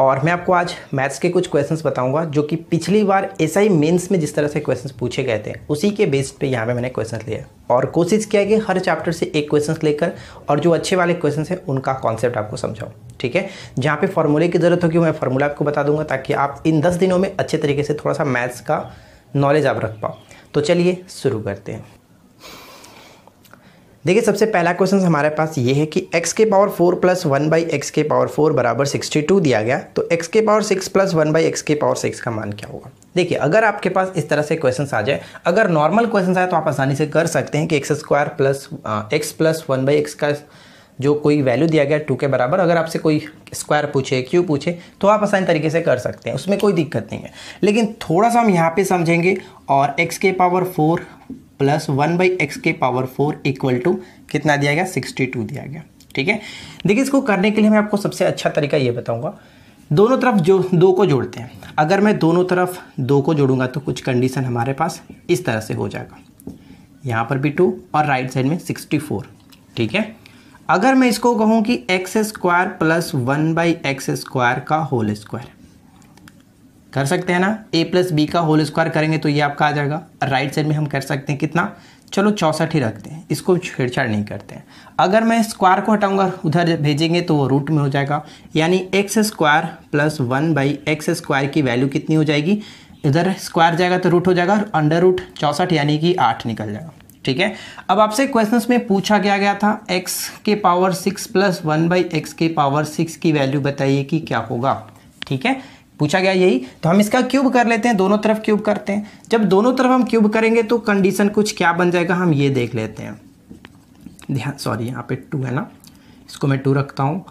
और मैं आपको आज मैथ्स के कुछ क्वेश्चंस बताऊंगा जो कि पिछली बार ऐसा ही मेंस में जिस तरह से क्वेश्चंस पूछे गए थे उसी के बेस पे यहाँ पे मैंने क्वेश्चंस लिए और कोशिश किया कि हर चैप्टर से एक क्वेश्चंस लेकर और जो अच्छे वाले क्वेश्चंस हैं उनका कॉन्सेप्ट आपको समझाऊँ ठीक है जहाँ पे फॉर्मूले की ज़रूरत होगी मैं फॉर्मूला आपको बता दूंगा ताकि आप इन दस दिनों में अच्छे तरीके से थोड़ा सा मैथ्स का नॉलेज आप रख पाओ तो चलिए शुरू करते हैं देखिए सबसे पहला क्वेश्चन हमारे पास ये है कि x के power four plus one by x के पावर फोर बराबर सिक्सटी टू दिया गया तो x के power six plus one by x के पावर सिक्स का मान क्या होगा देखिए अगर आपके पास इस तरह से क्वेश्चन आ जाए अगर नॉर्मल क्वेश्चन आए तो आप आसानी से कर सकते हैं कि x square plus x plus one by x का जो कोई वैल्यू दिया गया टू के बराबर अगर आपसे कोई स्क्वायर पूछे क्यों पूछे तो आप आसान तरीके से कर सकते हैं उसमें कोई दिक्कत नहीं है लेकिन थोड़ा सा हम यहाँ पे समझेंगे और एक्स के power four plus one by x के पावर फोर इक्वल टू कितना दिया गया सिक्सटी टू दिया गया ठीक है देखिए इसको करने के लिए मैं आपको सबसे अच्छा तरीका ये बताऊंगा दोनों तरफ जो दो को जोड़ते हैं अगर मैं दोनों तरफ दो को जोड़ूंगा तो कुछ कंडीशन हमारे पास इस तरह से हो जाएगा यहाँ पर भी टू और राइट साइड में सिक्सटी फोर ठीक है अगर मैं इसको कहूँ कि x square plus one by x square का होल स्क्वायर कर सकते हैं ना ए प्लस बी का होल स्क्वायर करेंगे तो ये आपका आ जाएगा राइट साइड में हम कर सकते हैं कितना चलो चौंसठ ही रखते हैं इसको छेड़छाड़ नहीं करते हैं अगर मैं स्क्वायर को हटाऊंगा उधर भेजेंगे तो वो रूट में हो जाएगा यानी x square plus one by x square की वैल्यू कितनी हो जाएगी इधर स्क्वायर जाएगा तो रूट हो जाएगा और अंडर रूट चौंसठ यानी कि आठ निकल जाएगा ठीक है अब आपसे क्वेश्चन में पूछा क्या गया था एक्स के power six plus one by x के पावर सिक्स की वैल्यू बताइए कि क्या होगा ठीक है पूछा गया यही तो हम इसका क्यूब कर लेते हैं दोनों तरफ क्यूब करते हैं जब दोनों तरफ हम क्यूब करेंगे तो कंडीशन कुछ क्या बन जाएगा हम ये देख लेते हैं ध्यान सॉरी यहाँ पे टू है ना इसको मैं टू रखता हूँ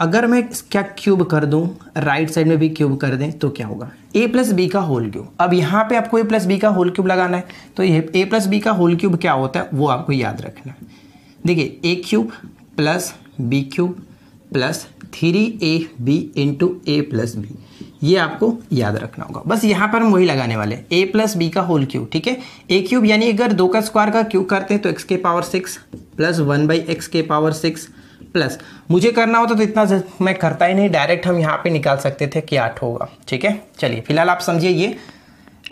अगर मैं क्या क्यूब कर दूँ राइट साइड में भी क्यूब कर दें तो क्या होगा ए प्लस बी का होल क्यूब अब यहाँ पे आपको ए प्लस बी का होल क्यूब लगाना है तो ये ए प्लस बी का होल क्यूब क्या होता है वो आपको याद रखना है देखिए a cube plus b cube plus three a b into a plus b ये आपको याद रखना होगा बस यहाँ पर हम वही लगाने वाले ए प्लस बी का होल क्यूब ठीक है ए क्यूब यानी अगर दो का स्क्वायर का क्यूब करते हैं तो एक्स के power six plus one by x के पावर सिक्स प्लस मुझे करना होता तो इतना मैं करता ही नहीं डायरेक्ट हम यहाँ पे निकाल सकते थे कि आठ होगा ठीक है चलिए फिलहाल आप समझिए ये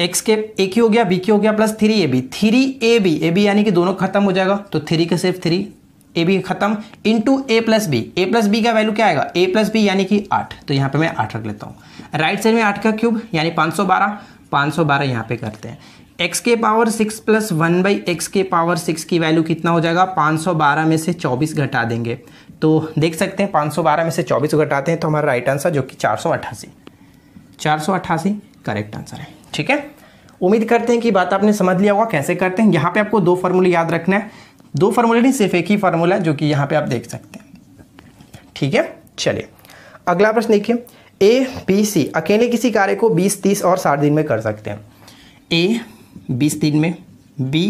एक्स के ए क्यू हो गया बी की हो गया plus three a b three a b a b यानी कि दोनों खत्म हो जाएगा तो थ्री का सिर्फ थ्री ए बी खत्म into a plus B a plus b का वैल्यू क्या आएगा ए प्लस बी यानी कि आठ तो यहाँ पे मैं आठ रख लेता हूँ राइट साइड में आठ का क्यूब यानी पाँच सौ बारह पाँच सौ बारह यहाँ पे करते हैं एक्स के power six plus one by x के पावर सिक्स की वैल्यू कितना हो जाएगा पाँच सौ बारह में से चौबीस घटा देंगे तो देख सकते हैं पाँच सौ बारह में से चौबीस घटाते हैं तो हमारा राइट आंसर जो कि चार सौ अट्ठासी चार सौ अट्ठासी करेक्ट आंसर है ठीक है उम्मीद करते हैं कि बात आपने समझ लिया होगा कैसे करते हैं यहाँ पे आपको दो फॉर्मूले याद रखना है दो फार्मूले नहीं सिर्फ एक ही फार्मूला जो कि यहाँ पे आप देख सकते हैं ठीक है चलिए अगला प्रश्न देखिए ए बी सी अकेले किसी कार्य को 20, 30 और साठ दिन में कर सकते हैं ए 20 दिन में बी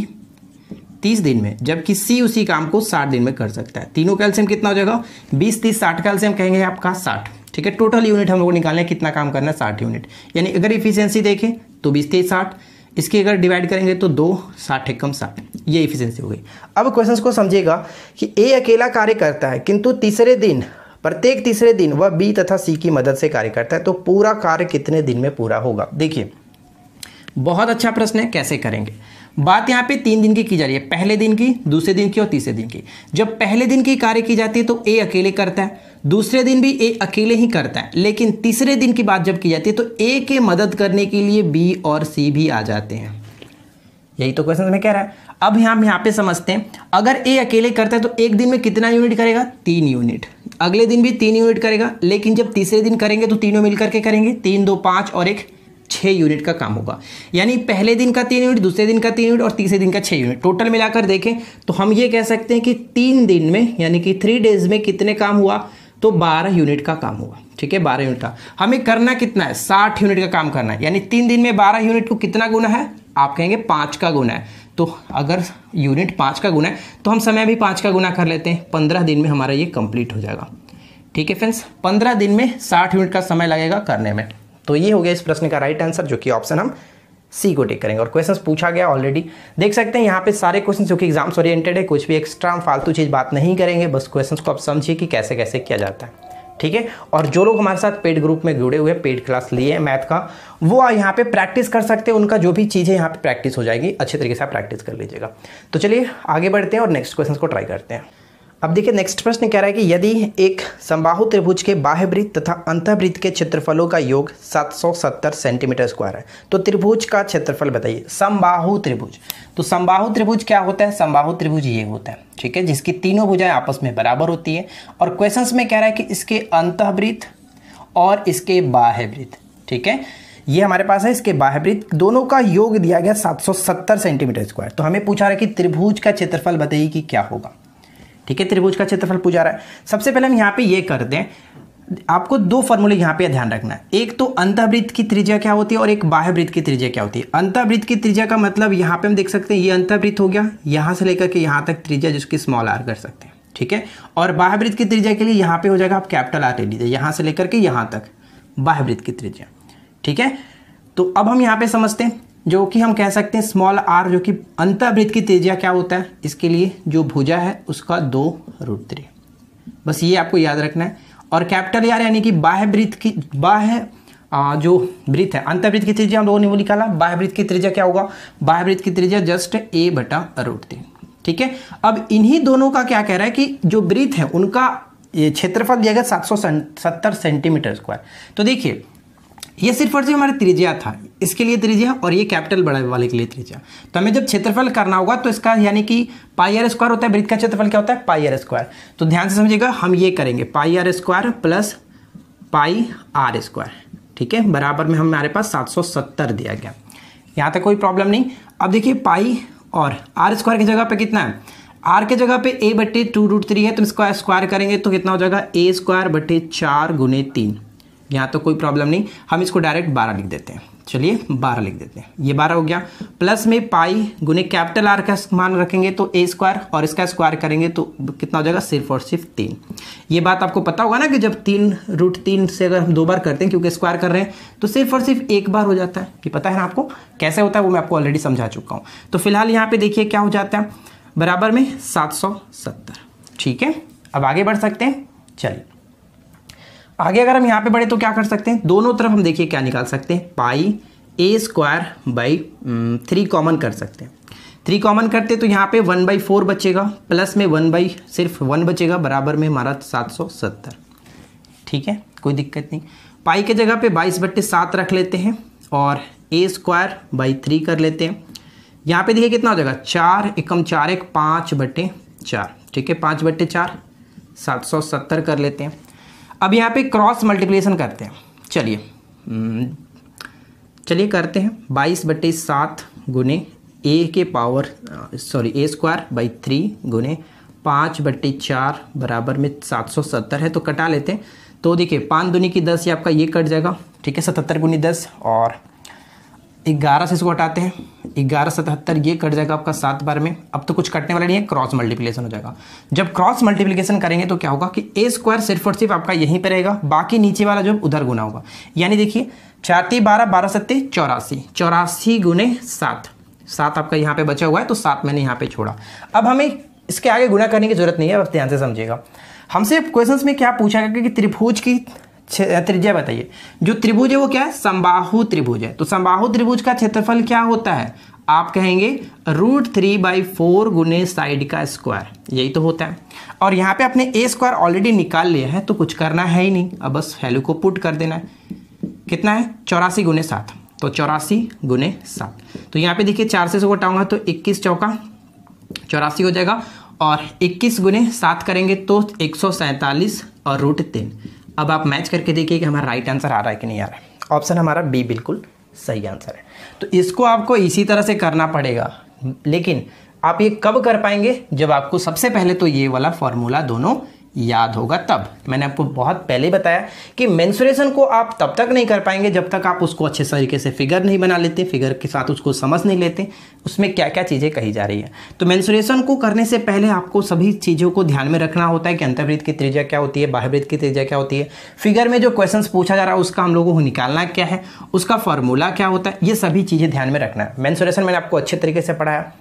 30 दिन में जबकि सी उसी काम को 60 दिन में कर सकता है तीनों कैल्शियम कितना हो जाएगा बीस तीस साठ कैल्शियम कहेंगे आपका साठ ठीक है टोटल यूनिट हम लोग निकालना कितना काम करना है साठ यूनिट यानी अगर इफिशियंसी देखें तो बीस तीस साठ इसकी अगर डिवाइड करेंगे तो दो साठ कम साठ ये इफिशियंसी हो गई अब क्वेश्चन को समझिएगा कि ए अकेला कार्य करता है किंतु तीसरे दिन प्रत्येक तीसरे दिन वह बी तथा सी की मदद से कार्य करता है तो पूरा कार्य कितने दिन में पूरा होगा देखिए बहुत अच्छा प्रश्न है कैसे करेंगे बात यहाँ पे तीन दिन की की जा रही है पहले दिन की दूसरे दिन की और तीसरे दिन की जब पहले दिन की कार्य की जाती है तो ए अकेले करता है दूसरे दिन भी ए अकेले ही करता है लेकिन तीसरे दिन की बात जब की जाती है तो ए के मदद करने के लिए बी और सी भी आ जाते हैं यही तो क्वेश्चन में कह रहा है अब यहाँ हम यहाँ पे समझते हैं अगर ए अकेले करता है तो एक दिन में कितना यूनिट करेगा तीन यूनिट अगले दिन भी तीन यूनिट करेगा लेकिन जब तीसरे दिन करेंगे तो तीनों मिलकर के करेंगे तीन दो पाँच और एक छः यूनिट का काम होगा यानी पहले दिन का तीन यूनिट दूसरे दिन का तीन यूनिट और तीसरे दिन का छः यूनिट टोटल मिलाकर देखें तो हम ये कह सकते हैं कि तीन दिन में यानी कि थ्री डेज में कितने काम हुआ तो बारह यूनिट का काम हुआ ठीक है बारह यूनिट का हमें करना कितना है साठ यूनिट का काम करना है यानी तीन दिन में बारह यूनिट को कितना गुना है आप कहेंगे पाँच का गुना है तो अगर यूनिट पाँच का गुना है तो हम समय भी पाँच का गुना कर लेते हैं पंद्रह दिन में हमारा ये कंप्लीट हो जाएगा ठीक है फ्रेंड्स पंद्रह दिन में साठ यूनिट का समय लगेगा करने में तो ये हो गया इस प्रश्न का राइट आंसर जो कि ऑप्शन हम सी को टिक करेंगे और क्वेश्चंस पूछा गया ऑलरेडी देख सकते हैं यहाँ पे सारे क्वेश्चन जो कि एग्जाम्स ओरिएंटेड है कुछ भी एक्स्ट्रा फालतू चीज़ बात नहीं करेंगे बस क्वेश्चंस को आप समझिए कि कैसे कैसे किया जाता है ठीक है और जो लोग हमारे साथ पेड ग्रुप में जुड़े हुए पेड क्लास लिए हैं मैथ का वो यहाँ पे प्रैक्टिस कर सकते हैं उनका जो भी चीज़ें यहाँ पे प्रैक्टिस हो जाएगी अच्छे तरीके से आप प्रैक्टिस कर लीजिएगा तो चलिए आगे बढ़ते हैं और नेक्स्ट क्वेश्चन को ट्राई करते हैं अब देखिए नेक्स्ट प्रश्न कह रहा है कि यदि एक संबाहु त्रिभुज के बाह्यवृत्त तथा अंतर्वृत्त के क्षेत्रफलों का योग 770 सेंटीमीटर स्क्वायर है तो त्रिभुज का क्षेत्रफल बताइए संबाहु त्रिभुज तो संबाहु त्रिभुज क्या होता है संबाहु त्रिभुज ये होता है ठीक है जिसकी तीनों भुजाएं आपस में बराबर होती है और क्वेश्चन में कह रहा है कि इसके अंतवृत्त और इसके बाह्यवृत्त ठीक है ये हमारे पास है इसके बाह्यवृत्त दोनों का योग दिया गया सात सेंटीमीटर स्क्वायर तो हमें पूछा रहा है कि त्रिभुज का क्षेत्रफल बताइए कि क्या होगा ठीक है त्रिभुज का क्षेत्रफल पूछा रहा है सबसे पहले हम यहाँ पे ये कर दें आपको दो फॉर्मूले यहाँ पे ध्यान रखना है एक तो अंतवृत्त की त्रिज्या क्या होती है और एक बाह्यवृत्त की त्रिज्या क्या होती है अंतवृत्त की त्रिज्या का मतलब यहाँ पे हम देख सकते हैं ये अंतवृत्त हो गया यहाँ से लेकर के यहाँ तक त्रिज्या जिसकी स्मॉल आर कर सकते हैं ठीक है और बाह्यवृत्त की त्रिज्या के लिए यहाँ पे हो जाएगा आप कैपिटल आर ले लीजिए यहाँ से लेकर के यहाँ तक बाह्यवृत्त की त्रिज्या ठीक है तो अब हम यहाँ पे समझते हैं जो कि हम कह सकते हैं स्मॉल आर जो कि अंतर्वृत्त की त्रिज्या क्या होता है इसके लिए जो भुजा है उसका दो रूट थ्री बस ये आपको याद रखना है और कैपिटल यार यानी कि बाह्य वृत्त की बाह्य जो वृत्त है अंतर्वृत्त की त्रिज्या हम लोगों ने वो निकाला बाह्य वृत्त की त्रिज्या क्या होगा बाह्य वृत्त की त्रिज्या जस्ट ए बटा रूट थ्री ठीक है अब इन्हीं दोनों का क्या कह रहा है कि जो वृत्त है उनका क्षेत्रफल दिया गया सात सौ सत्तर सेंटीमीटर स्क्वायर तो देखिए ये सिर्फ और सिर्फ हमारे त्रिज्या था इसके लिए त्रिज्या और ये कैपिटल बड़ा वाले के लिए त्रिज्या तो हमें जब क्षेत्रफल करना होगा तो इसका यानी कि पाईआर स्क्वायर होता है वृत्त का क्षेत्रफल क्या होता है पाईआर स्क्वायर तो ध्यान से समझिएगा हम ये करेंगे pi r square plus pi r square ठीक है बराबर में हमारे पास 770 दिया गया यहाँ तक कोई प्रॉब्लम नहीं अब देखिए पाई और आर स्क्वायर की जगह पर कितना है आर के जगह पे ए बटे टू रूट थ्री है तो इसको स्क्वायर करेंगे तो कितना हो जाएगा ए स्क्वायर बटे चार गुने तीन यहाँ तो कोई प्रॉब्लम नहीं हम इसको डायरेक्ट बारह लिख देते हैं चलिए बारह लिख देते हैं ये बारह हो गया प्लस में पाई गुने कैपिटल आर का मान रखेंगे तो ए स्क्वायर और इसका स्क्वायर करेंगे तो कितना हो जाएगा सिर्फ और सिर्फ तीन ये बात आपको पता होगा ना कि जब तीन रूट तीन से अगर हम दो बार करते हैं क्योंकि स्क्वायर कर रहे हैं तो सिर्फ और सिर्फ एक बार हो जाता है ये पता है ना आपको कैसे होता है वो मैं आपको ऑलरेडी समझा चुका हूँ तो फिलहाल यहाँ पर देखिए क्या हो जाता है बराबर में सात ठीक है अब आगे बढ़ सकते हैं चलिए आगे अगर हम यहाँ पे बढ़े तो क्या कर सकते हैं दोनों तरफ हम देखिए क्या निकाल सकते हैं pi a square by three common कर सकते हैं थ्री कॉमन करते तो यहाँ पे वन बाई फोर बचेगा प्लस में वन बाई सिर्फ वन बचेगा बराबर में हमारा सात सौ सत्तर ठीक है कोई दिक्कत नहीं पाई के जगह पे बाईस बट्टे सात रख लेते हैं और ए स्क्वायर बाई थ्री कर लेते हैं यहाँ पे देखिए कितना हो जाएगा चार एकम चार एक पाँच बटे चार ठीक है पाँच बट्टे चार सात सौ सत्तर कर लेते हैं अब यहाँ पे क्रॉस मल्टीप्लिकेशन करते हैं चलिए हम्म, चलिए करते हैं बाईस बटे सात गुने ए के power sorry a square by three गुने पाँच बटे चार बराबर में सात सौ सत्तर है तो कटा लेते हैं तो देखिए पाँच दुनी की दस ये आपका ये कट जाएगा ठीक है सतहत्तर गुनी दस और ग्यारह से इसको हटाते हैं ग्यारह सतहत्तर ये कट जाएगा आपका सात बार में अब तो कुछ कटने वाला नहीं है क्रॉस मल्टीप्लिकेशन हो जाएगा जब क्रॉस मल्टीप्लीकेशन करेंगे तो क्या होगा कि ए स्क्वायर सिर्फ और सिर्फ आपका यहीं पर रहेगा बाकी नीचे वाला जो उधर गुना होगा यानी देखिए चारती बारह बारह सत्ते चौरासी चौरासी गुने सात सात आपका यहाँ पे बचा हुआ है तो सात मैंने यहाँ पे छोड़ा अब हमें इसके आगे गुना करने की जरूरत नहीं है अब ध्यान से समझिएगा हमसे क्वेश्चंस में क्या पूछा गया कि त्रिभुज की त्रिज्या बताइए जो त्रिभुज है वो क्या है संबाहु त्रिभुज है तो संबाहु त्रिभुज का क्षेत्रफल क्या होता है आप कहेंगे रूट थ्री बाई फोर गुने साइड का स्क्वायर यही तो होता है और यहाँ पे आपने ए स्क्वायर ऑलरेडी निकाल लिया है तो कुछ करना है ही नहीं अब बस वैल्यू को पुट कर देना है कितना है चौरासी गुने सात तो चौरासी गुने सात तो यहाँ पे देखिए चार से सौ हटाऊंगा तो इक्कीस चौका चौरासी हो जाएगा और इक्कीस गुने सात करेंगे तो एक और रूट तीन अब आप मैच करके देखिए कि हमारा राइट आंसर आ रहा है कि नहीं आ रहा है ऑप्शन हमारा बी बिल्कुल सही आंसर है तो इसको आपको इसी तरह से करना पड़ेगा लेकिन आप ये कब कर पाएंगे जब आपको सबसे पहले तो ये वाला फॉर्मूला दोनों याद होगा तब मैंने आपको बहुत पहले बताया कि मेंसुरेशन को आप तब तक नहीं कर पाएंगे जब तक आप उसको अच्छे तरीके से फिगर नहीं बना लेते फिगर के साथ उसको समझ नहीं लेते उसमें क्या क्या चीज़ें कही जा रही है तो मेंसुरेशन को करने से पहले आपको सभी चीज़ों को ध्यान में रखना होता है कि अंतर्वृत्त की त्रिजा क्या होती है बाह्यवृत्त की त्रिजा क्या होती है फिगर में जो क्वेश्चन पूछा जा रहा है उसका हम लोगों को निकालना क्या है उसका फॉर्मूला क्या होता है ये सभी चीज़ें ध्यान में रखना है मैंसुरेशन मैंने आपको अच्छे तरीके से पढ़ाया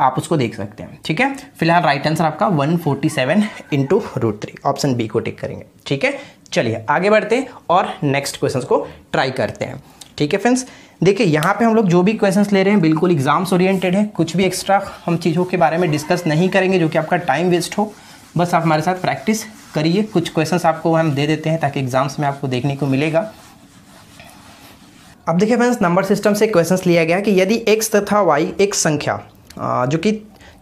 आप उसको देख सकते हैं ठीक है फिलहाल राइट आंसर आपका 147 forty seven into root three option b को टिक करेंगे ठीक है चलिए आगे बढ़ते हैं और नेक्स्ट क्वेश्चन को ट्राई करते हैं ठीक है फ्रेंड्स देखिए यहाँ पे हम लोग जो भी क्वेश्चंस ले रहे हैं बिल्कुल एग्जाम्स ओरिएंटेड है कुछ भी एक्स्ट्रा हम चीज़ों के बारे में डिस्कस नहीं करेंगे जो कि आपका टाइम वेस्ट हो बस आप हमारे साथ प्रैक्टिस करिए कुछ क्वेश्चंस आपको हम दे देते हैं ताकि एग्जाम्स में आपको देखने को मिलेगा अब देखिए फ्रेंड्स नंबर सिस्टम से क्वेश्चन लिया गया कि यदि एक्स तथा वाई एक संख्या जो कि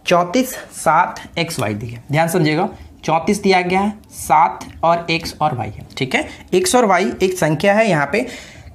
चौंतीस सात एक्स वाई दी है ध्यान समझिएगा चौंतीस दिया गया है सात और एक्स और वाई है ठीक है एक्स और वाई एक संख्या है यहाँ पे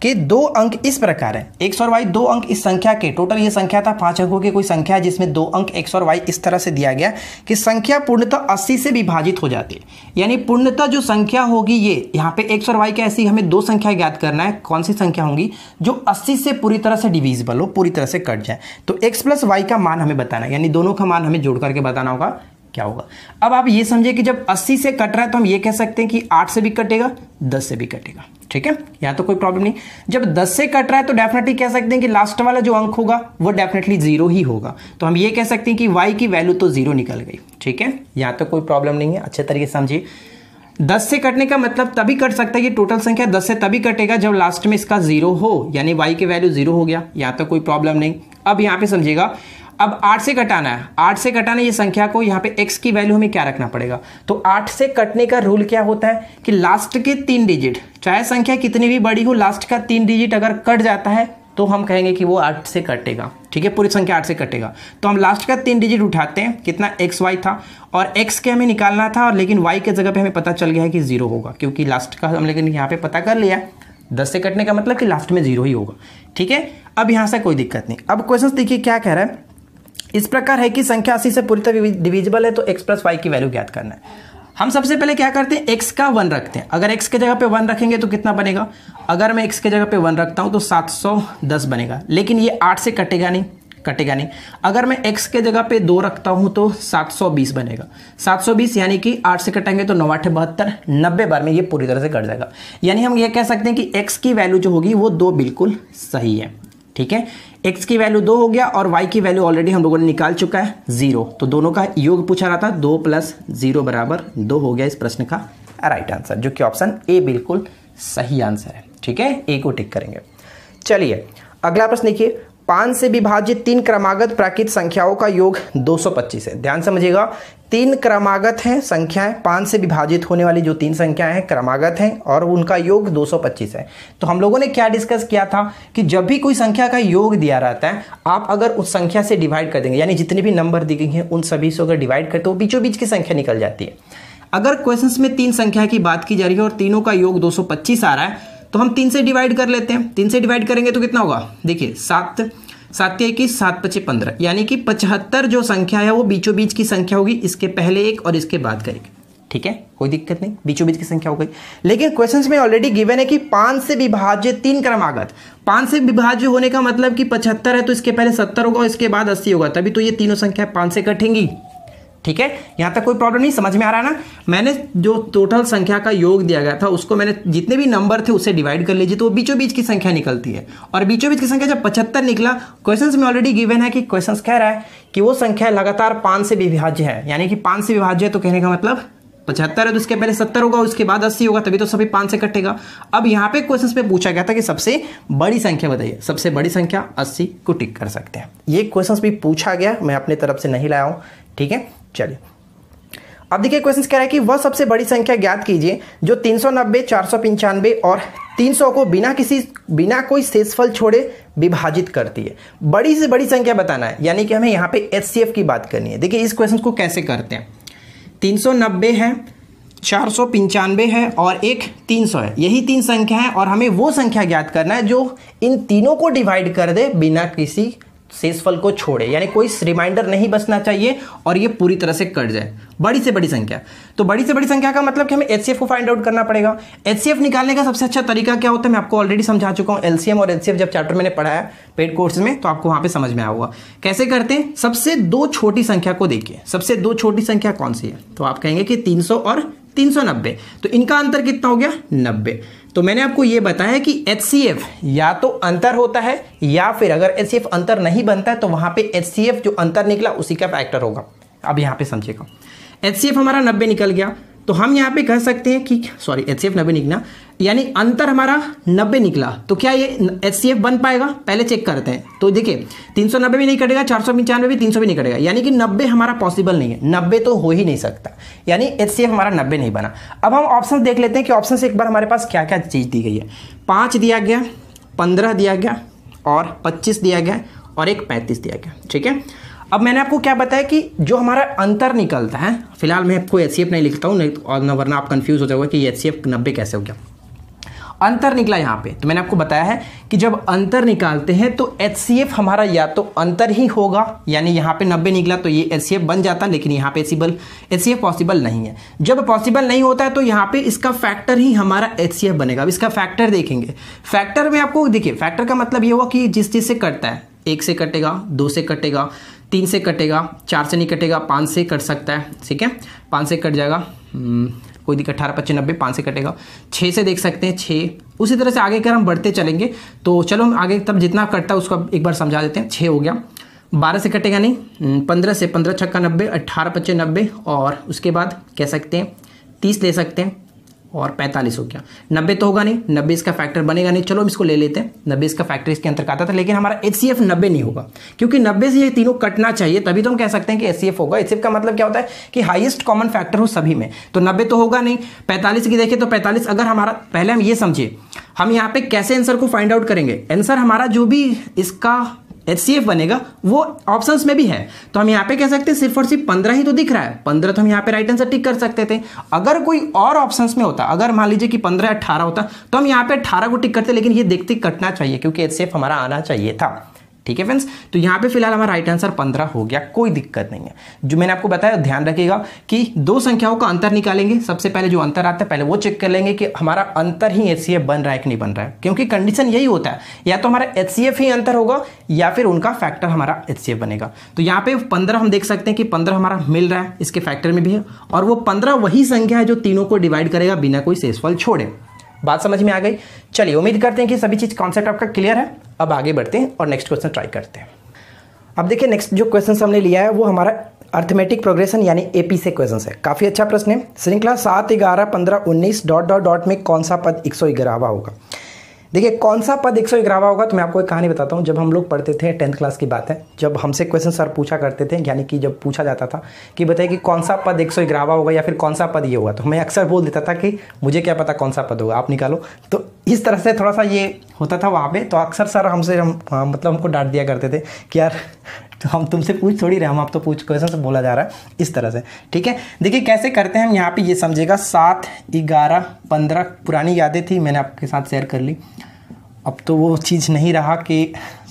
कि दो अंक इस प्रकार है एक्स और वाई दो अंक इस संख्या के टोटल ये संख्या था पांच अंकों की कोई संख्या है जिसमें दो अंक एक्स और वाई इस तरह से दिया गया कि संख्या पूर्णतः अस्सी से विभाजित हो जाती है यानी पूर्णतः जो संख्या होगी ये यहाँ पे एक्स और वाई का ऐसी हमें दो संख्या ज्ञात करना है कौन सी संख्या होगी जो अस्सी से पूरी तरह से डिविजिबल हो पूरी तरह से कट जाए तो एक्स प्लस वाई का मान हमें बताना यानी दोनों का मान हमें जोड़ करके बताना होगा क्या होगा अब आप ये समझे कि जब 80 से कट रहा है तो हम ये कह सकते हैं कि 8 से भी कटेगा 10 से भी कटेगा ठीक है यहां तो कोई प्रॉब्लम नहीं जब 10 से कट रहा है तो डेफिनेटली कह सकते हैं कि लास्ट वाला जो अंक होगा वो डेफिनेटली जीरो ही होगा तो हम ये कह सकते हैं कि वाई की वैल्यू तो जीरो निकल गई ठीक है यहां तो कोई प्रॉब्लम नहीं है अच्छे तरीके से समझिए दस से कटने का मतलब तभी कट सकता है ये टोटल संख्या दस से तभी कटेगा जब लास्ट में इसका जीरो हो यानी वाई की वैल्यू जीरो हो गया यहां तो कोई प्रॉब्लम नहीं अब यहां पे समझिएगा अब आठ से कटाना है आठ से कटाना ये संख्या को यहाँ पे एक्स की वैल्यू हमें क्या रखना पड़ेगा तो आठ से कटने का रूल क्या होता है कि लास्ट के तीन डिजिट चाहे संख्या कितनी भी बड़ी हो लास्ट का तीन डिजिट अगर कट जाता है तो हम कहेंगे कि वो आठ से कटेगा ठीक है पूरी संख्या आठ से कटेगा तो हम लास्ट का तीन डिजिट उठाते हैं कितना एक्स वाई था और एक्स के हमें निकालना था और लेकिन वाई के जगह पे हमें पता चल गया है कि जीरो होगा क्योंकि लास्ट का हम लेकिन यहाँ पे पता कर लिया दस से कटने का मतलब कि लास्ट में जीरो ही होगा ठीक है अब यहाँ से कोई दिक्कत नहीं अब क्वेश्चन देखिए क्या कह रहा है इस प्रकार है कि संख्या अस्सी से पूरी तरह डिविजिबल है तो एक्स प्लस वाई की वैल्यू ज्ञात करना है हम सबसे पहले क्या करते हैं एक्स का वन रखते हैं अगर एक्स के जगह पे वन रखेंगे तो कितना बनेगा अगर मैं एक्स के जगह पे वन रखता हूँ तो 710 बनेगा लेकिन ये आठ से कटेगा नहीं कटेगा नहीं अगर मैं x के जगह पे दो रखता हूँ तो 720 बनेगा 720 यानी कि 8 से कटेंगे तो नौ आठ बहत्तर नब्बे बार में ये पूरी तरह से कट जाएगा यानी हम ये कह सकते हैं कि एक्स की वैल्यू जो होगी वो दो बिल्कुल सही है ठीक है एक्स की वैल्यू दो हो गया और वाई की वैल्यू ऑलरेडी हम लोगों ने निकाल चुका है जीरो तो दोनों का योग पूछा रहा था दो प्लस जीरो बराबर दो हो गया इस प्रश्न का राइट आंसर जो कि ऑप्शन ए बिल्कुल सही आंसर है ठीक है ए को टिक करेंगे चलिए अगला प्रश्न देखिए पाँच से विभाजित तीन क्रमागत प्राकृत संख्याओं का योग 225 है ध्यान समझिएगा तीन क्रमागत हैं संख्याएं है, पाँच से विभाजित होने वाली जो तीन संख्याएं हैं क्रमागत हैं और उनका योग 225 है तो हम लोगों ने क्या डिस्कस किया था कि जब भी कोई संख्या का योग दिया रहता है आप अगर उस संख्या से डिवाइड कर देंगे यानी जितने भी नंबर दी गई हैं उन सभी से अगर डिवाइड करते हो बीचों बीच की संख्या निकल जाती है अगर क्वेश्चन में तीन संख्या की बात की जा रही है और तीनों का योग दो आ रहा है तो हम तीन से डिवाइड कर लेते हैं तीन से डिवाइड करेंगे तो कितना होगा देखिए सात सात इक्कीस सात पच्चे पंद्रह यानी कि पचहत्तर जो संख्या है वो बीचों बीच की संख्या होगी इसके पहले एक और इसके बाद का एक ठीक है कोई दिक्कत नहीं बीचों बीच की संख्या हो गई लेकिन क्वेश्चन में ऑलरेडी गिवन है कि पांच से विभाज्य तीन क्रमागत पांच से विभाज्य होने का मतलब कि पचहत्तर है तो इसके पहले सत्तर होगा और इसके बाद अस्सी होगा तभी तो ये तीनों संख्या पांच से कटेंगी ठीक है यहां तक कोई प्रॉब्लम नहीं समझ में आ रहा है ना मैंने जो टोटल संख्या का योग दिया गया था उसको मैंने जितने भी नंबर थे उसे डिवाइड कर लीजिए तो वो बीचों बीच की संख्या निकलती है और बीचों बीच की संख्या जब पचहत्तर निकला क्वेश्चन में ऑलरेडी गिवन है कि क्वेश्चन कह रहा है कि वो संख्या लगातार पांच से विभाज्य है यानी कि पांच से विभाज्य है तो कहने का मतलब पचहत्तर है तो उसके पहले सत्तर होगा उसके बाद अस्सी होगा तभी तो सभी पांच से कटेगा अब यहाँ पे क्वेश्चन में पूछा गया था कि सबसे बड़ी संख्या बताइए सबसे बड़ी संख्या अस्सी को टिक कर सकते हैं ये क्वेश्चन भी पूछा गया मैं अपने तरफ से नहीं लाया हूँ ठीक है चलिए अब देखिए क्वेश्चन कह रहा है कि वह सबसे बड़ी संख्या ज्ञात कीजिए जो तीन सौ नब्बे चार सौ पंचानवे और तीन सौ को बिना किसी बिना कोई शेषफल छोड़े विभाजित करती है बड़ी से बड़ी संख्या बताना है यानी कि हमें यहाँ पे एच की बात करनी है देखिए इस क्वेश्चन को कैसे करते हैं तीन सौ नब्बे है चार सौ पंचानवे है और एक तीन सौ है यही तीन संख्या है और हमें वो संख्या ज्ञात करना है जो इन तीनों को डिवाइड कर दे बिना किसी शेषफल को छोड़े यानी कोई रिमाइंडर नहीं बचना चाहिए और ये पूरी तरह से कट जाए बड़ी से बड़ी संख्या तो बड़ी से बड़ी संख्या का मतलब कि हमें एच को फाइंड आउट करना पड़ेगा एच निकालने का सबसे अच्छा तरीका क्या होता है मैं आपको ऑलरेडी समझा चुका हूँ एलसीएम और एच जब चैप्टर मैंने पढ़ाया पेड कोर्स में तो आपको वहां पर समझ में आऊंगा कैसे करते हैं सबसे दो छोटी संख्या को देखिए सबसे दो छोटी संख्या कौन सी है तो आप कहेंगे कि तीन और 390 तो इनका अंतर कितना हो गया नब्बे तो मैंने आपको ये बताया कि एच या तो अंतर होता है या फिर अगर एच अंतर नहीं बनता है तो वहाँ पे एच जो अंतर निकला उसी का फैक्टर होगा अब यहाँ पे समझेगा एच हमारा नब्बे निकल गया तो हम यहाँ पे कह सकते हैं कि सॉरी एच सी एफ नब्बे निकला यानी अंतर हमारा 90 निकला तो क्या ये एच बन पाएगा पहले चेक करते हैं तो देखिए 390 भी नहीं कटेगा चार सौ पंचानवे भी 300 भी नहीं कटेगा यानी कि 90 हमारा पॉसिबल नहीं है 90 तो हो ही नहीं सकता यानी एच हमारा 90 नहीं बना अब हम ऑप्शन देख लेते हैं कि ऑप्शन से एक बार हमारे पास क्या क्या चीज़ दी गई है पाँच दिया गया पंद्रह दिया गया और पच्चीस दिया गया और एक पैंतीस दिया गया ठीक है अब मैंने आपको क्या बताया कि जो हमारा अंतर निकलता है फिलहाल मैं आपको एच नहीं लिखता हूँ तो- वरना आप कन्फ्यूज़ हो जाओगे कि एच सी नब्बे कैसे हो गया अंतर निकला यहाँ पे तो मैंने आपको बताया है कि जब अंतर निकालते हैं तो एच हमारा या तो अंतर ही होगा यानी यहाँ पे 90 निकला तो ये एच बन जाता लेकिन यहाँ पे एसीबल एच पॉसिबल नहीं है जब पॉसिबल नहीं होता है तो यहाँ पे इसका फैक्टर ही हमारा एच बनेगा अब इसका फैक्टर देखेंगे फैक्टर में आपको देखिए फैक्टर का मतलब ये हुआ कि जिस चीज़ से कटता है एक से कटेगा दो से कटेगा तीन से कटेगा चार से नहीं कटेगा पाँच से कट सकता है ठीक है पाँच से कट जाएगा हम्म, कोई दिक्कत अठारह पच्चीस नब्बे पाँच से कटेगा छः से देख सकते हैं छः उसी तरह से आगे अगर हम बढ़ते चलेंगे तो चलो हम आगे तब जितना कटता है उसको एक बार समझा देते हैं छः हो गया बारह से कटेगा नहीं हम्म, पंद्रह से पंद्रह छक्का नब्बे अट्ठारह पच्चीस नब्बे और उसके बाद कह सकते हैं तीस ले सकते हैं और पैंतालीस हो गया नब्बे तो होगा नहीं नब्बे इसका फैक्टर बनेगा नहीं चलो हम इसको ले लेते हैं नब्बे इसका फैक्टर इसके अंतर्गत आता था लेकिन हमारा एच सी एफ नब्बे नहीं होगा क्योंकि नब्बे से ये तीनों कटना चाहिए तभी तो हम कह सकते हैं कि एच सी एफ होगा एच सी एफ का मतलब क्या होता है कि हाइएस्ट कॉमन फैक्टर हो सभी में तो नब्बे तो होगा नहीं पैंतालीस की देखें तो पैंतालीस अगर हमारा पहले हम ये समझिए हम यहाँ पे कैसे आंसर को फाइंड आउट करेंगे आंसर हमारा जो भी इसका एच बनेगा वो ऑप्शंस में भी है तो हम यहाँ पे कह सकते हैं सिर्फ और सिर्फ पंद्रह ही तो दिख रहा है पंद्रह तो हम यहाँ पे राइट आंसर टिक कर सकते थे अगर कोई और ऑप्शंस में होता अगर मान लीजिए कि पंद्रह अट्ठारह होता तो हम यहाँ पे अट्ठारह को टिक करते लेकिन ये देखते कटना चाहिए क्योंकि एच हमारा आना चाहिए था ठीक है फ्रेंड्स तो यहाँ पे फिलहाल हमारा राइट आंसर पंद्रह हो गया कोई दिक्कत नहीं है जो मैंने आपको बताया ध्यान रखिएगा कि दो संख्याओं का अंतर निकालेंगे सबसे पहले जो अंतर आता है पहले वो चेक कर लेंगे कि हमारा अंतर ही एच बन रहा है कि नहीं बन रहा है क्योंकि कंडीशन यही होता है या तो हमारा एच ही अंतर होगा या फिर उनका फैक्टर हमारा एच बनेगा तो यहाँ पे पंद्रह हम देख सकते हैं कि पंद्रह हमारा मिल रहा है इसके फैक्टर में भी है और वो पंद्रह वही संख्या है जो तीनों को डिवाइड करेगा बिना कोई शेषफल छोड़े बात समझ में आ गई चलिए उम्मीद करते हैं कि सभी चीज़ कॉन्सेप्ट आपका क्लियर है अब आगे बढ़ते हैं और नेक्स्ट क्वेश्चन ट्राई करते हैं अब देखिए नेक्स्ट जो क्वेश्चन हमने लिया है वो हमारा अर्थमेटिक प्रोग्रेशन यानी एपी से क्वेश्चन है काफ़ी अच्छा प्रश्न है श्रृंखला सात ग्यारह पंद्रह उन्नीस डॉट डॉट डॉट में कौन सा पद एक सौ ग्यारहवा होगा देखिए कौन सा पद एक सौ ग्यारहवा होगा तो मैं आपको एक कहानी बताता हूँ जब हम लोग पढ़ते थे टेंथ क्लास की बात है जब हमसे क्वेश्चन सर पूछा करते थे यानी कि जब पूछा जाता था कि बताइए कि कौन सा पद एक सौ ग्यारहवा होगा या फिर कौन सा पद ये होगा तो मैं अक्सर बोल देता था कि मुझे क्या पता कौन सा पद होगा आप निकालो तो इस तरह से थोड़ा सा ये होता था वहाँ पे तो अक्सर सर हमसे हम हाँ, मतलब हमको डांट दिया करते थे कि यार तो हम तुमसे पूछ थोड़ी रहे हम आप तो पूछ क्वेश्चन से बोला जा रहा है इस तरह से ठीक है देखिए कैसे करते हैं हम यहाँ पे ये समझेगा सात ग्यारह पंद्रह पुरानी यादें थी मैंने आपके साथ शेयर कर ली अब तो वो चीज़ नहीं रहा कि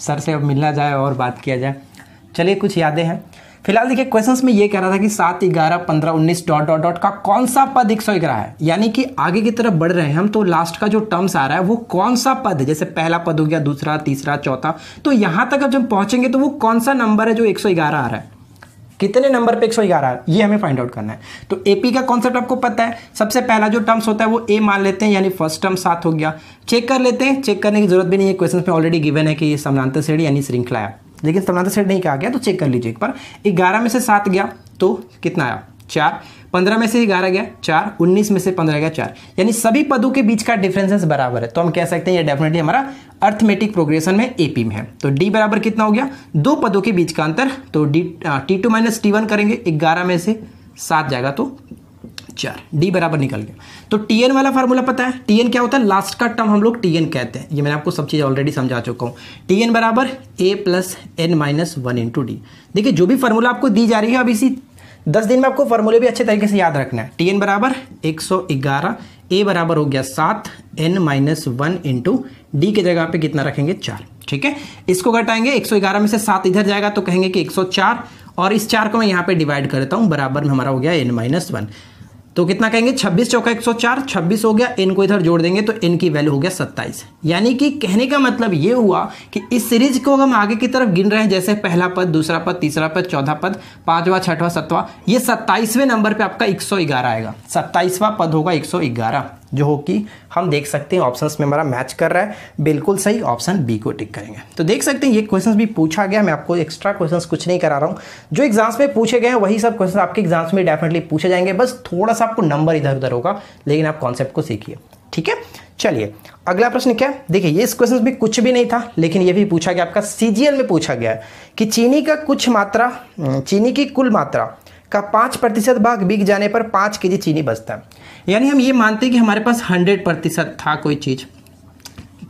सर से अब मिलना जाए और बात किया जाए चलिए कुछ यादें हैं फिलहाल देखिए क्वेश्चंस में ये कह रहा था कि सात ग्यारह पंद्रह उन्नीस डॉट डॉट डॉट का कौन सा पद एक सौ ग्यारह है यानी कि आगे की तरफ बढ़ रहे हैं हम तो लास्ट का जो टर्म्स आ रहा है वो कौन सा पद है जैसे पहला पद हो गया दूसरा तीसरा चौथा तो यहाँ तक अब जब पहुंचेंगे तो वो कौन सा नंबर है जो एक सौ ग्यारह आ रहा है कितने नंबर पे 111 ग्यारह ये हमें फाइंड आउट करना है तो एपी का कॉन्सेप्ट आपको पता है सबसे पहला जो टर्म्स होता है वो ए मान लेते हैं यानी फर्स्ट टर्म सात हो गया चेक कर लेते हैं चेक करने की जरूरत भी नहीं है क्वेश्चन में ऑलरेडी गिवन है कि ये समानांतर श्रेणी यानी श्रृंखला है लेकिन समानांतर सेट नहीं कहा गया तो चेक कर लीजिए एक बार ग्यारह में से सात गया तो कितना आया चार पंद्रह में से ग्यारह गया चार उन्नीस में से पंद्रह गया चार यानी सभी पदों के बीच का डिफरेंसेस बराबर है तो हम कह सकते हैं ये डेफिनेटली हमारा अर्थमेटिक प्रोग्रेशन में एपी में है तो डी बराबर कितना हो गया दो पदों के बीच का अंतर तो d t two minus t one करेंगे ग्यारह में से सात जाएगा तो चार डी बराबर निकल गया तो टी एन वाला फार्मूला पता है टी एन क्या होता है लास्ट का टर्म हम लोग टी एन कहते हैं ये मैंने आपको सब चीज़ ऑलरेडी समझा चुका हूँ टी एन बराबर a plus n minus one into d देखिए जो भी फार्मूला आपको दी जा रही है अब इसी दस दिन में आपको फार्मूले भी अच्छे तरीके से याद रखना है टी एन बराबर एक सौ ग्यारह ए बराबर हो गया सात n minus one into d के जगह पे कितना रखेंगे चार ठीक है इसको घटाएंगे एक सौ ग्यारह में से सात इधर जाएगा तो कहेंगे कि एक सौ चार और इस चार को मैं यहाँ पे डिवाइड करता हूँ बराबर में हमारा हो गया एन माइनस वन तो कितना कहेंगे 26 चौका 104 26 हो गया इनको इधर जोड़ देंगे तो इनकी वैल्यू हो गया 27 यानी कि कहने का मतलब ये हुआ कि इस सीरीज को हम आगे की तरफ गिन रहे हैं जैसे पहला पद दूसरा पद तीसरा पद चौथा पद पांचवा छठवा सतवा ये सत्ताईसवें नंबर पे आपका 111 आएगा सत्ताईसवा पद होगा 111 जो कि हम देख सकते हैं ऑप्शंस में हमारा मैच कर रहा है बिल्कुल सही ऑप्शन बी को टिक करेंगे तो देख सकते हैं ये क्वेश्चंस भी पूछा गया मैं आपको एक्स्ट्रा क्वेश्चंस कुछ नहीं करा रहा हूँ जो एग्जाम्स में पूछे गए हैं वही सब क्वेश्चन आपके एग्जाम्स में डेफिनेटली पूछे जाएंगे बस थोड़ा सा आपको नंबर इधर उधर होगा लेकिन आप कॉन्सेप्ट को सीखिए ठीक है चलिए अगला प्रश्न क्या है देखिए ये इस क्वेश्चन में कुछ भी नहीं था लेकिन ये भी पूछा गया आपका सीजीएल में पूछा गया है कि चीनी का कुछ मात्रा चीनी की कुल मात्रा का पाँच प्रतिशत भाग बिक जाने पर पाँच के चीनी बचता है यानी हम ये मानते हैं कि हमारे पास हंड्रेड प्रतिशत था कोई चीज़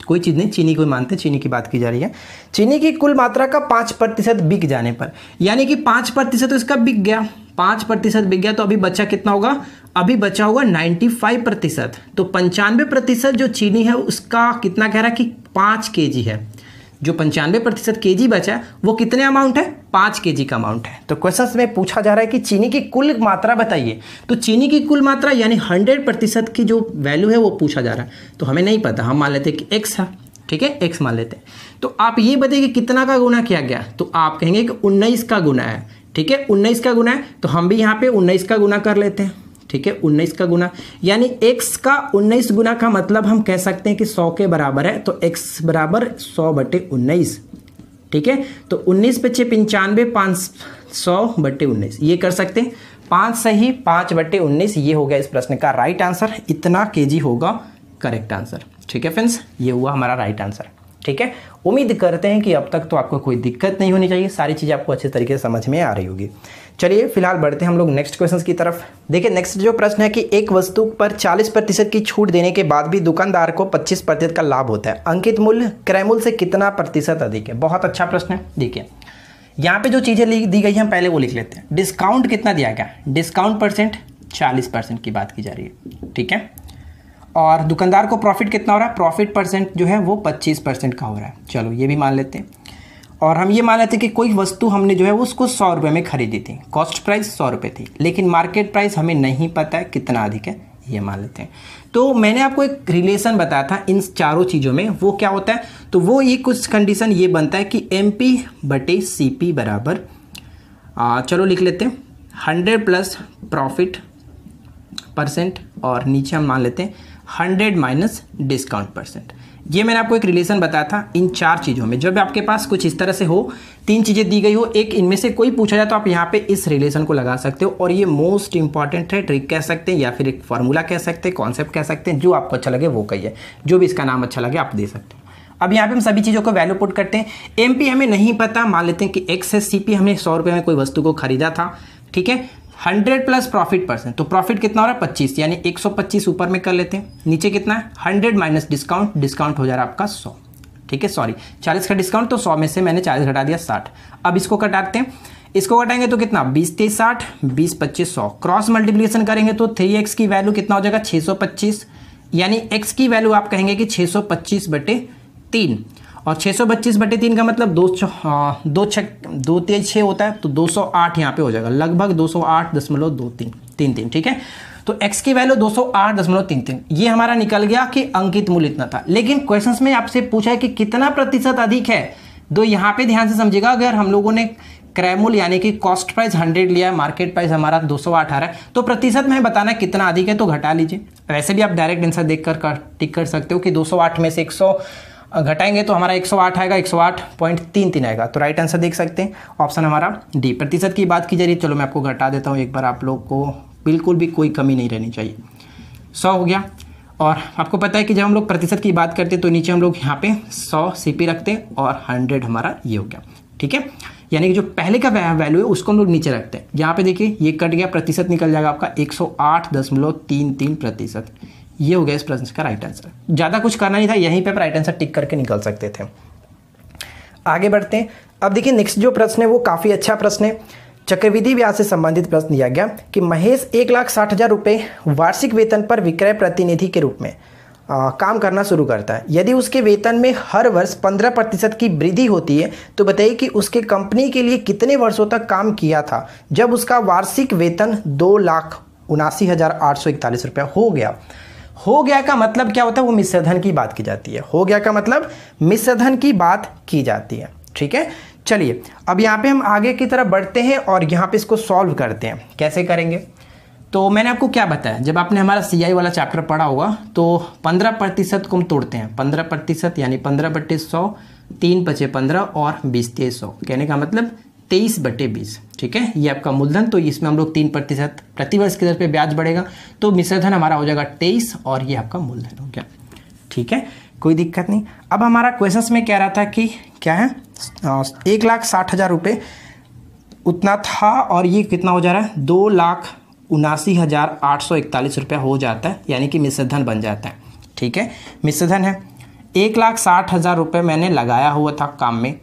कोई चीज़ नहीं चीनी को मानते चीनी की बात की जा रही है चीनी की कुल मात्रा का पाँच प्रतिशत बिक जाने पर यानी कि पाँच प्रतिशत इसका बिक गया पाँच प्रतिशत बिक गया तो अभी बच्चा कितना होगा अभी बचा होगा नाइन्टी फाइव प्रतिशत तो पंचानवे प्रतिशत जो चीनी है उसका कितना कह रहा है कि पाँच के जी है जो पंचानवे प्रतिशत के जी बचा वो कितने अमाउंट है पाँच के जी का अमाउंट है तो क्वेश्चन में पूछा जा रहा है कि चीनी की कुल मात्रा बताइए तो चीनी की कुल मात्रा यानी हंड्रेड प्रतिशत की जो वैल्यू है वो पूछा जा रहा है तो हमें नहीं पता हम मान लेते कि एक्स है ठीक है एक्स मान लेते हैं तो आप ये बताइए कि कितना का गुना किया गया तो आप कहेंगे कि उन्नीस का गुना है ठीक है उन्नीस का गुना है तो हम भी यहाँ पे उन्नीस का गुना कर लेते हैं ठीक है उन्नीस का गुना यानी एक्स का उन्नीस गुना का मतलब हम कह सकते हैं कि सौ के बराबर है तो एक्स बराबर सौ बटे उन्नीस ठीक है तो उन्नीस पच्चे पंचानवे पांच सौ बटे उन्नीस ये कर सकते हैं पांच सही पांच बटे उन्नीस ये हो गया इस प्रश्न का राइट आंसर इतना जी होगा करेक्ट आंसर ठीक है फ्रेंड्स ये हुआ हमारा राइट आंसर ठीक है उम्मीद करते हैं कि अब तक तो आपको कोई दिक्कत नहीं होनी चाहिए सारी चीज़ें आपको अच्छे तरीके से समझ में आ रही होगी चलिए फिलहाल बढ़ते हैं हम लोग नेक्स्ट क्वेश्चन की तरफ देखिए नेक्स्ट जो प्रश्न है कि एक वस्तु पर चालीस प्रतिशत की छूट देने के बाद भी दुकानदार को पच्चीस प्रतिशत का लाभ होता है अंकित मूल्य क्रय मूल्य से कितना प्रतिशत अधिक है बहुत अच्छा प्रश्न है देखिए यहाँ पे जो चीज़ें दी गई हैं पहले वो लिख लेते हैं डिस्काउंट कितना दिया गया डिस्काउंट परसेंट चालीस परसेंट की बात की जा रही है ठीक है और दुकानदार को प्रॉफिट कितना हो रहा है प्रॉफिट परसेंट जो है वो पच्चीस परसेंट का हो रहा है चलो ये भी मान लेते हैं और हम ये मान लेते कि कोई वस्तु हमने जो है उसको सौ रुपये में खरीदी थी कॉस्ट प्राइस सौ रुपये थी लेकिन मार्केट प्राइस हमें नहीं पता है कितना अधिक है ये मान लेते हैं तो मैंने आपको एक रिलेशन बताया था इन चारों चीज़ों में वो क्या होता है तो वो ये कुछ कंडीशन ये बनता है कि एम पी बटे सी पी बराबर आ, चलो लिख लेते हैं हंड्रेड प्लस प्रॉफिट परसेंट और नीचे हम मान लेते हैं हंड्रेड माइनस डिस्काउंट परसेंट ये मैंने आपको एक रिलेशन बताया था इन चार चीज़ों में जब आपके पास कुछ इस तरह से हो तीन चीज़ें दी गई हो एक इनमें से कोई पूछा जाए तो आप यहाँ पे इस रिलेशन को लगा सकते हो और ये मोस्ट इंपॉर्टेंट है ट्रिक कह सकते हैं या फिर एक फार्मूला कह सकते हैं कॉन्सेप्ट कह सकते हैं जो आपको अच्छा लगे वो कही है जो भी इसका नाम अच्छा लगे आप दे सकते हो अब यहाँ पे हम सभी चीज़ों को वैल्यू पुट करते हैं एम हमें नहीं पता मान लेते हैं कि एक्स एस सी हमने सौ रुपये में कोई वस्तु को खरीदा था ठीक है हंड्रेड प्लस प्रॉफिट परसेंट तो प्रॉफिट कितना हो रहा है पच्चीस यानी एक सौ पच्चीस ऊपर में कर लेते हैं नीचे कितना है हंड्रेड माइनस डिस्काउंट डिस्काउंट हो जा रहा है आपका सौ ठीक है सॉरी चालीस का डिस्काउंट तो सौ में से मैंने चालीस घटा दिया साठ अब इसको कटाते हैं इसको कटाएंगे तो कितना बीस तेईस साठ बीस पच्चीस सौ क्रॉस मल्टीप्लीकेशन करेंगे तो थ्री एक्स की वैल्यू कितना हो जाएगा छः सौ पच्चीस यानी एक्स की वैल्यू आप कहेंगे कि छः सौ पच्चीस बटे तीन और छः सौ बच्चीस बटे तीन का मतलब दो हाँ, दो छ दो तेज छः होता है तो दो सौ आठ यहाँ पर हो जाएगा लगभग दो सौ आठ दशमलव दो तीन तीन तीन ठीक है तो x की वैल्यू दो सौ आठ दशमलव तीन तीन ये हमारा निकल गया कि अंकित मूल्य इतना था लेकिन क्वेश्चन में आपसे पूछा है कि कितना प्रतिशत अधिक है तो यहाँ पे ध्यान से समझिएगा अगर हम लोगों ने क्रैमूल यानी कि कॉस्ट प्राइस हंड्रेड लिया है मार्केट प्राइस हमारा दो सौ आ रहा है तो प्रतिशत में बताना कितना अधिक है तो घटा लीजिए वैसे भी आप डायरेक्ट आंसर देख कर टिक कर सकते हो कि 208 में से एक सौ घटाएंगे तो हमारा 108 आएगा 108.33 आएगा तो राइट आंसर देख सकते हैं ऑप्शन हमारा डी प्रतिशत की बात की जा रही है चलो मैं आपको घटा देता हूँ एक बार आप लोग को बिल्कुल भी कोई कमी नहीं रहनी चाहिए सौ हो गया और आपको पता है कि जब हम लोग प्रतिशत की बात करते हैं तो नीचे हम लोग यहाँ पे 100 सीपी रखते हैं और 100 हमारा ये हो गया ठीक है यानी कि जो पहले का वैल्यू है उसको हम लोग नीचे रखते हैं यहाँ पे देखिए ये कट गया प्रतिशत निकल जाएगा आपका 108.33 प्रतिशत ये हो गया इस प्रश्न का राइट आंसर ज़्यादा कुछ करना नहीं था यहीं पर राइट आंसर टिक करके निकल सकते थे आगे बढ़ते हैं अब देखिए नेक्स्ट जो प्रश्न है वो काफ़ी अच्छा प्रश्न है चक्रविधि ब्याज से संबंधित प्रश्न दिया गया कि महेश एक लाख साठ हज़ार रुपये वार्षिक वेतन पर विक्रय प्रतिनिधि के रूप में आ, काम करना शुरू करता है यदि उसके वेतन में हर वर्ष पंद्रह प्रतिशत की वृद्धि होती है तो बताइए कि उसके कंपनी के लिए कितने वर्षों तक काम किया था जब उसका वार्षिक वेतन दो लाख उनासी हज़ार आठ सौ इकतालीस रुपया हो गया हो गया का मतलब क्या होता है वो मिश्रधन की बात की जाती है हो गया का मतलब मिश्रधन की बात की जाती है ठीक है चलिए अब यहाँ पे हम आगे की तरफ बढ़ते हैं और यहाँ पे इसको सॉल्व करते हैं कैसे करेंगे तो मैंने आपको क्या बताया जब आपने हमारा सीआई वाला चैप्टर पढ़ा होगा तो पंद्रह प्रतिशत को हम तोड़ते हैं पंद्रह प्रतिशत यानी पंद्रह बट्टे सौ तीन पचे पंद्रह और बीस तेईस सौ कहने का मतलब तेईस बटे बीस ठीक है ये आपका मूलधन तो इसमें हम लोग तीन प्रतिशत प्रतिवर्ष की दर पे ब्याज बढ़ेगा तो मिश्रधन हमारा हो जाएगा तेईस और ये आपका मूलधन हो गया ठीक है कोई दिक्कत नहीं अब हमारा क्वेश्चन में कह रहा था कि क्या है एक लाख साठ हज़ार रुपये उतना था और ये कितना हो जा रहा है दो लाख उनासी हज़ार आठ सौ इकतालीस रुपया हो जाता है यानी कि मिश्रधन बन जाता है ठीक है मिश्रधन है एक लाख साठ हज़ार रुपये मैंने लगाया हुआ था काम में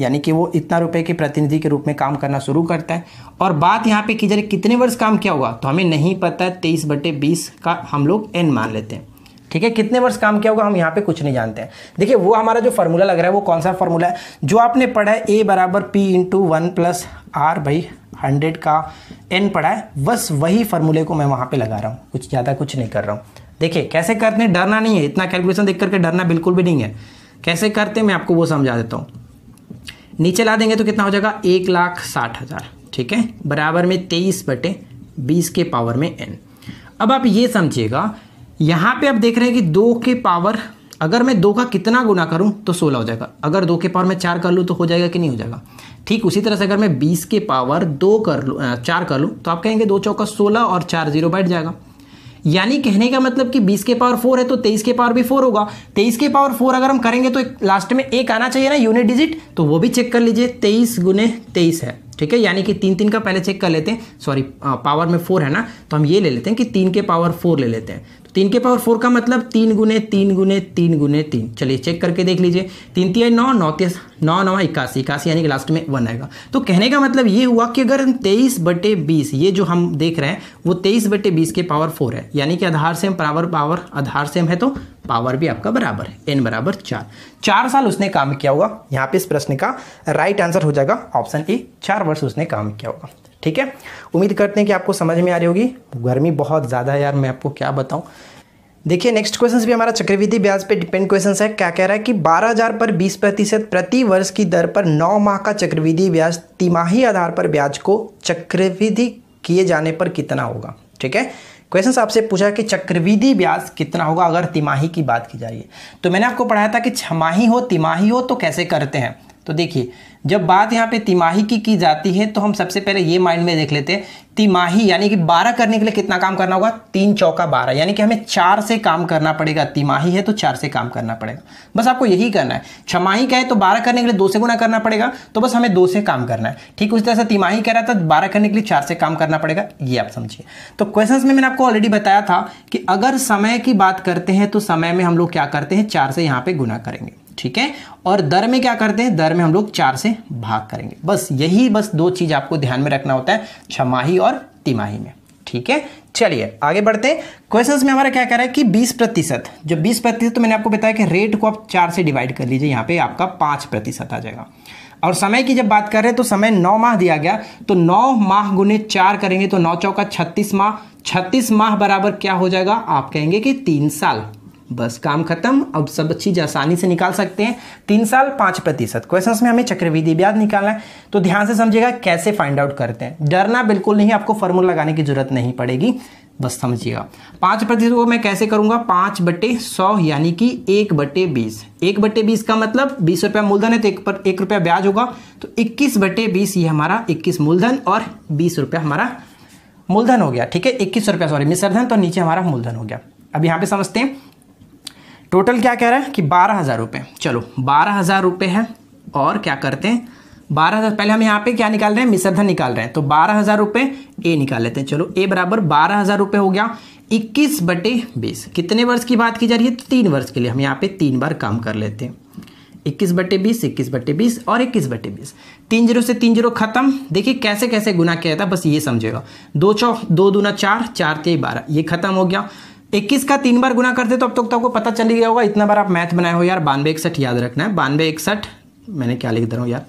यानी कि वो इतना रुपए के प्रतिनिधि के रूप में काम करना शुरू करता है और बात यहाँ पे की जा रही कितने वर्ष काम किया होगा तो हमें नहीं पता है तेईस बटे बीस का हम लोग एन मान लेते हैं ठीक है कितने वर्ष काम किया होगा हम यहाँ पे कुछ नहीं जानते हैं देखिए वो हमारा जो फार्मूला लग रहा है वो कौन सा फार्मूला है जो आपने पढ़ा है ए बराबर P into one plus r by hundred का एन पढ़ा है बस वही फार्मूले को मैं वहाँ पे लगा रहा हूँ कुछ ज़्यादा कुछ नहीं कर रहा हूँ देखिए कैसे करते हैं डरना नहीं है इतना कैलकुलेशन देख करके डरना बिल्कुल भी नहीं है कैसे करते हैं मैं आपको वो समझा देता हूँ नीचे ला देंगे तो कितना हो जाएगा एक लाख साठ हज़ार ठीक है बराबर में तेईस बटे बीस के पावर में एन अब आप ये समझिएगा यहाँ पे आप देख रहे हैं कि दो के पावर अगर मैं दो का कितना गुना करूँ तो सोलह हो जाएगा अगर दो के पावर में चार कर लूँ तो हो जाएगा कि नहीं हो जाएगा ठीक उसी तरह से अगर मैं बीस के पावर दो कर लूँ चार कर लूँ तो आप कहेंगे दो चौका सोलह और चार जीरो बैठ जाएगा यानी कहने का मतलब कि 20 के पावर 4 है तो 23 के पावर भी 4 होगा 23 के पावर 4 अगर हम करेंगे तो एक लास्ट में एक आना चाहिए ना यूनिट डिजिट तो वो भी चेक कर लीजिए 23 गुने तेईस है ठीक है यानी कि तीन तीन का पहले चेक कर लेते हैं सॉरी पावर में फोर है ना तो हम ये ले लेते हैं कि तीन के पावर फोर ले लेते हैं तीन के पावर फोर का मतलब तीन गुने तीन गुने तीन गुने तीन चलिए चेक करके देख लीजिए तीन तीन नौ नौ तीस नौ नौ इक्यासी इक्यासी यानी कि लास्ट में वन आएगा तो कहने का मतलब ये हुआ कि अगर हम तेईस बटे बीस ये जो हम देख रहे हैं वो तेईस बटे बीस के पावर फोर है यानी कि आधार सेम पावर पावर आधार सेम है तो पावर भी आपका बराबर है एन बराबर चार चार साल उसने काम किया होगा यहाँ पे इस प्रश्न का राइट आंसर हो जाएगा ऑप्शन ए चार वर्ष उसने काम किया होगा ठीक है उम्मीद करते हैं कि आपको समझ में आ रही होगी गर्मी बहुत ज़्यादा है यार मैं आपको क्या बताऊँ देखिए नेक्स्ट क्वेश्चन भी हमारा चक्रवृद्धि ब्याज पे डिपेंड क्वेश्चन है क्या कह रहा है कि 12,000 पर 20 प्रतिशत प्रति वर्ष की दर पर 9 माह का चक्रवृद्धि ब्याज तिमाही आधार पर ब्याज को चक्रवृद्धि किए जाने पर कितना होगा ठीक है क्वेश्चन आपसे पूछा कि चक्रवृद्धि ब्याज कितना होगा अगर तिमाही की बात की जा रही है तो मैंने आपको पढ़ाया था कि छमाही हो तिमाही हो तो कैसे करते हैं तो देखिए जब बात यहाँ पे तिमाही की की जाती है तो हम सबसे पहले ये माइंड में देख लेते हैं तिमाही यानी कि बारह करने के लिए कितना काम करना होगा तीन चौका बारह यानी कि हमें चार से काम करना पड़ेगा तिमाही है तो चार से काम करना पड़ेगा बस आपको यही करना है छमाही का है तो बारह करने के लिए दो से गुना करना पड़ेगा तो बस हमें दो से काम करना है ठीक उस तरह से तिमाही कह रहा था बारह करने के लिए चार से काम करना पड़ेगा ये आप समझिए तो क्वेश्चन में मैंने आपको ऑलरेडी बताया था कि अगर समय की बात करते हैं तो समय में हम लोग क्या करते हैं चार से यहाँ पर गुना करेंगे ठीक है और दर में क्या करते हैं दर में हम लोग चार से भाग करेंगे बस यही बस दो चीज़ आपको ध्यान में रखना होता है छमाही और तिमाही में ठीक है चलिए आगे बढ़ते क्वेश्चंस में हमारा क्या कह रहा है कि 20 प्रतिशत जो 20 प्रतिशत तो मैंने आपको बताया कि रेट को आप चार से डिवाइड कर लीजिए यहाँ पे आपका पांच प्रतिशत आ जाएगा और समय की जब बात कर रहे हैं तो समय नौ माह दिया गया तो नौ माह गुने चार करेंगे तो नौ चौका छत्तीस माह छत्तीस माह बराबर क्या हो जाएगा आप कहेंगे कि तीन साल बस काम खत्म अब सब चीज़ आसानी से निकाल सकते हैं तीन साल पांच प्रतिशत क्वेश्चन में हमें चक्रवृद्धि ब्याज निकालना है तो ध्यान से समझिएगा कैसे फाइंड आउट करते हैं डरना बिल्कुल नहीं आपको फॉर्मूला लगाने की जरूरत नहीं पड़ेगी बस समझिएगा पांच प्रतिशत को मैं कैसे करूंगा पांच बटे सौ यानी कि एक बटे बीस एक बटे बीस का मतलब बीस रुपया मूलधन है तो एक पर एक रुपया ब्याज होगा तो इक्कीस बटे बीस ये हमारा इक्कीस मूलधन और बीस रुपया हमारा मूलधन हो गया ठीक है इक्कीस रुपया सॉरी मिश्रधन तो नीचे हमारा मूलधन हो गया अब यहाँ पे समझते हैं टोटल क्या कह रहा है कि बारह हज़ार रुपये चलो बारह हज़ार रुपये है और क्या करते हैं बारह हज़ार पहले हम यहाँ पे क्या निकाल रहे हैं मिसरधन निकाल रहे हैं तो बारह हज़ार रुपये ए निकाल लेते हैं चलो ए बराबर बारह हज़ार रुपये हो गया इक्कीस बटे बीस कितने वर्ष की बात की जा रही है तो तीन वर्ष के लिए हम यहाँ पे तीन बार काम कर लेते हैं इक्कीस बटे बीस इक्कीस बटे बीस और इक्कीस बटे बीस तीन जीरो से तीन जीरो खत्म देखिए कैसे कैसे गुना किया था बस ये समझेगा दो चौ दो दूना चार चार तेई बारह ये खत्म हो गया इक्कीस का तीन बार गुना करते तो अब तक तो, तो, आपको पता चल गया होगा इतना बार आप मैथ बनाए हो यार बानवे इकसठ याद रखना है बानवे इकसठ मैंने क्या लिख दे रहा हूँ यार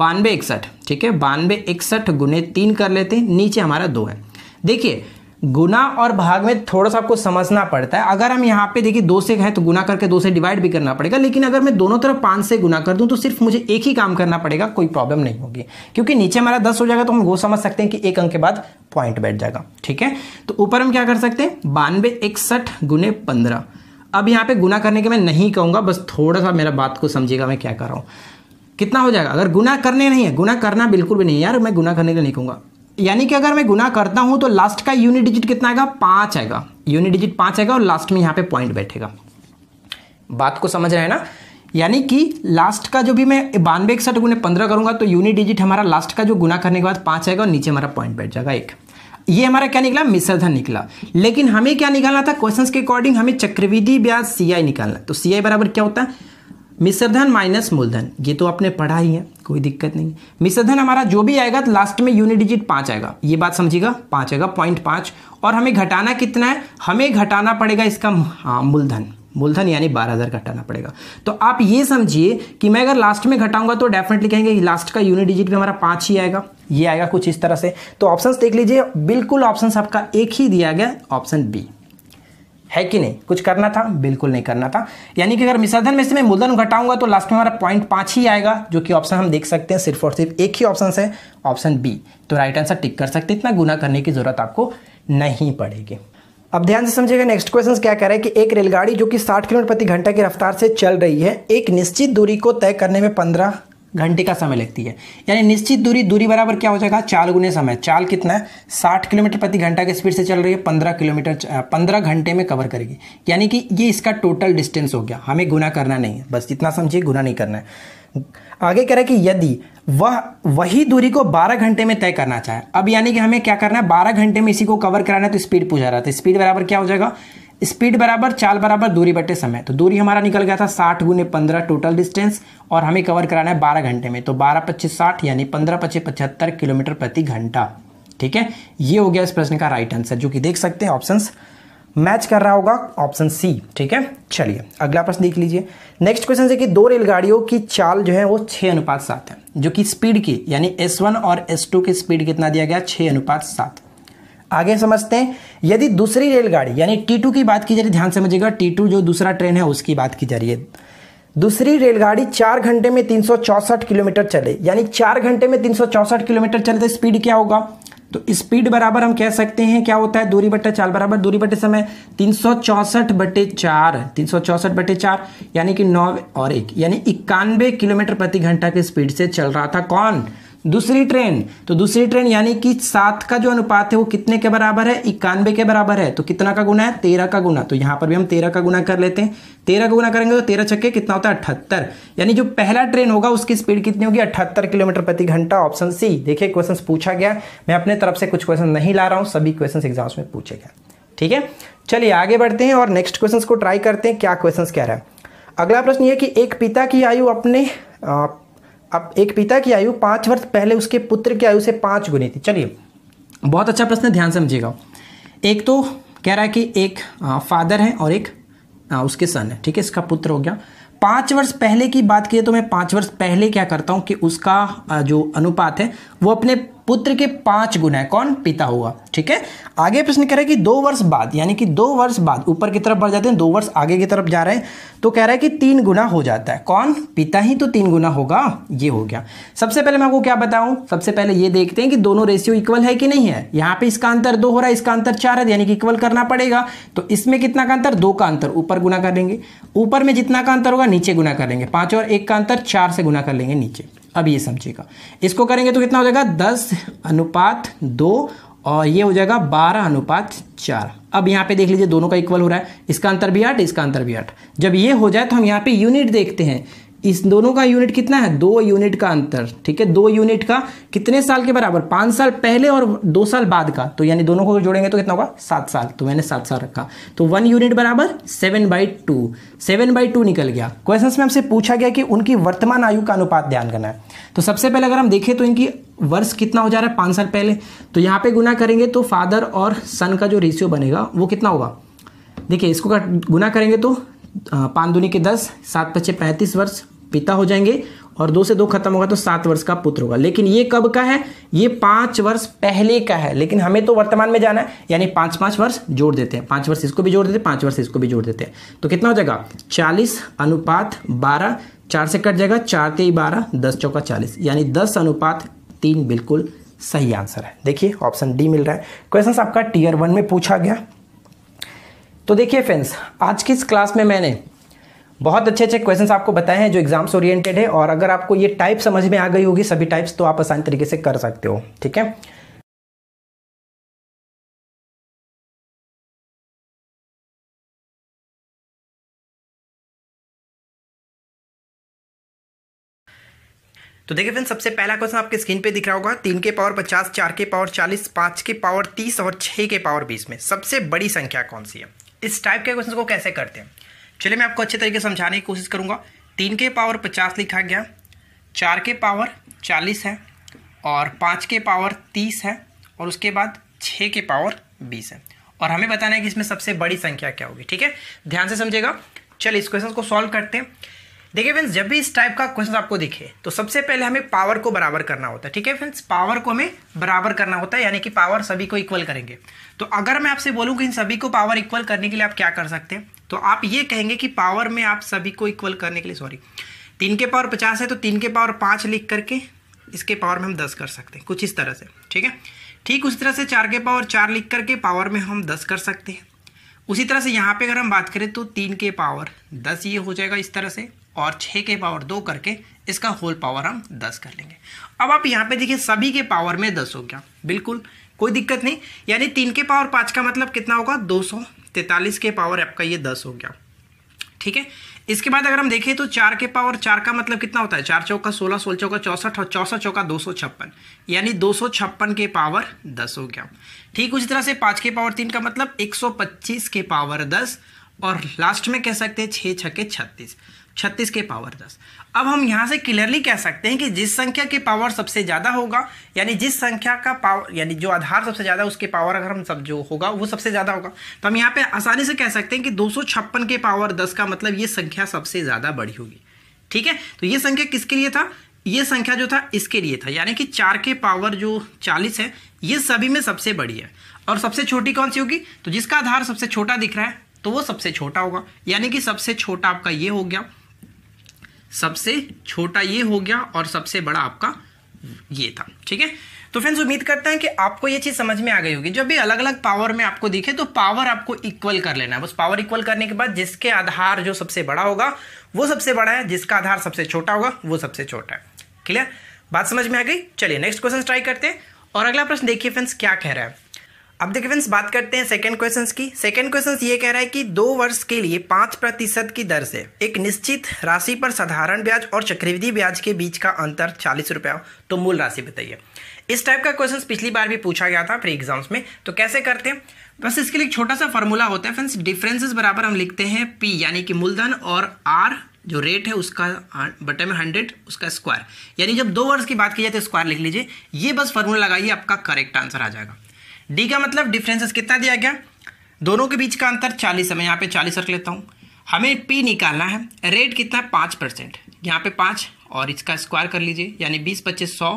बानवे इकसठ ठीक है बानवे इकसठ गुने तीन कर लेते हैं नीचे हमारा दो है देखिए गुना और भाग में थोड़ा सा आपको समझना पड़ता है अगर हम यहाँ पे देखिए दो से है तो गुना करके दो से डिवाइड भी करना पड़ेगा लेकिन अगर मैं दोनों तरफ पाँच से गुना कर दूं तो सिर्फ मुझे एक ही काम करना पड़ेगा कोई प्रॉब्लम नहीं होगी क्योंकि नीचे हमारा दस हो जाएगा तो हम वो समझ सकते हैं कि एक अंक के बाद पॉइंट बैठ जाएगा ठीक है तो ऊपर हम क्या कर सकते हैं बानवे इकसठ गुने पंद्रह अब यहाँ पे गुना करने के मैं नहीं कहूँगा बस थोड़ा सा मेरा बात को समझिएगा मैं क्या कर रहा हूँ कितना हो जाएगा अगर गुना करने नहीं है गुना करना बिल्कुल भी नहीं यार मैं गुना करने के लिए नहीं कहूँगा यानी कि अगर मैं गुना करता हूं तो लास्ट का यूनिट डिजिट कितना आएगा पांच आएगा यूनिट डिजिट पांच आएगा और लास्ट में यहां पे पॉइंट बैठेगा बात को समझ रहे हैं ना यानी कि लास्ट का जो भी मैं बानवे इकसठ गुने पंद्रह करूंगा तो यूनिट डिजिट हमारा लास्ट का जो गुना करने के बाद पांच आएगा और नीचे हमारा पॉइंट बैठ जाएगा एक ये हमारा क्या निकला मिसर्धन निकला लेकिन हमें क्या निकालना था क्वेश्चंस के अकॉर्डिंग हमें चक्रविधि ब्याज सीआई निकालना तो सीआई बराबर क्या होता है मिश्रधन माइनस मूलधन ये तो आपने पढ़ा ही है कोई दिक्कत नहीं मिश्रधन हमारा जो भी आएगा तो लास्ट में यूनिट डिजिट पांच आएगा ये बात समझिएगा पांच आएगा पॉइंट पांच और हमें घटाना कितना है हमें घटाना पड़ेगा इसका हाँ मूलधन मूलधन यानी बारह हज़ार घटाना पड़ेगा तो आप ये समझिए कि मैं अगर लास्ट में घटाऊंगा तो डेफिनेटली कहेंगे लास्ट का यूनिट डिजिट भी हमारा पांच ही आएगा ये आएगा कुछ इस तरह से तो ऑप्शन देख लीजिए बिल्कुल ऑप्शन आपका एक ही दिया गया ऑप्शन बी है कि नहीं कुछ करना था बिल्कुल नहीं करना था यानी कि अगर मिसर्धन में से मैं मूलधन घटाऊंगा तो लास्ट में हमारा पॉइंट पाँच ही आएगा जो कि ऑप्शन हम देख सकते हैं सिर्फ और सिर्फ एक ही ऑप्शन है ऑप्शन बी तो राइट आंसर टिक कर सकते इतना गुना करने की ज़रूरत आपको नहीं पड़ेगी अब ध्यान से समझेगा नेक्स्ट क्वेश्चन क्या कह रहा है कि एक रेलगाड़ी जो कि 60 किलोमीटर प्रति घंटा की रफ्तार से चल रही है एक निश्चित दूरी को तय करने में 15 घंटे का समय लगती है यानी निश्चित दूरी दूरी बराबर क्या हो जाएगा चाल गुने समय चाल कितना है साठ किलोमीटर प्रति घंटा की स्पीड से चल रही है पंद्रह किलोमीटर पंद्रह घंटे में कवर करेगी यानी कि ये इसका टोटल डिस्टेंस हो गया हमें गुना करना नहीं है बस इतना समझिए गुना नहीं करना है आगे कह रहे कि यदि वह वही दूरी को 12 घंटे में तय करना चाहे अब यानी कि हमें क्या करना है 12 घंटे में इसी को कवर कराना है तो स्पीड पूछा रहा था स्पीड बराबर क्या हो जाएगा स्पीड बराबर चाल बराबर दूरी बटे समय तो दूरी हमारा निकल गया था साठ गुने पंद्रह टोटल डिस्टेंस और हमें कवर कराना है बारह घंटे में तो बारह पच्चीस साठ यानी पंद्रह पच्चीस पचहत्तर किलोमीटर प्रति घंटा ठीक है ये हो गया इस प्रश्न का राइट आंसर जो कि देख सकते हैं ऑप्शन मैच कर रहा होगा ऑप्शन सी ठीक है चलिए अगला प्रश्न देख लीजिए नेक्स्ट क्वेश्चन है कि दो रेलगाड़ियों की चाल जो है वो छः अनुपात सात है जो कि स्पीड की यानी एस वन और एस टू की स्पीड कितना दिया गया छः अनुपात सात आगे समझते हैं यदि दूसरी रेलगाड़ी यानी टी टू की बात की जा रही तो ध्यान समझिएगा टी टू जो दूसरा ट्रेन है उसकी बात की जा रही है दूसरी रेलगाड़ी चार घंटे में तीन किलोमीटर चले यानी चार घंटे में तीन किलोमीटर चले तो स्पीड क्या होगा तो स्पीड बराबर हम कह सकते हैं क्या होता है दूरी बट्टे चाल बराबर दूरी बट्टे समय तीन सौ चौसठ बटे चार तीन सौ चौसठ बटे चार यानी कि नौ और एक यानी इक्यानवे किलोमीटर प्रति घंटा की स्पीड से चल रहा था कौन दूसरी ट्रेन तो दूसरी ट्रेन यानी कि सात का जो अनुपात है वो कितने के बराबर है इक्यानवे के बराबर है तो कितना का गुना है तेरह का गुना तो यहाँ पर भी हम तेरह का गुना कर लेते हैं तेरह का गुना करेंगे तो तेरह छक्के कितना होता है अठहत्तर यानी जो पहला ट्रेन होगा उसकी स्पीड कितनी होगी अठहत्तर किलोमीटर प्रति घंटा ऑप्शन सी देखिए क्वेश्चन पूछा गया मैं अपने तरफ से कुछ क्वेश्चन नहीं ला रहा हूँ सभी क्वेश्चन एग्जाम्स में पूछे गए ठीक है चलिए आगे बढ़ते हैं और नेक्स्ट क्वेश्चन को ट्राई करते हैं क्या क्वेश्चन कह रहा है अगला प्रश्न ये कि एक पिता की आयु अपने अब एक पिता की आयु पांच वर्ष पहले उसके पुत्र की आयु से पांच गुनी थी चलिए बहुत अच्छा प्रश्न ध्यान समझिएगा एक तो कह रहा है कि एक फादर है और एक आ, उसके सन है ठीक है इसका पुत्र हो गया पांच वर्ष पहले की बात की तो मैं पांच वर्ष पहले क्या करता हूं कि उसका जो अनुपात है वो अपने पुत्र के पांच गुना है कौन पिता हुआ ठीक है आगे प्रश्न कह रहा है कि दो वर्ष बाद यानी कि दो वर्ष बाद ऊपर की तरफ बढ़ जाते हैं दो वर्ष आगे की तरफ जा रहे हैं तो कह रहा है कि तीन गुना हो जाता है कौन पिता ही तो तीन गुना होगा ये हो गया सबसे पहले मैं आपको क्या बताऊं सबसे पहले ये देखते हैं कि दोनों रेशियो इक्वल है कि नहीं है यहां पर इसका अंतर दो हो रहा है इसका अंतर चार है यानी कि इक्वल करना पड़ेगा तो इसमें कितना का अंतर दो का अंतर ऊपर गुना करेंगे ऊपर में जितना का अंतर होगा नीचे गुना करेंगे पांच और एक का अंतर चार से गुना कर लेंगे नीचे अब ये समझिएगा इसको करेंगे तो कितना हो जाएगा दस अनुपात दो और ये हो जाएगा बारह अनुपात चार अब यहाँ पे देख लीजिए दोनों का इक्वल हो रहा है इसका अंतर भी आठ इसका अंतर भी आठ जब ये हो जाए तो हम यहाँ पे यूनिट देखते हैं इस दोनों का यूनिट कितना है दो यूनिट का अंतर ठीक है दो यूनिट का कितने साल के बराबर पांच साल पहले और दो साल बाद का तो यानी दोनों को जोड़ेंगे तो कितना होगा सात साल तो मैंने सात साल रखा तो वन यूनिट बराबर seven by two seven by two निकल गया क्वेश्चन में हमसे पूछा गया कि उनकी वर्तमान आयु का अनुपात ध्यान करना है तो सबसे पहले अगर हम देखें तो इनकी वर्ष कितना हो जा रहा है पांच साल पहले तो यहां पर गुना करेंगे तो फादर और सन का जो रेशियो बनेगा वो कितना होगा देखिए इसको गुना करेंगे तो पांच दूनी के दस सात पच्चे पैंतीस वर्ष पिता हो जाएंगे और दो से दो खत्म होगा तो सात वर्ष का पुत्र होगा लेकिन ये कब का है ये पांच वर्ष पहले का है लेकिन हमें तो वर्तमान में जाना है यानी पांच पांच वर्ष जोड़ देते हैं पांच वर्ष इसको भी जोड़ देते हैं पांच वर्ष इसको भी जोड़ देते हैं तो कितना हो जाएगा चालीस अनुपात बारह चार से कट जाएगा चार ते बारह दस चौका चालीस यानी दस अनुपात तीन बिल्कुल सही आंसर है देखिए ऑप्शन डी मिल रहा है क्वेश्चन आपका टीयर वन में पूछा गया तो देखिए फ्रेंड्स आज की इस क्लास में मैंने बहुत अच्छे अच्छे क्वेश्चंस आपको बताए हैं जो एग्जाम्स ओरिएंटेड है और अगर आपको ये टाइप समझ में आ गई होगी सभी टाइप्स तो आप आसान तरीके से कर सकते हो ठीक है तो देखिए फ्रेंड सबसे पहला क्वेश्चन आपके स्क्रीन पे दिख रहा होगा तीन के पावर पचास चार के पावर चालीस पांच के पावर तीस और छह के पावर बीस में सबसे बड़ी संख्या कौन सी है इस टाइप के क्वेश्चन को कैसे करते हैं चलिए मैं आपको अच्छे तरीके से समझाने की कोशिश करूँगा तीन के पावर पचास लिखा गया चार के पावर चालीस है और पाँच के पावर तीस है और उसके बाद छः के पावर बीस है और हमें बताना है कि इसमें सबसे बड़ी संख्या क्या होगी ठीक है ध्यान से समझेगा चलिए इस क्वेश्चन को सॉल्व करते हैं देखिए फ्रेंड्स जब भी इस टाइप का क्वेश्चन आपको दिखे तो सबसे पहले हमें पावर को बराबर करना होता है ठीक है फ्रेंड्स पावर को हमें बराबर करना होता है यानी कि पावर सभी को इक्वल करेंगे तो अगर मैं आपसे बोलूँ कि इन सभी को पावर इक्वल करने के लिए आप क्या कर सकते हैं तो आप ये कहेंगे कि पावर में आप सभी को इक्वल करने के लिए सॉरी तीन के पावर पचास है तो तीन के पावर पाँच लिख करके इसके पावर में हम दस कर सकते हैं कुछ इस तरह से ठीक है ठीक उसी तरह से चार के पावर चार लिख करके पावर में हम दस कर सकते हैं उसी तरह से यहाँ पे अगर हम बात करें तो तीन के पावर दस ये हो जाएगा इस तरह से और छः के पावर दो करके इसका होल पावर हम दस कर लेंगे अब आप यहाँ पे देखिए सभी के पावर में दस हो गया बिल्कुल कोई दिक्कत नहीं यानी तीन के पावर पाँच का मतलब कितना होगा दो सौ तैतालीस के पावर आपका ये दस हो गया ठीक है इसके बाद अगर हम देखें तो चार के पावर चार का मतलब कितना होता है चार चौका सोलह सोलह चौका चौसठ और चौसठ चौका दो सौ छप्पन यानी दो सौ छप्पन के पावर दस हो गया ठीक उसी तरह से पाँच के पावर तीन का मतलब एक सौ पच्चीस के पावर दस और लास्ट में कह सकते हैं छः छक्के छत्तीस छत्तीस के पावर दस अब हम यहाँ से क्लियरली कह सकते हैं कि जिस संख्या के पावर सबसे ज़्यादा होगा यानी जिस संख्या का पावर यानी जो आधार सबसे ज़्यादा उसके पावर अगर हम सब जो होगा वो सबसे ज़्यादा होगा तो हम यहाँ पे आसानी से कह सकते हैं कि दो के पावर दस का मतलब ये संख्या सबसे ज़्यादा बड़ी होगी ठीक है तो ये संख्या किसके लिए था ये संख्या जो था इसके लिए था यानी कि चार के पावर जो चालीस है ये सभी में सबसे बड़ी है और सबसे छोटी कौन सी होगी तो जिसका आधार सबसे छोटा दिख रहा है तो वो सबसे छोटा होगा यानी कि सबसे छोटा आपका ये हो गया सबसे छोटा ये हो गया और सबसे बड़ा आपका ये था ठीक है तो फ्रेंड्स उम्मीद करते हैं कि आपको ये चीज़ समझ में आ गई होगी जब भी अलग अलग पावर में आपको दिखे तो पावर आपको इक्वल कर लेना है बस पावर इक्वल करने के बाद जिसके आधार जो सबसे बड़ा होगा वो सबसे बड़ा है जिसका आधार सबसे छोटा होगा वो सबसे छोटा है क्लियर बात समझ में आ गई चलिए नेक्स्ट क्वेश्चन ट्राई करते हैं और अगला प्रश्न देखिए फ्रेंड्स क्या कह रहा है अब देखिए फ्रेंड्स बात करते हैं सेकंड क्वेश्चन की सेकंड क्वेश्चन ये कह रहा है कि दो वर्ष के लिए पांच प्रतिशत की दर से एक निश्चित राशि पर साधारण ब्याज और चक्रवृद्धि ब्याज के बीच का अंतर चालीस रुपया तो मूल राशि बताइए इस टाइप का क्वेश्चन पिछली बार भी पूछा गया था प्री एग्जाम्स में तो कैसे करते हैं बस इसके लिए छोटा सा फॉर्मूला होता है फ्रेंड्स डिफरेंसेस बराबर हम लिखते हैं पी यानी कि मूलधन और आर जो रेट है उसका बटे में हंड्रेड उसका स्क्वायर यानी जब दो वर्ष की बात की जाए तो स्क्वायर लिख लीजिए ये बस फार्मूला लगाइए आपका करेक्ट आंसर आ जाएगा डी का मतलब डिफरेंसेस कितना दिया गया दोनों के बीच का अंतर चालीस है मैं यहाँ पे चालीस रख लेता हूँ हमें पी निकालना है रेट कितना है पाँच परसेंट यहाँ पे पाँच और इसका स्क्वायर कर लीजिए यानी बीस पच्चीस सौ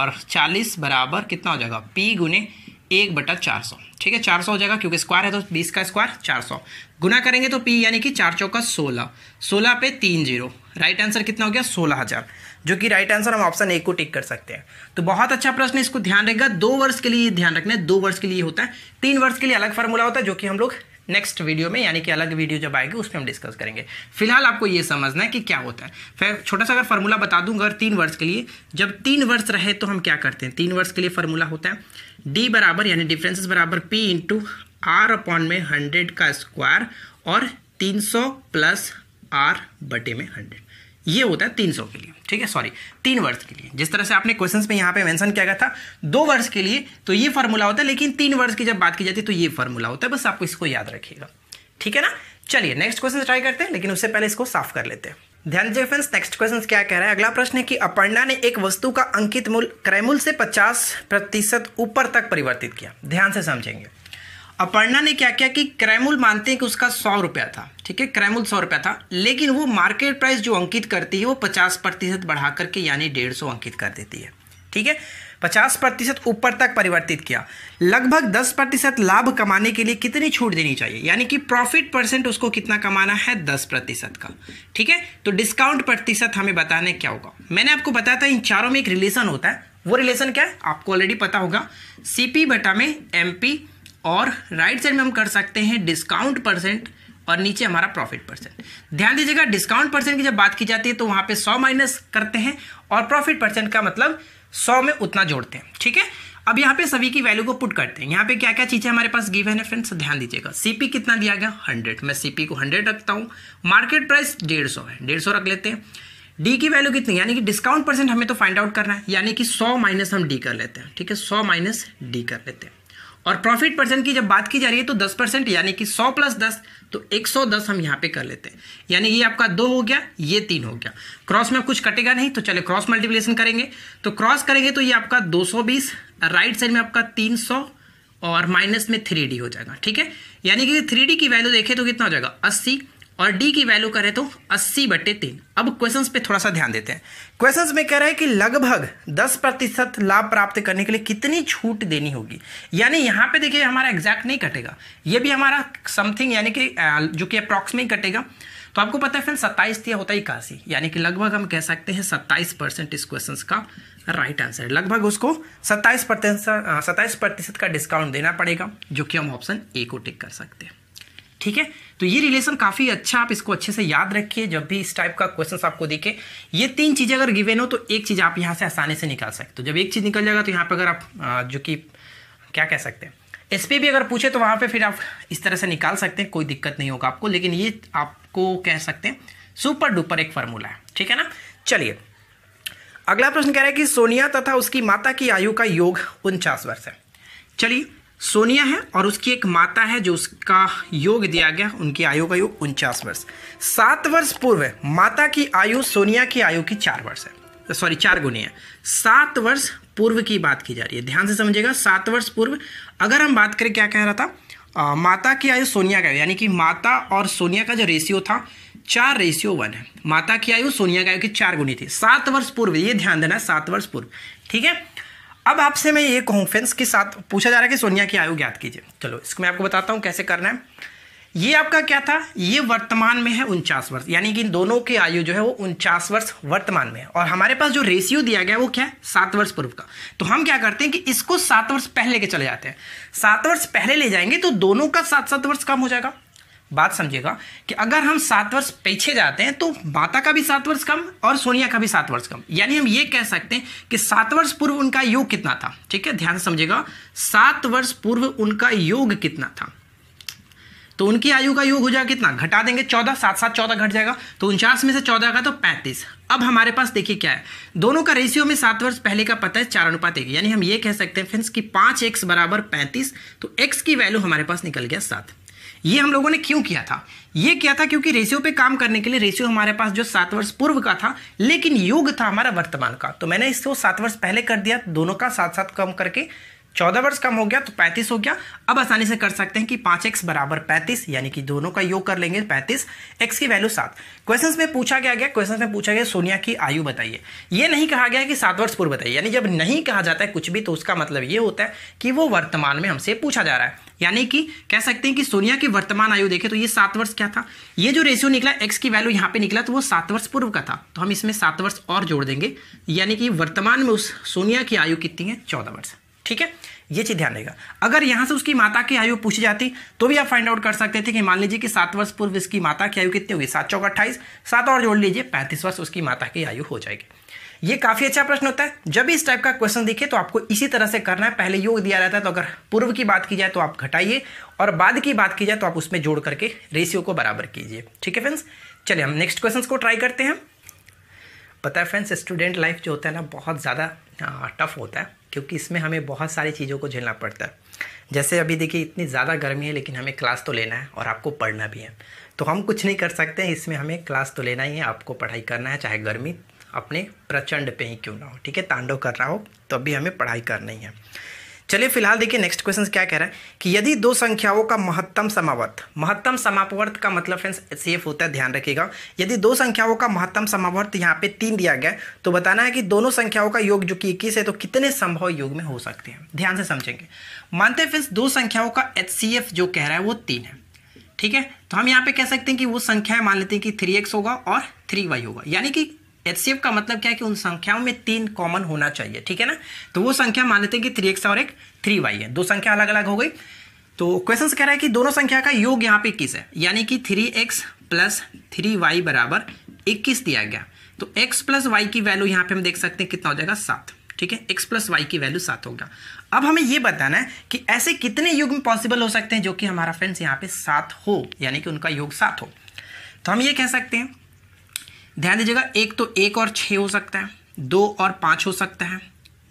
और चालीस बराबर कितना हो जाएगा पी गुने एक बटा चार सौ ठीक है चार सौ हो जाएगा क्योंकि स्क्वायर है तो बीस का स्क्वायर चार सौ गुना करेंगे तो पी यानी कि चार चौका सोलह सोलह पे तीन जीरो राइट आंसर कितना हो गया सोलह हज़ार जो कि राइट आंसर हम ऑप्शन ए को टिक कर सकते हैं तो बहुत अच्छा प्रश्न इसको ध्यान रखेगा दो वर्ष के लिए ध्यान रखना है दो वर्ष के लिए होता है तीन वर्ष के लिए अलग फार्मूला होता है जो कि हम लोग नेक्स्ट वीडियो में यानी कि अलग वीडियो जब आएगी उसमें हम डिस्कस करेंगे फिलहाल आपको यह समझना है कि क्या होता है फिर छोटा सा अगर फार्मूला बता दूंगा अगर तीन वर्ष के लिए जब तीन वर्ष रहे तो हम क्या करते हैं तीन वर्ष के लिए फार्मूला होता है डी बराबर यानी डिफरेंसेस बराबर पी इंटू आर अपॉन में हंड्रेड का स्क्वायर और तीन सौ प्लस आर बटे में हंड्रेड ये होता है तीन सौ के लिए ठीक है सॉरी तीन वर्ष के लिए जिस तरह से आपने क्वेश्चंस में यहाँ पे मेंशन किया गया था दो वर्ष के लिए तो ये फॉर्मूला होता है लेकिन तीन वर्ष की जब बात की जाती है तो ये फॉर्मूला होता है बस आपको इसको याद रखिएगा ठीक है ना चलिए नेक्स्ट क्वेश्चन ट्राई करते हैं लेकिन उससे पहले इसको साफ कर लेते हैं ध्यान दीजिए फ्रेंड्स नेक्स्ट क्वेश्चन क्या कह रहा है अगला प्रश्न है कि अपर्णा ने एक वस्तु का अंकित मूल्य क्रय से पचास प्रतिशत ऊपर तक परिवर्तित किया ध्यान से समझेंगे अपर्णा ने क्या किया कि क्रैमुल मानते हैं कि उसका सौ रुपया था ठीक है क्रैमुल सौ रुपया था लेकिन वो मार्केट प्राइस जो अंकित करती है वो पचास प्रतिशत बढ़ा करके यानी डेढ़ सौ अंकित कर देती है ठीक है पचास प्रतिशत ऊपर तक परिवर्तित किया लगभग दस प्रतिशत लाभ कमाने के लिए कितनी छूट देनी चाहिए यानी कि प्रॉफिट परसेंट उसको कितना कमाना है दस प्रतिशत का ठीक है तो डिस्काउंट प्रतिशत हमें बताने क्या होगा मैंने आपको बताया था इन चारों में एक रिलेशन होता है वो रिलेशन क्या है आपको ऑलरेडी पता होगा सीपी बटा में एमपी और राइट साइड में हम कर सकते हैं डिस्काउंट परसेंट और नीचे हमारा प्रॉफिट परसेंट ध्यान दीजिएगा डिस्काउंट परसेंट की जब बात की जाती है तो वहां पे 100 माइनस करते हैं और प्रॉफिट परसेंट का मतलब 100 में उतना जोड़ते हैं ठीक है अब यहाँ पे सभी की वैल्यू को पुट करते हैं यहाँ पे क्या क्या चीज़ें हमारे पास गिवन है फ्रेंड्स तो ध्यान दीजिएगा सीपी कितना दिया गया हंड्रेड मैं सीपी को हंड्रेड रखता हूँ मार्केट प्राइस डेढ़ सौ है डेढ़ सौ रख लेते हैं डी की वैल्यू कितनी यानी कि डिस्काउंट परसेंट हमें तो फाइंड आउट करना है यानी कि सौ माइनस हम डी कर लेते हैं ठीक है सौ माइनस डी कर लेते हैं और प्रॉफिट परसेंट की जब बात की जा रही है तो दस परसेंट यानी कि सौ प्लस दस तो एक सौ दस हम यहाँ पे कर लेते हैं यानी ये आपका दो हो गया ये तीन हो गया क्रॉस में कुछ कटेगा नहीं तो चले क्रॉस मल्टीप्लिकेशन करेंगे तो क्रॉस करेंगे तो ये आपका दो सौ बीस राइट साइड में आपका तीन सौ और माइनस में थ्री डी हो जाएगा ठीक है यानी कि थ्री डी की वैल्यू देखें तो कितना हो जाएगा अस्सी और डी की वैल्यू करें तो अस्सी बटे तीन अब क्वेश्चंस पे थोड़ा सा ध्यान देते हैं क्वेश्चंस में कह रहा है कि लगभग दस प्रतिशत लाभ प्राप्त करने के लिए कितनी छूट देनी होगी यानी यहाँ पे देखिए हमारा एग्जैक्ट नहीं कटेगा ये भी हमारा समथिंग यानी कि जो कि अप्रॉक्सीमेट कटेगा तो आपको पता है फ्रेंड सत्ताईस होता होता इक्यासी यानी कि लगभग हम कह सकते हैं सत्ताईस परसेंट इस क्वेश्चन का राइट आंसर है लगभग उसको सत्ताईस प्रतिशत सत्ताईस प्रतिशत का डिस्काउंट देना पड़ेगा जो कि हम ऑप्शन ए को टिक कर सकते हैं ठीक है तो ये रिलेशन काफ़ी अच्छा आप इसको अच्छे से याद रखिए जब भी इस टाइप का क्वेश्चन आपको देखे ये तीन चीजें अगर गिवेन हो तो एक चीज़ आप यहाँ से आसानी से निकाल सकते हो तो जब एक चीज़ निकल जाएगा तो यहाँ पर अगर आप जो कि क्या कह सकते हैं एस भी अगर पूछे तो वहां पे फिर आप इस तरह से निकाल सकते हैं कोई दिक्कत नहीं होगा आपको लेकिन ये आपको कह सकते हैं सुपर डुपर एक फॉर्मूला है ठीक है ना चलिए अगला प्रश्न कह रहा है कि सोनिया तथा उसकी माता की आयु का योग उनचास वर्ष है चलिए सोनिया है और उसकी एक माता है जो उसका योग दिया गया उनकी आयु का योग उनचास वर्ष सात वर्ष पूर्व माता की आयु सोनिया की आयु की चार वर्ष है सॉरी चार गुनी है सात वर्ष पूर्व की बात की जा रही है ध्यान से समझिएगा सात वर्ष पूर्व अगर हम बात करें क्या कह रहा था आ, माता की आयु सोनिया का यानी कि माता और सोनिया का जो रेशियो था चार रेशियो वन है माता की आयु सोनिया की आयु की चार गुनी थी सात वर्ष पूर्व ये ध्यान देना है सात वर्ष पूर्व ठीक है अब आपसे मैं ये कहूँ फ्रेंड्स के साथ पूछा जा रहा है कि सोनिया की आयु ज्ञात कीजिए चलो इसको मैं आपको बताता हूँ कैसे करना है ये आपका क्या था ये वर्तमान में है उनचास वर्ष यानी कि इन दोनों की आयु जो है वो उनचास वर्ष वर्तमान में है और हमारे पास जो रेशियो दिया गया है वो क्या है सात वर्ष पूर्व का तो हम क्या करते हैं कि इसको सात वर्ष पहले के चले जाते हैं सात वर्ष पहले ले जाएंगे तो दोनों का सात सात वर्ष कम हो जाएगा बात समझिएगा कि अगर हम सात वर्ष पीछे जाते हैं तो माता का भी सात वर्ष कम और सोनिया का भी सात वर्ष कम यानी हम ये कह सकते हैं कि सात वर्ष पूर्व उनका योग कितना था ठीक है ध्यान समझेगा समझिएगा सात वर्ष पूर्व उनका योग कितना था तो उनकी आयु का योग हो जाएगा कितना घटा देंगे चौदह सात सात चौदह घट जाएगा तो उनचास में से चौदह का तो पैंतीस अब हमारे पास देखिए क्या है दोनों का रेशियो में सात वर्ष पहले का पता है चार अनुपात एक यानी हम ये कह सकते हैं फ्रेंड्स कि पांच एक्स बराबर पैंतीस तो एक्स की वैल्यू हमारे पास निकल गया सात ये हम लोगों ने क्यों किया था ये किया था क्योंकि रेशियो पे काम करने के लिए रेशियो हमारे पास जो सात वर्ष पूर्व का था लेकिन योग था हमारा वर्तमान का तो मैंने इसको सात वर्ष पहले कर दिया दोनों का साथ साथ कम करके चौदह वर्ष कम हो गया तो पैंतीस हो गया अब आसानी से कर सकते हैं कि पांच एक्स बराबर पैंतीस यानी कि दोनों का योग कर लेंगे पैंतीस एक्स की वैल्यू सात क्वेश्चन में पूछा गया गया क्वेश्चन में पूछा गया सोनिया की आयु बताइए ये नहीं कहा गया कि सात वर्ष पूर्व बताइए यानी जब नहीं कहा जाता है कुछ भी तो उसका मतलब ये होता है कि वो वर्तमान में हमसे पूछा जा रहा है यानी कि कह सकते हैं कि सोनिया की वर्तमान आयु देखे तो ये सात वर्ष क्या था ये जो रेशियो निकला एक्स की वैल्यू यहाँ पे निकला तो वो सात वर्ष पूर्व का था तो हम इसमें सात वर्ष और जोड़ देंगे यानी कि वर्तमान में उस सोनिया की आयु कितनी है चौदह वर्ष ठीक है ये चीज़ ध्यान देगा अगर यहां से उसकी माता की आयु पूछी जाती तो भी आप फाइंड आउट कर सकते थे कि मान लीजिए कि सात वर्ष पूर्व इसकी माता की आयु कितनी होगी सात चौक अट्ठाईस सात और जोड़ लीजिए पैंतीस वर्ष उसकी माता की आयु हो जाएगी ये काफ़ी अच्छा प्रश्न होता है जब भी इस टाइप का क्वेश्चन दिखे तो आपको इसी तरह से करना है पहले योग दिया रहता है तो अगर पूर्व की बात की जाए तो आप घटाइए और बाद की बात की जाए तो आप उसमें जोड़ करके रेशियो को बराबर कीजिए ठीक है फ्रेंड्स चलिए हम नेक्स्ट क्वेश्चन को ट्राई करते हैं पता है फ्रेंड्स स्टूडेंट लाइफ जो होता है ना बहुत ज़्यादा टफ़ हाँ, होता है क्योंकि इसमें हमें बहुत सारी चीज़ों को झेलना पड़ता है जैसे अभी देखिए इतनी ज़्यादा गर्मी है लेकिन हमें क्लास तो लेना है और आपको पढ़ना भी है तो हम कुछ नहीं कर सकते हैं इसमें हमें क्लास तो लेना ही है आपको पढ़ाई करना है चाहे गर्मी अपने प्रचंड पे ही क्यों ना हो ठीक है तांडव करना हो तो अभी हमें पढ़ाई करनी है चलिए फिलहाल देखिए नेक्स्ट क्वेश्चन क्या कह रहा है कि यदि दो संख्याओं का महत्तम समावर्त महत्तम समापवर्त का मतलब फ्रेंड्स सेफ होता है ध्यान रखिएगा यदि दो संख्याओं का महत्तम समावर्त यहाँ पे तीन दिया गया तो बताना है कि दोनों संख्याओं का योग जो कि इक्कीस है तो कितने संभव योग में हो सकते हैं ध्यान से समझेंगे मानते हैं फ्रेंड्स दो संख्याओं का एच जो कह रहा है वो तीन है ठीक है तो हम यहाँ पे कह सकते हैं कि वो संख्या मान लेते हैं कि थ्री एक्स होगा और थ्री वाई होगा यानी कि एचसीएफ का मतलब क्या है कि उन संख्याओं में तीन कॉमन होना चाहिए ठीक है ना तो वो संख्या मान लेते हैं कि थ्री एक्स और एक थ्री वाई है दो संख्या अलग अलग हो गई तो क्वेश्चन कह रहा है कि दोनों संख्या का योग यहाँ पे किस है यानी कि three X plus three Y बराबर इक्कीस दिया गया तो x प्लस वाई की वैल्यू यहाँ पे हम देख सकते हैं कितना हो जाएगा सात ठीक है x प्लस वाई की वैल्यू सात होगा अब हमें ये बताना है कि ऐसे कितने युग में पॉसिबल हो सकते हैं जो कि हमारा फ्रेंड्स यहाँ पे सात हो यानी कि उनका योग सात हो तो हम ये कह सकते हैं ध्यान दीजिएगा एक तो एक और छः हो सकता है दो और पाँच हो सकता है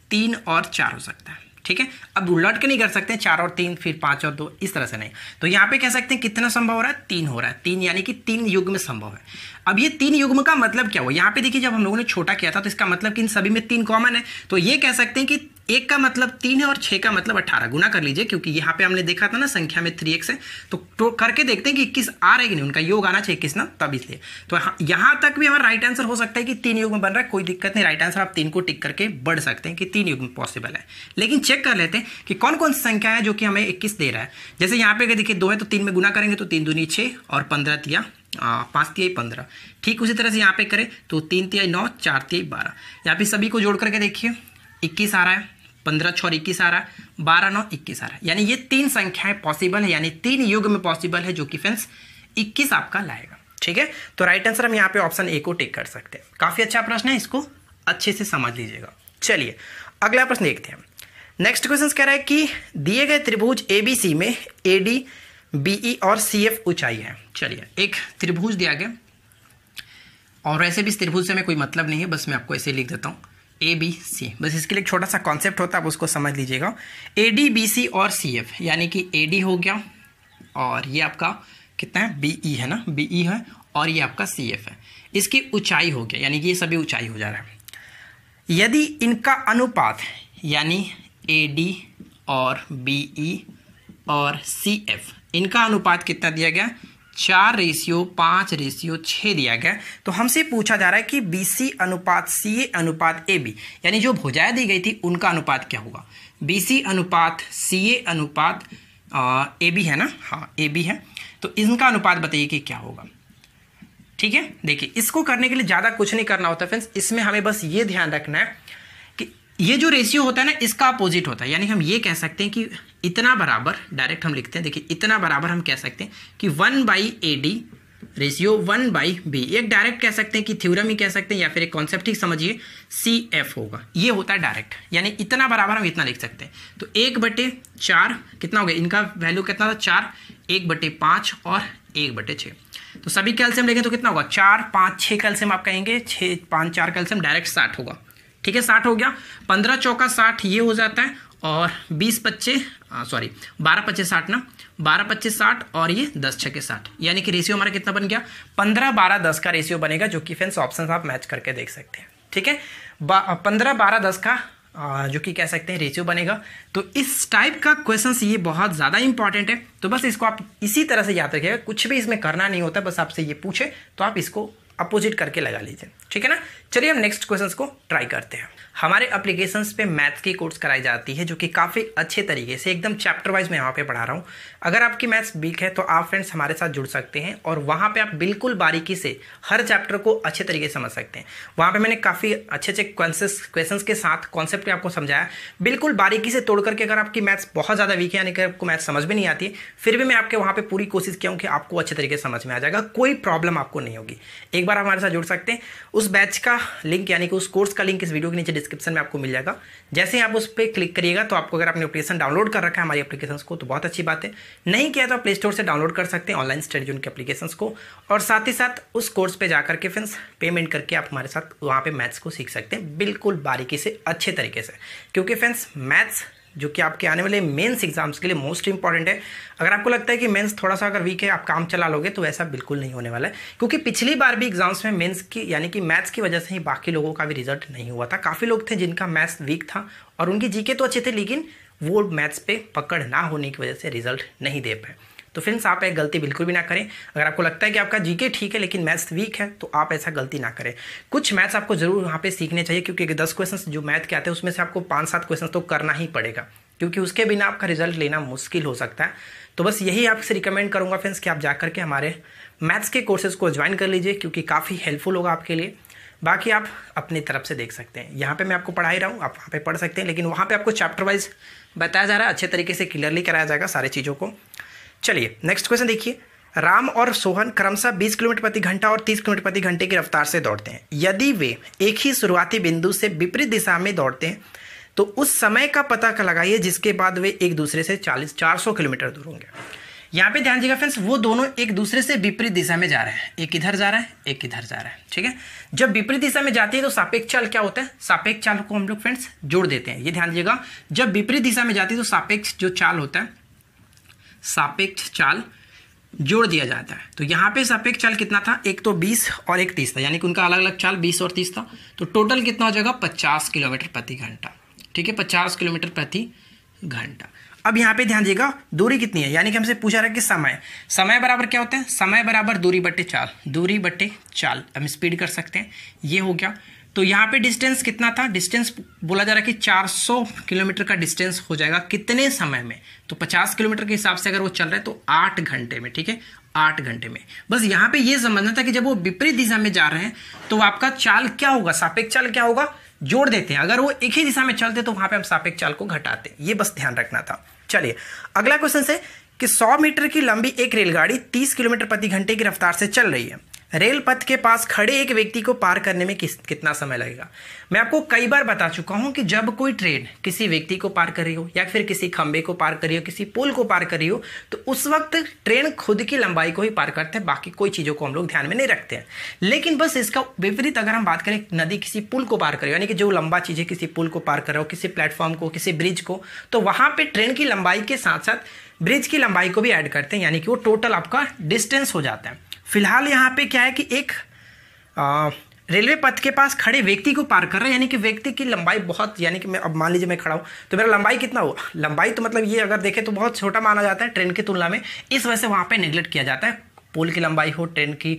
तीन और चार हो सकता है ठीक है अब उलट के नहीं कर सकते चार और तीन फिर पाँच और दो इस तरह से नहीं तो यहाँ पे कह सकते हैं कितना संभव हो रहा है तीन हो रहा है तीन यानी कि तीन युग में संभव है अब ये तीन युग्म का मतलब क्या हुआ यहाँ पे देखिए जब हम लोगों ने छोटा किया था तो इसका मतलब कि इन सभी में तीन कॉमन है तो ये कह सकते हैं कि एक का मतलब तीन है और छः का मतलब अट्ठारह गुना कर लीजिए क्योंकि यहाँ पे हमने देखा था ना संख्या में थ्री एक्स है तो, तो करके देखते हैं कि इक्कीस आ रहा है कि नहीं उनका योग आना चाहिए इक्कीस ना तब इसलिए तो यहाँ तक भी हमारा राइट आंसर हो सकता है कि तीन युग में बन रहा है कोई दिक्कत नहीं राइट आंसर आप तीन को टिक करके बढ़ सकते हैं कि तीन युग में पॉसिबल है लेकिन चेक कर लेते हैं कि कौन कौन सी संख्या है जो कि हमें इक्कीस दे रहा है जैसे यहाँ पे देखिए दो है तो तीन में गुना करेंगे तो तीन दूनी छः और पंद्रह तिया पाँच तिया पंद्रह ठीक उसी तरह से यहाँ पे करें तो तीन तिया नौ चार तिया बारह यहाँ पे सभी को जोड़ करके देखिए इक्कीस आ रहा है पंद्रह छः इक्कीस आ रहा है बारह नौ इक्कीस आ रहा है यानी ये तीन संख्याएं पॉसिबल है यानी तीन युग में पॉसिबल है जो कि फ्रेंड्स इक्कीस आपका लाएगा ठीक है तो राइट आंसर हम यहाँ पे ऑप्शन ए को टेक कर सकते हैं काफ़ी अच्छा प्रश्न है इसको अच्छे से समझ लीजिएगा चलिए अगला प्रश्न देखते हैं नेक्स्ट क्वेश्चन कह रहा है कि दिए गए त्रिभुज ए में ए डी बीई और सी एफ ऊंचाई है चलिए एक त्रिभुज दिया गया और वैसे भी इस त्रिभुज से मैं कोई मतलब नहीं है बस मैं आपको ऐसे लिख देता हूँ ए बी सी बस इसके लिए एक छोटा सा कॉन्सेप्ट होता है आप उसको समझ लीजिएगा ए डी बी सी और सी एफ यानी कि ए डी हो गया और ये आपका कितना है बी ई e है ना बी ई e है और ये आपका सी एफ है इसकी ऊंचाई हो गया यानी कि ये सभी ऊंचाई हो जा रहा है यदि इनका अनुपात यानी ए डी और बी ई e और सी एफ इनका अनुपात कितना दिया गया चार रेशियो पांच रेशियो छह दिया गया तो हमसे पूछा जा रहा है कि बी सी अनुपात सी ए अनुपात ए बी यानी जो भुजाएं दी गई थी उनका अनुपात क्या होगा बी सी अनुपात सी ए अनुपात ए बी है ना हाँ ए बी है तो इनका अनुपात बताइए कि क्या होगा ठीक है देखिए इसको करने के लिए ज़्यादा कुछ नहीं करना होता फ्रेंड्स इसमें हमें बस ये ध्यान रखना है ये जो रेशियो होता है ना इसका अपोजिट होता है यानी हम ये कह सकते हैं कि इतना बराबर डायरेक्ट हम लिखते हैं देखिए इतना बराबर हम कह सकते हैं कि one by A D ratio one by B एक डायरेक्ट कह सकते हैं कि थ्योरम ही कह सकते हैं या फिर एक कॉन्सेप्ट ही समझिए सी एफ होगा ये होता है डायरेक्ट यानी इतना बराबर हम इतना लिख सकते हैं तो एक बटे चार कितना हो गया इनका वैल्यू कितना था चार एक बटे पाँच और एक बटे छः तो सभी कैल्सियम लेंगे तो कितना होगा चार पाँच छः कैल्सियम आप कहेंगे छः पाँच चार कैल्सियम डायरेक्ट साठ होगा ठीक है साठ हो गया पंद्रह चौका साठ ये हो जाता है और बीस पच्चे सॉरी बारह पच्चे साठ ना बारह पच्चीस साठ और ये दस छके साठ यानी कि रेशियो हमारा कितना बन गया पंद्रह बारह दस का रेशियो बनेगा जो कि फ्रेंड्स ऑप्शन आप मैच करके देख सकते हैं ठीक है पंद्रह बारह दस का जो कि कह सकते हैं रेशियो बनेगा तो इस टाइप का क्वेश्चन ये बहुत ज़्यादा इंपॉर्टेंट है तो बस इसको आप इसी तरह से याद रखिएगा कुछ भी इसमें करना नहीं होता बस आपसे ये पूछे तो आप इसको अपोजिट करके लगा लीजिए ठीक है ना चलिए हम नेक्स्ट क्वेश्चंस को ट्राई करते हैं हमारे एप्लीकेशंस पे मैथ्स की कोर्स कराई जाती है जो कि काफ़ी अच्छे तरीके से एकदम चैप्टर वाइज मैं यहाँ पे पढ़ा रहा हूँ अगर आपकी मैथ्स वीक है तो आप फ्रेंड्स हमारे साथ जुड़ सकते हैं और वहाँ पे आप बिल्कुल बारीकी से हर चैप्टर को अच्छे तरीके से समझ सकते हैं वहाँ पे मैंने काफ़ी अच्छे अच्छे क्वेश्चंस के साथ कॉन्सेप्ट आपको समझाया बिल्कुल बारीकी से तोड़ करके अगर आपकी मैथ्स बहुत ज़्यादा वीक है यानी कि आपको मैथ्स समझ में नहीं आती फिर भी मैं आपके वहाँ पर पूरी कोशिश किया हूँ कि आपको अच्छे तरीके से समझ में आ जाएगा कोई प्रॉब्लम आपको नहीं होगी एक बार हमारे साथ जुड़ सकते हैं उस बैच का लिंक यानी कि उस कोर्स का लिंक इस वीडियो के नीचे डिस्क्रिप्शन में आपको मिल जाएगा जैसे ही आप उस पर क्लिक करिएगा तो आपको अगर आपने अपलीकेशन डाउनलोड कर रखा है हमारी अपलीकेशन को तो बहुत अच्छी बात है नहीं किया तो आप प्ले स्टोर से डाउनलोड कर सकते हैं ऑनलाइन स्टडी जोन के एप्लीकेशंस को और साथ ही साथ उस कोर्स पे जाकर के फ्रेंड्स पेमेंट करके आप हमारे साथ वहाँ पे मैथ्स को सीख सकते हैं बिल्कुल बारीकी से अच्छे तरीके से क्योंकि फ्रेंड्स मैथ्स जो कि आपके आने वाले मेन्स एग्जाम्स के लिए मोस्ट इंपॉर्टेंट है अगर आपको लगता है कि मेन्स थोड़ा सा अगर वीक है आप काम चला लोगे तो वैसा बिल्कुल नहीं होने वाला है क्योंकि पिछली बार भी एग्जाम्स में मेन्स की यानी कि मैथ्स की वजह से ही बाकी लोगों का भी रिजल्ट नहीं हुआ था काफ़ी लोग थे जिनका मैथ्स वीक था और उनकी जीके तो अच्छे थे लेकिन वो मैथ्स पे पकड़ ना होने की वजह से रिजल्ट नहीं दे पाए तो फ्रेंड्स आप एक गलती बिल्कुल भी ना करें अगर आपको लगता है कि आपका जीके ठीक है लेकिन मैथ्स वीक है तो आप ऐसा गलती ना करें कुछ मैथ्स आपको जरूर वहाँ पे सीखने चाहिए क्योंकि दस क्वेश्चन जो मैथ के आते हैं उसमें से आपको पाँच सात क्वेश्चन तो करना ही पड़ेगा क्योंकि उसके बिना आपका रिजल्ट लेना मुश्किल हो सकता है तो बस यही आपसे रिकमेंड करूँगा फ्रेंड्स कि आप जा करके हमारे मैथ्स के कोर्सेज को ज्वाइन कर लीजिए क्योंकि काफ़ी हेल्पफुल होगा आपके लिए बाकी आप अपनी तरफ से देख सकते हैं यहाँ पे मैं आपको पढ़ा ही रहा हूँ आप वहाँ पे पढ़ सकते हैं लेकिन वहाँ पे आपको चैप्टर वाइज बताया जा रहा है अच्छे तरीके से क्लियरली कराया जाएगा सारे चीज़ों को चलिए नेक्स्ट क्वेश्चन देखिए राम और सोहन क्रमशः 20 किलोमीटर प्रति घंटा और 30 किलोमीटर प्रति घंटे की रफ्तार से दौड़ते हैं यदि वे एक ही शुरुआती बिंदु से विपरीत दिशा में दौड़ते हैं तो उस समय का पता लगाइए जिसके बाद वे एक दूसरे से चालीस चार किलोमीटर दूर होंगे यहाँ पे ध्यान दीजिएगा फ्रेंड्स वो दोनों एक दूसरे से विपरीत दिशा में जा रहे हैं एक इधर जा रहा है एक इधर जा रहा है ठीक है जब विपरीत दिशा में जाते हैं तो सापेक्ष चाल क्या होता है सापेक्ष चाल को हम लोग फ्रेंड्स जोड़ देते हैं ये ध्यान दीजिएगा जब विपरीत दिशा में जाती है तो सापेक्ष जो चाल होता है सापेक्ष चाल जोड़ दिया जाता है तो यहाँ पे सापेक्ष चाल कितना था एक तो 20 और एक 30 था यानी कि उनका अलग अलग चाल 20 और 30 था तो टोटल कितना हो जाएगा 50 किलोमीटर प्रति घंटा ठीक है 50 किलोमीटर प्रति घंटा अब यहाँ पे ध्यान दिएगा दूरी कितनी है यानी कि हमसे पूछा रहा है कि समय समय बराबर क्या होता है समय बराबर दूरी बटे चाल दूरी बटे चाल हम स्पीड कर सकते हैं ये हो गया तो यहाँ पे डिस्टेंस कितना था डिस्टेंस बोला जा रहा है कि 400 किलोमीटर का डिस्टेंस हो जाएगा कितने समय में तो 50 किलोमीटर के हिसाब से अगर वो चल रहा है तो 8 घंटे में ठीक है 8 घंटे में बस यहाँ पे ये समझना था कि जब वो विपरीत दिशा में जा रहे हैं तो आपका चाल क्या होगा सापेक्ष चाल क्या होगा जोड़ देते हैं अगर वो एक ही दिशा में चलते तो वहां पे हम सापेक्ष चाल को घटाते ये बस ध्यान रखना था चलिए अगला क्वेश्चन से कि 100 मीटर की लंबी एक रेलगाड़ी 30 किलोमीटर प्रति घंटे की रफ्तार से चल रही है रेल पथ के पास खड़े एक व्यक्ति को पार करने में किस कितना समय लगेगा मैं आपको कई बार बता चुका हूं कि जब कोई ट्रेन किसी व्यक्ति को पार कर रही हो या फिर किसी खंबे को पार कर रही हो किसी पुल को पार कर रही हो तो उस वक्त ट्रेन खुद की लंबाई को ही पार करते हैं बाकी कोई चीज़ों को हम लोग ध्यान में नहीं रखते हैं लेकिन बस इसका विपरीत अगर हम बात करें नदी किसी पुल को पार हो यानी कि जो लंबा चीज़ें किसी पुल को पार कर रहे हो किसी प्लेटफॉर्म को किसी ब्रिज को तो वहाँ पर ट्रेन की लंबाई के साथ साथ ब्रिज की लंबाई को भी ऐड करते हैं यानी कि वो टोटल आपका डिस्टेंस हो जाता है फिलहाल यहाँ पे क्या है कि एक रेलवे पथ के पास खड़े व्यक्ति को पार कर रहा है यानी कि व्यक्ति की लंबाई बहुत यानी कि मैं अब मान लीजिए मैं खड़ा हूँ तो मेरा लंबाई कितना हुआ लंबाई तो मतलब ये अगर देखें तो बहुत छोटा माना जाता है ट्रेन की तुलना में इस वजह से वहाँ पर निगलेक्ट किया जाता है पुल की लंबाई हो ट्रेन की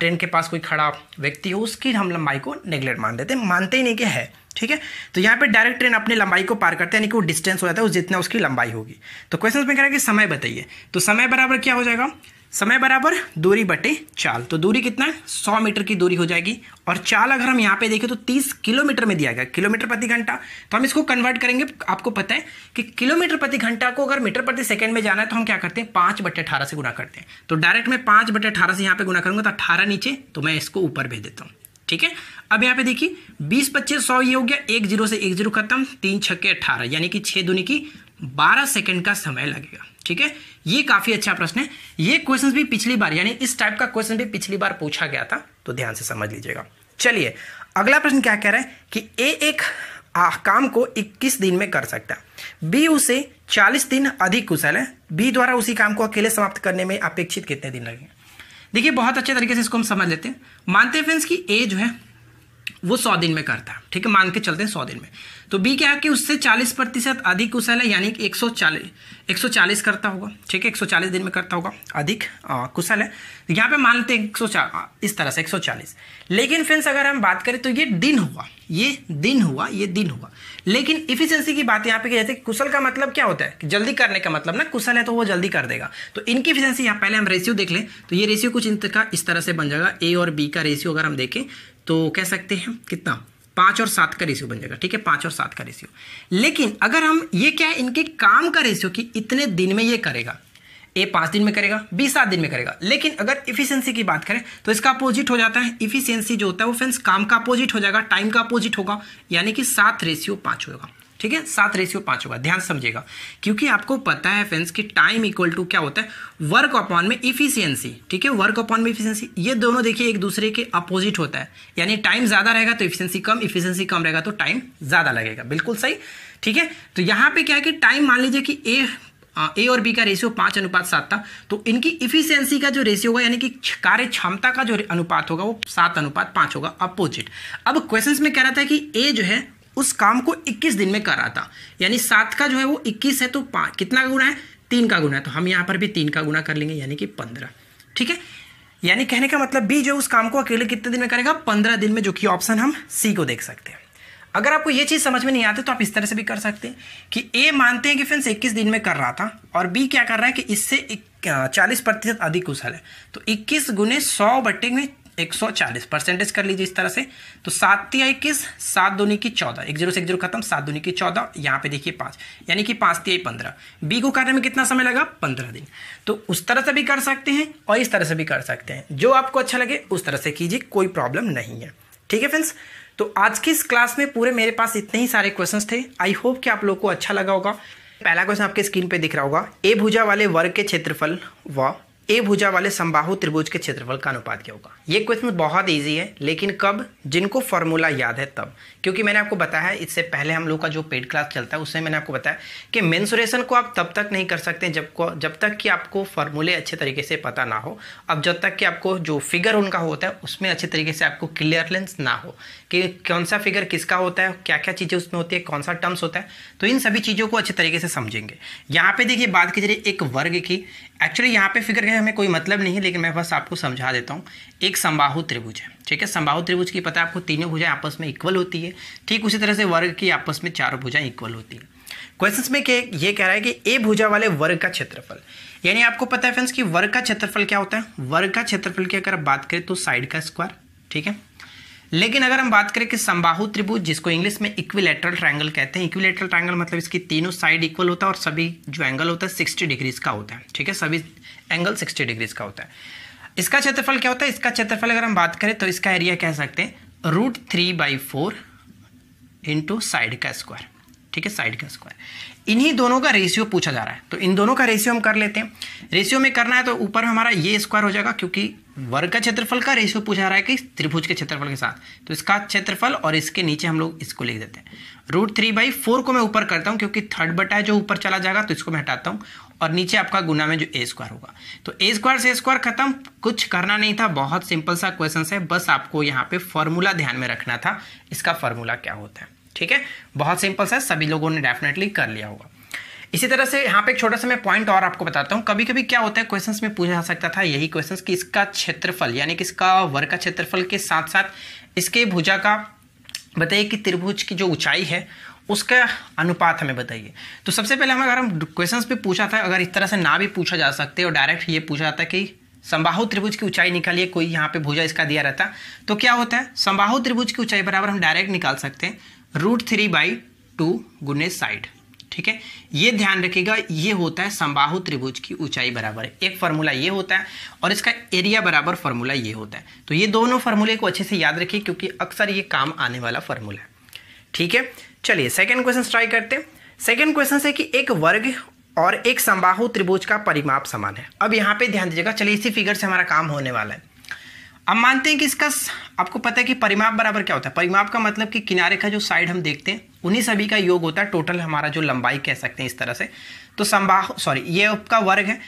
ट्रेन के पास कोई खड़ा व्यक्ति हो उसकी हम लंबाई को निगलेक्ट मान देते हैं मानते ही नहीं कि है ठीक है तो यहाँ पे डायरेक्ट ट्रेन अपनी लंबाई को पार करते हैं यानी कि वो डिस्टेंस हो जाता है उस जितना उसकी लंबाई होगी तो क्वेश्चन में कह रहा है कि समय बताइए तो समय बराबर क्या हो जाएगा समय बराबर दूरी बटे चाल तो दूरी कितना है सौ मीटर की दूरी हो जाएगी और चाल अगर हम यहाँ पे देखें तो तीस किलोमीटर में दिया गया किलोमीटर प्रति घंटा तो हम इसको कन्वर्ट करेंगे आपको पता है कि किलोमीटर प्रति घंटा को अगर मीटर प्रति सेकंड में जाना है तो हम क्या करते हैं पाँच बटे अठारह से गुना करते हैं तो डायरेक्ट मैं पाँच बटे अठारह से यहाँ पे गुना करूँगा तो अठारह नीचे तो मैं इसको ऊपर भेज देता हूँ ठीक है अब यहाँ पे देखिए बीस पच्चीस सौ ये हो गया एक जीरो से एक जीरो खत्म तीन छक्के अठारह यानी कि छः दूनी की बारह सेकेंड का समय लगेगा ठीक है ये काफ़ी अच्छा प्रश्न है ये क्वेश्चन भी पिछली बार यानी इस टाइप का क्वेश्चन भी पिछली बार पूछा गया था तो ध्यान से समझ लीजिएगा चलिए अगला प्रश्न क्या कह रहा है कि ए एक काम को 21 दिन में कर सकता है बी उसे 40 दिन अधिक कुशल है बी द्वारा उसी काम को अकेले समाप्त करने में अपेक्षित कितने दिन लगेंगे देखिए बहुत अच्छे तरीके से इसको हम समझ लेते हैं मानते हैं फ्रेंड्स कि ए जो है वो सौ दिन में करता है ठीक है मान के चलते हैं सौ दिन में तो बी क्या है कि उससे 40 प्रतिशत अधिक कुशल है यानी कि 140 140 करता होगा ठीक है 140 दिन में करता होगा अधिक कुशल है तो यहाँ पे मान लेते हैं एक इस तरह से 140 लेकिन फ्रेंड्स अगर हम बात करें तो ये दिन हुआ ये दिन हुआ ये दिन हुआ लेकिन इफिशियंसी की बात यहाँ पे की जाती है कुशल का मतलब क्या होता है कि जल्दी करने का मतलब ना कुशल है तो वो जल्दी कर देगा तो इनकी इफिशियंसी यहाँ पहले हम रेशियो देख लें तो ये रेशियो कुछ इनका इस तरह से बन जाएगा ए और बी का रेशियो अगर हम देखें तो कह सकते हैं कितना पांच और सात का रेशियो बन जाएगा ठीक है पांच और सात का रेशियो लेकिन अगर हम ये क्या है इनके काम का रेशियो कि इतने दिन में ये करेगा ए पांच दिन में करेगा बी सात दिन में करेगा लेकिन अगर इफिशियंसी की बात करें तो इसका अपोजिट हो जाता है इफिशियंसी जो होता है वो फ्रेंड्स काम का अपोजिट हो जाएगा टाइम का अपोजिट होगा यानी कि सात रेशियो पांच होगा ठीक है सात रेशियो पांच होगा ध्यान समझिएगा क्योंकि आपको पता है फ्रेंड्स कि टाइम इक्वल टू क्या होता है वर्क अपॉन में इफिशियंसी ठीक है वर्क अपॉन में इफिशियंसी ये दोनों देखिए एक दूसरे के अपोजिट होता है यानी टाइम ज़्यादा रहेगा तो इफिशियंसी कम इफिशियंसी कम रहेगा तो टाइम ज़्यादा लगेगा बिल्कुल सही ठीक है तो यहां पर क्या है कि टाइम मान लीजिए कि ए ए और बी का रेशियो पांच अनुपात सात था तो इनकी इफिशियंसी का जो रेशियो होगा यानी कि कार्य क्षमता का जो अनुपात होगा वो सात अनुपात पांच होगा अपोजिट अब क्वेश्चंस में कह रहा था कि ए जो है उस काम को 21 दिन में कर रहा था यानी सात का जो है वो 21 है तो पाँच कितना का गुना है तीन का गुना है तो हम यहाँ पर भी तीन का गुना कर लेंगे यानी कि पंद्रह ठीक है यानी कहने का मतलब बी जो उस काम को अकेले कितने दिन में करेगा पंद्रह दिन में जो कि ऑप्शन हम सी को देख सकते हैं अगर आपको ये चीज़ समझ में नहीं आती तो आप इस तरह से भी कर सकते हैं कि ए मानते हैं कि फ्रेंड्स इक्कीस दिन में कर रहा था और बी क्या कर रहा है कि इससे चालीस प्रतिशत अधिक कुशल है तो इक्कीस गुने सौ बटे में 140 परसेंटेज कर लीजिए इस तरह से तो सात तिया इक्कीस सात दूनी की चौदह एक जीरो से एक जीरो खत्म सात दूनी की चौदह यहाँ पे देखिए पाँच यानी कि पाँच तिया पंद्रह बी को करने में कितना समय लगा पंद्रह दिन तो उस तरह से भी कर सकते हैं और इस तरह से भी कर सकते हैं जो आपको अच्छा लगे उस तरह से कीजिए कोई प्रॉब्लम नहीं है ठीक है फ्रेंड्स तो आज की इस क्लास में पूरे मेरे पास इतने ही सारे क्वेश्चन थे आई होप कि आप लोग को अच्छा लगा होगा पहला क्वेश्चन आपके स्क्रीन पे दिख रहा होगा ए भुजा वाले वर्ग के क्षेत्रफल व ए भुजा वाले संबाहु त्रिभुज के क्षेत्रफल का अनुपात क्या होगा ये क्वेश्चन बहुत इजी है लेकिन कब जिनको फॉर्मूला याद है तब क्योंकि मैंने आपको बताया है इससे पहले हम लोग का जो पेड क्लास चलता है उससे मैंने आपको बताया कि मेन्सुरेशन को आप तब तक नहीं कर सकते जब को जब तक कि आपको फॉर्मूले अच्छे तरीके से पता ना हो अब जब तक कि आपको जो फिगर उनका होता है उसमें अच्छे तरीके से आपको क्लियरलेंस ना हो कि कौन सा फिगर किसका होता है क्या क्या चीज़ें उसमें होती है कौन सा टर्म्स होता है तो इन सभी चीज़ों को अच्छे तरीके से समझेंगे यहाँ पे देखिए बात की जा रही एक वर्ग की एक्चुअली यहाँ पे फिगर का हमें कोई मतलब नहीं है लेकिन मैं बस आपको समझा देता हूँ एक संबाहु त्रिभुज है ठीक है संबाहु त्रिभुज की पता है आपको तीनों भुजाएं आपस में इक्वल होती है ठीक उसी तरह से वर्ग की आपस में चारों भुजाएं इक्वल होती है क्वेश्चन में के ये कह रहा है कि ए भुजा वाले वर्ग का क्षेत्रफल यानी आपको पता है फ्रेंड्स कि वर्ग का क्षेत्रफल क्या होता है वर्ग का क्षेत्रफल की अगर बात करें तो साइड का स्क्वायर ठीक है लेकिन अगर हम बात करें कि संबाहु त्रिभुज जिसको इंग्लिश में इक्विलेटरल ट्रायंगल कहते हैं इक्विलेटरल ट्रायंगल मतलब इसकी तीनों साइड इक्वल होता है और सभी जो एंगल होता है सिक्सटी डिग्रीज का होता है ठीक है सभी एंगल सिक्सटी डिग्रीज का होता है इसका क्षेत्रफल क्या होता है इसका क्षेत्रफल अगर हम बात करें तो इसका एरिया कह सकते हैं root three by four into side का स्क्वायर ठीक है साइड का स्क्वायर इन्हीं दोनों का रेशियो पूछा जा रहा है तो इन दोनों का रेशियो हम कर लेते हैं रेशियो में करना है तो ऊपर हमारा ये स्क्वायर हो जाएगा क्योंकि वर्ग का क्षेत्रफल का रेशियो पूछा रहा है कि त्रिभुज के क्षेत्रफल के साथ तो इसका क्षेत्रफल और इसके नीचे हम लोग इसको लिख देते हैं रूट थ्री बाई फोर को मैं ऊपर करता हूँ क्योंकि थर्ड बटा है जो ऊपर चला जाएगा तो इसको मैं हटाता हूं और नीचे आपका गुना में जो ए स्क्वायर होगा तो ए स्क्वायर से स्क्वायर खत्म कुछ करना नहीं था बहुत सिंपल सा क्वेश्चन है बस आपको यहाँ पे फॉर्मूला ध्यान में रखना था इसका फॉर्मूला क्या होता है ठीक है बहुत सिंपल सा सभी लोगों ने डेफिनेटली कर लिया होगा इसी तरह से यहाँ पे एक छोटा सा मैं पॉइंट और आपको बताता हूँ कभी कभी क्या होता है क्वेश्चंस में पूछा जा सकता था यही क्वेश्चंस कि इसका क्षेत्रफल यानी कि इसका वर्ग का क्षेत्रफल के साथ साथ इसके भुजा का बताइए कि त्रिभुज की जो ऊंचाई है उसका अनुपात हमें बताइए तो सबसे पहले हमें अगर हम क्वेश्चन पे पूछा था अगर इस तरह से ना भी पूछा जा सकते और डायरेक्ट ये पूछा जाता कि संबाहु त्रिभुज की ऊंचाई निकालिए कोई यहाँ पे भुजा इसका दिया रहता तो क्या होता है संबाहु त्रिभुज की ऊंचाई बराबर हम डायरेक्ट निकाल सकते हैं रूट थ्री बाई टू गुने साइड ठीक है ये ध्यान रखिएगा ये होता है संबाहु त्रिभुज की ऊंचाई बराबर एक फार्मूला ये होता है और इसका एरिया बराबर फार्मूला ये होता है तो ये दोनों फार्मूले को अच्छे से याद रखिए क्योंकि अक्सर ये काम आने वाला फार्मूला है ठीक है चलिए सेकेंड क्वेश्चन ट्राई करते हैं सेकेंड क्वेश्चन से कि एक वर्ग और एक संबाहु त्रिभुज का परिमाप समान है अब यहाँ पे ध्यान दीजिएगा चलिए इसी फिगर से हमारा काम होने वाला है अब मानते हैं कि इसका आपको पता है कि परिमाप बराबर क्या होता है परिमाप का मतलब कि किनारे का जो साइड हम देखते हैं उन्हीं सभी का योग होता है टोटल हमारा जो लंबाई कह सकते हैं इस तरह से तो संभा सॉरी ये आपका वर्ग है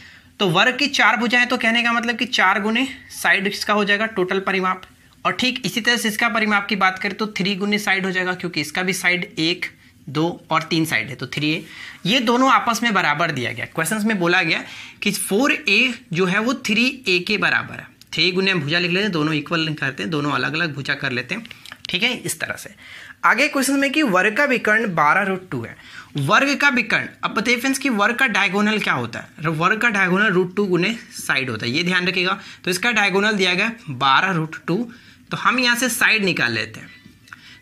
तो वर्ग की चार भुजाएं तो कहने का मतलब कि चार गुने साइड इसका हो जाएगा टोटल परिमाप और ठीक इसी तरह से इसका परिमाप की बात करें तो थ्री गुने साइड हो जाएगा क्योंकि इसका भी साइड एक दो और तीन साइड है तो थ्री ए ये दोनों आपस में बराबर दिया गया क्वेश्चन में बोला गया कि फोर ए जो है वो थ्री ए के बराबर है थ्री गुने भुजा लिख लेते हैं दोनों इक्वल करते हैं दोनों अलग अलग भुजा कर लेते हैं ठीक है इस तरह से आगे क्वेश्चन में कि वर्ग का विकर्ण बारह रूट टू है वर्ग का विकर्ण अब बताइए फ्रेंड्स कि वर्ग का डायगोनल क्या होता है वर्ग का डायगोनल रूट टू गुने साइड होता है ये ध्यान रखिएगा तो इसका डायगोनल दिया गया बारह रूट टू तो हम यहाँ से साइड निकाल लेते हैं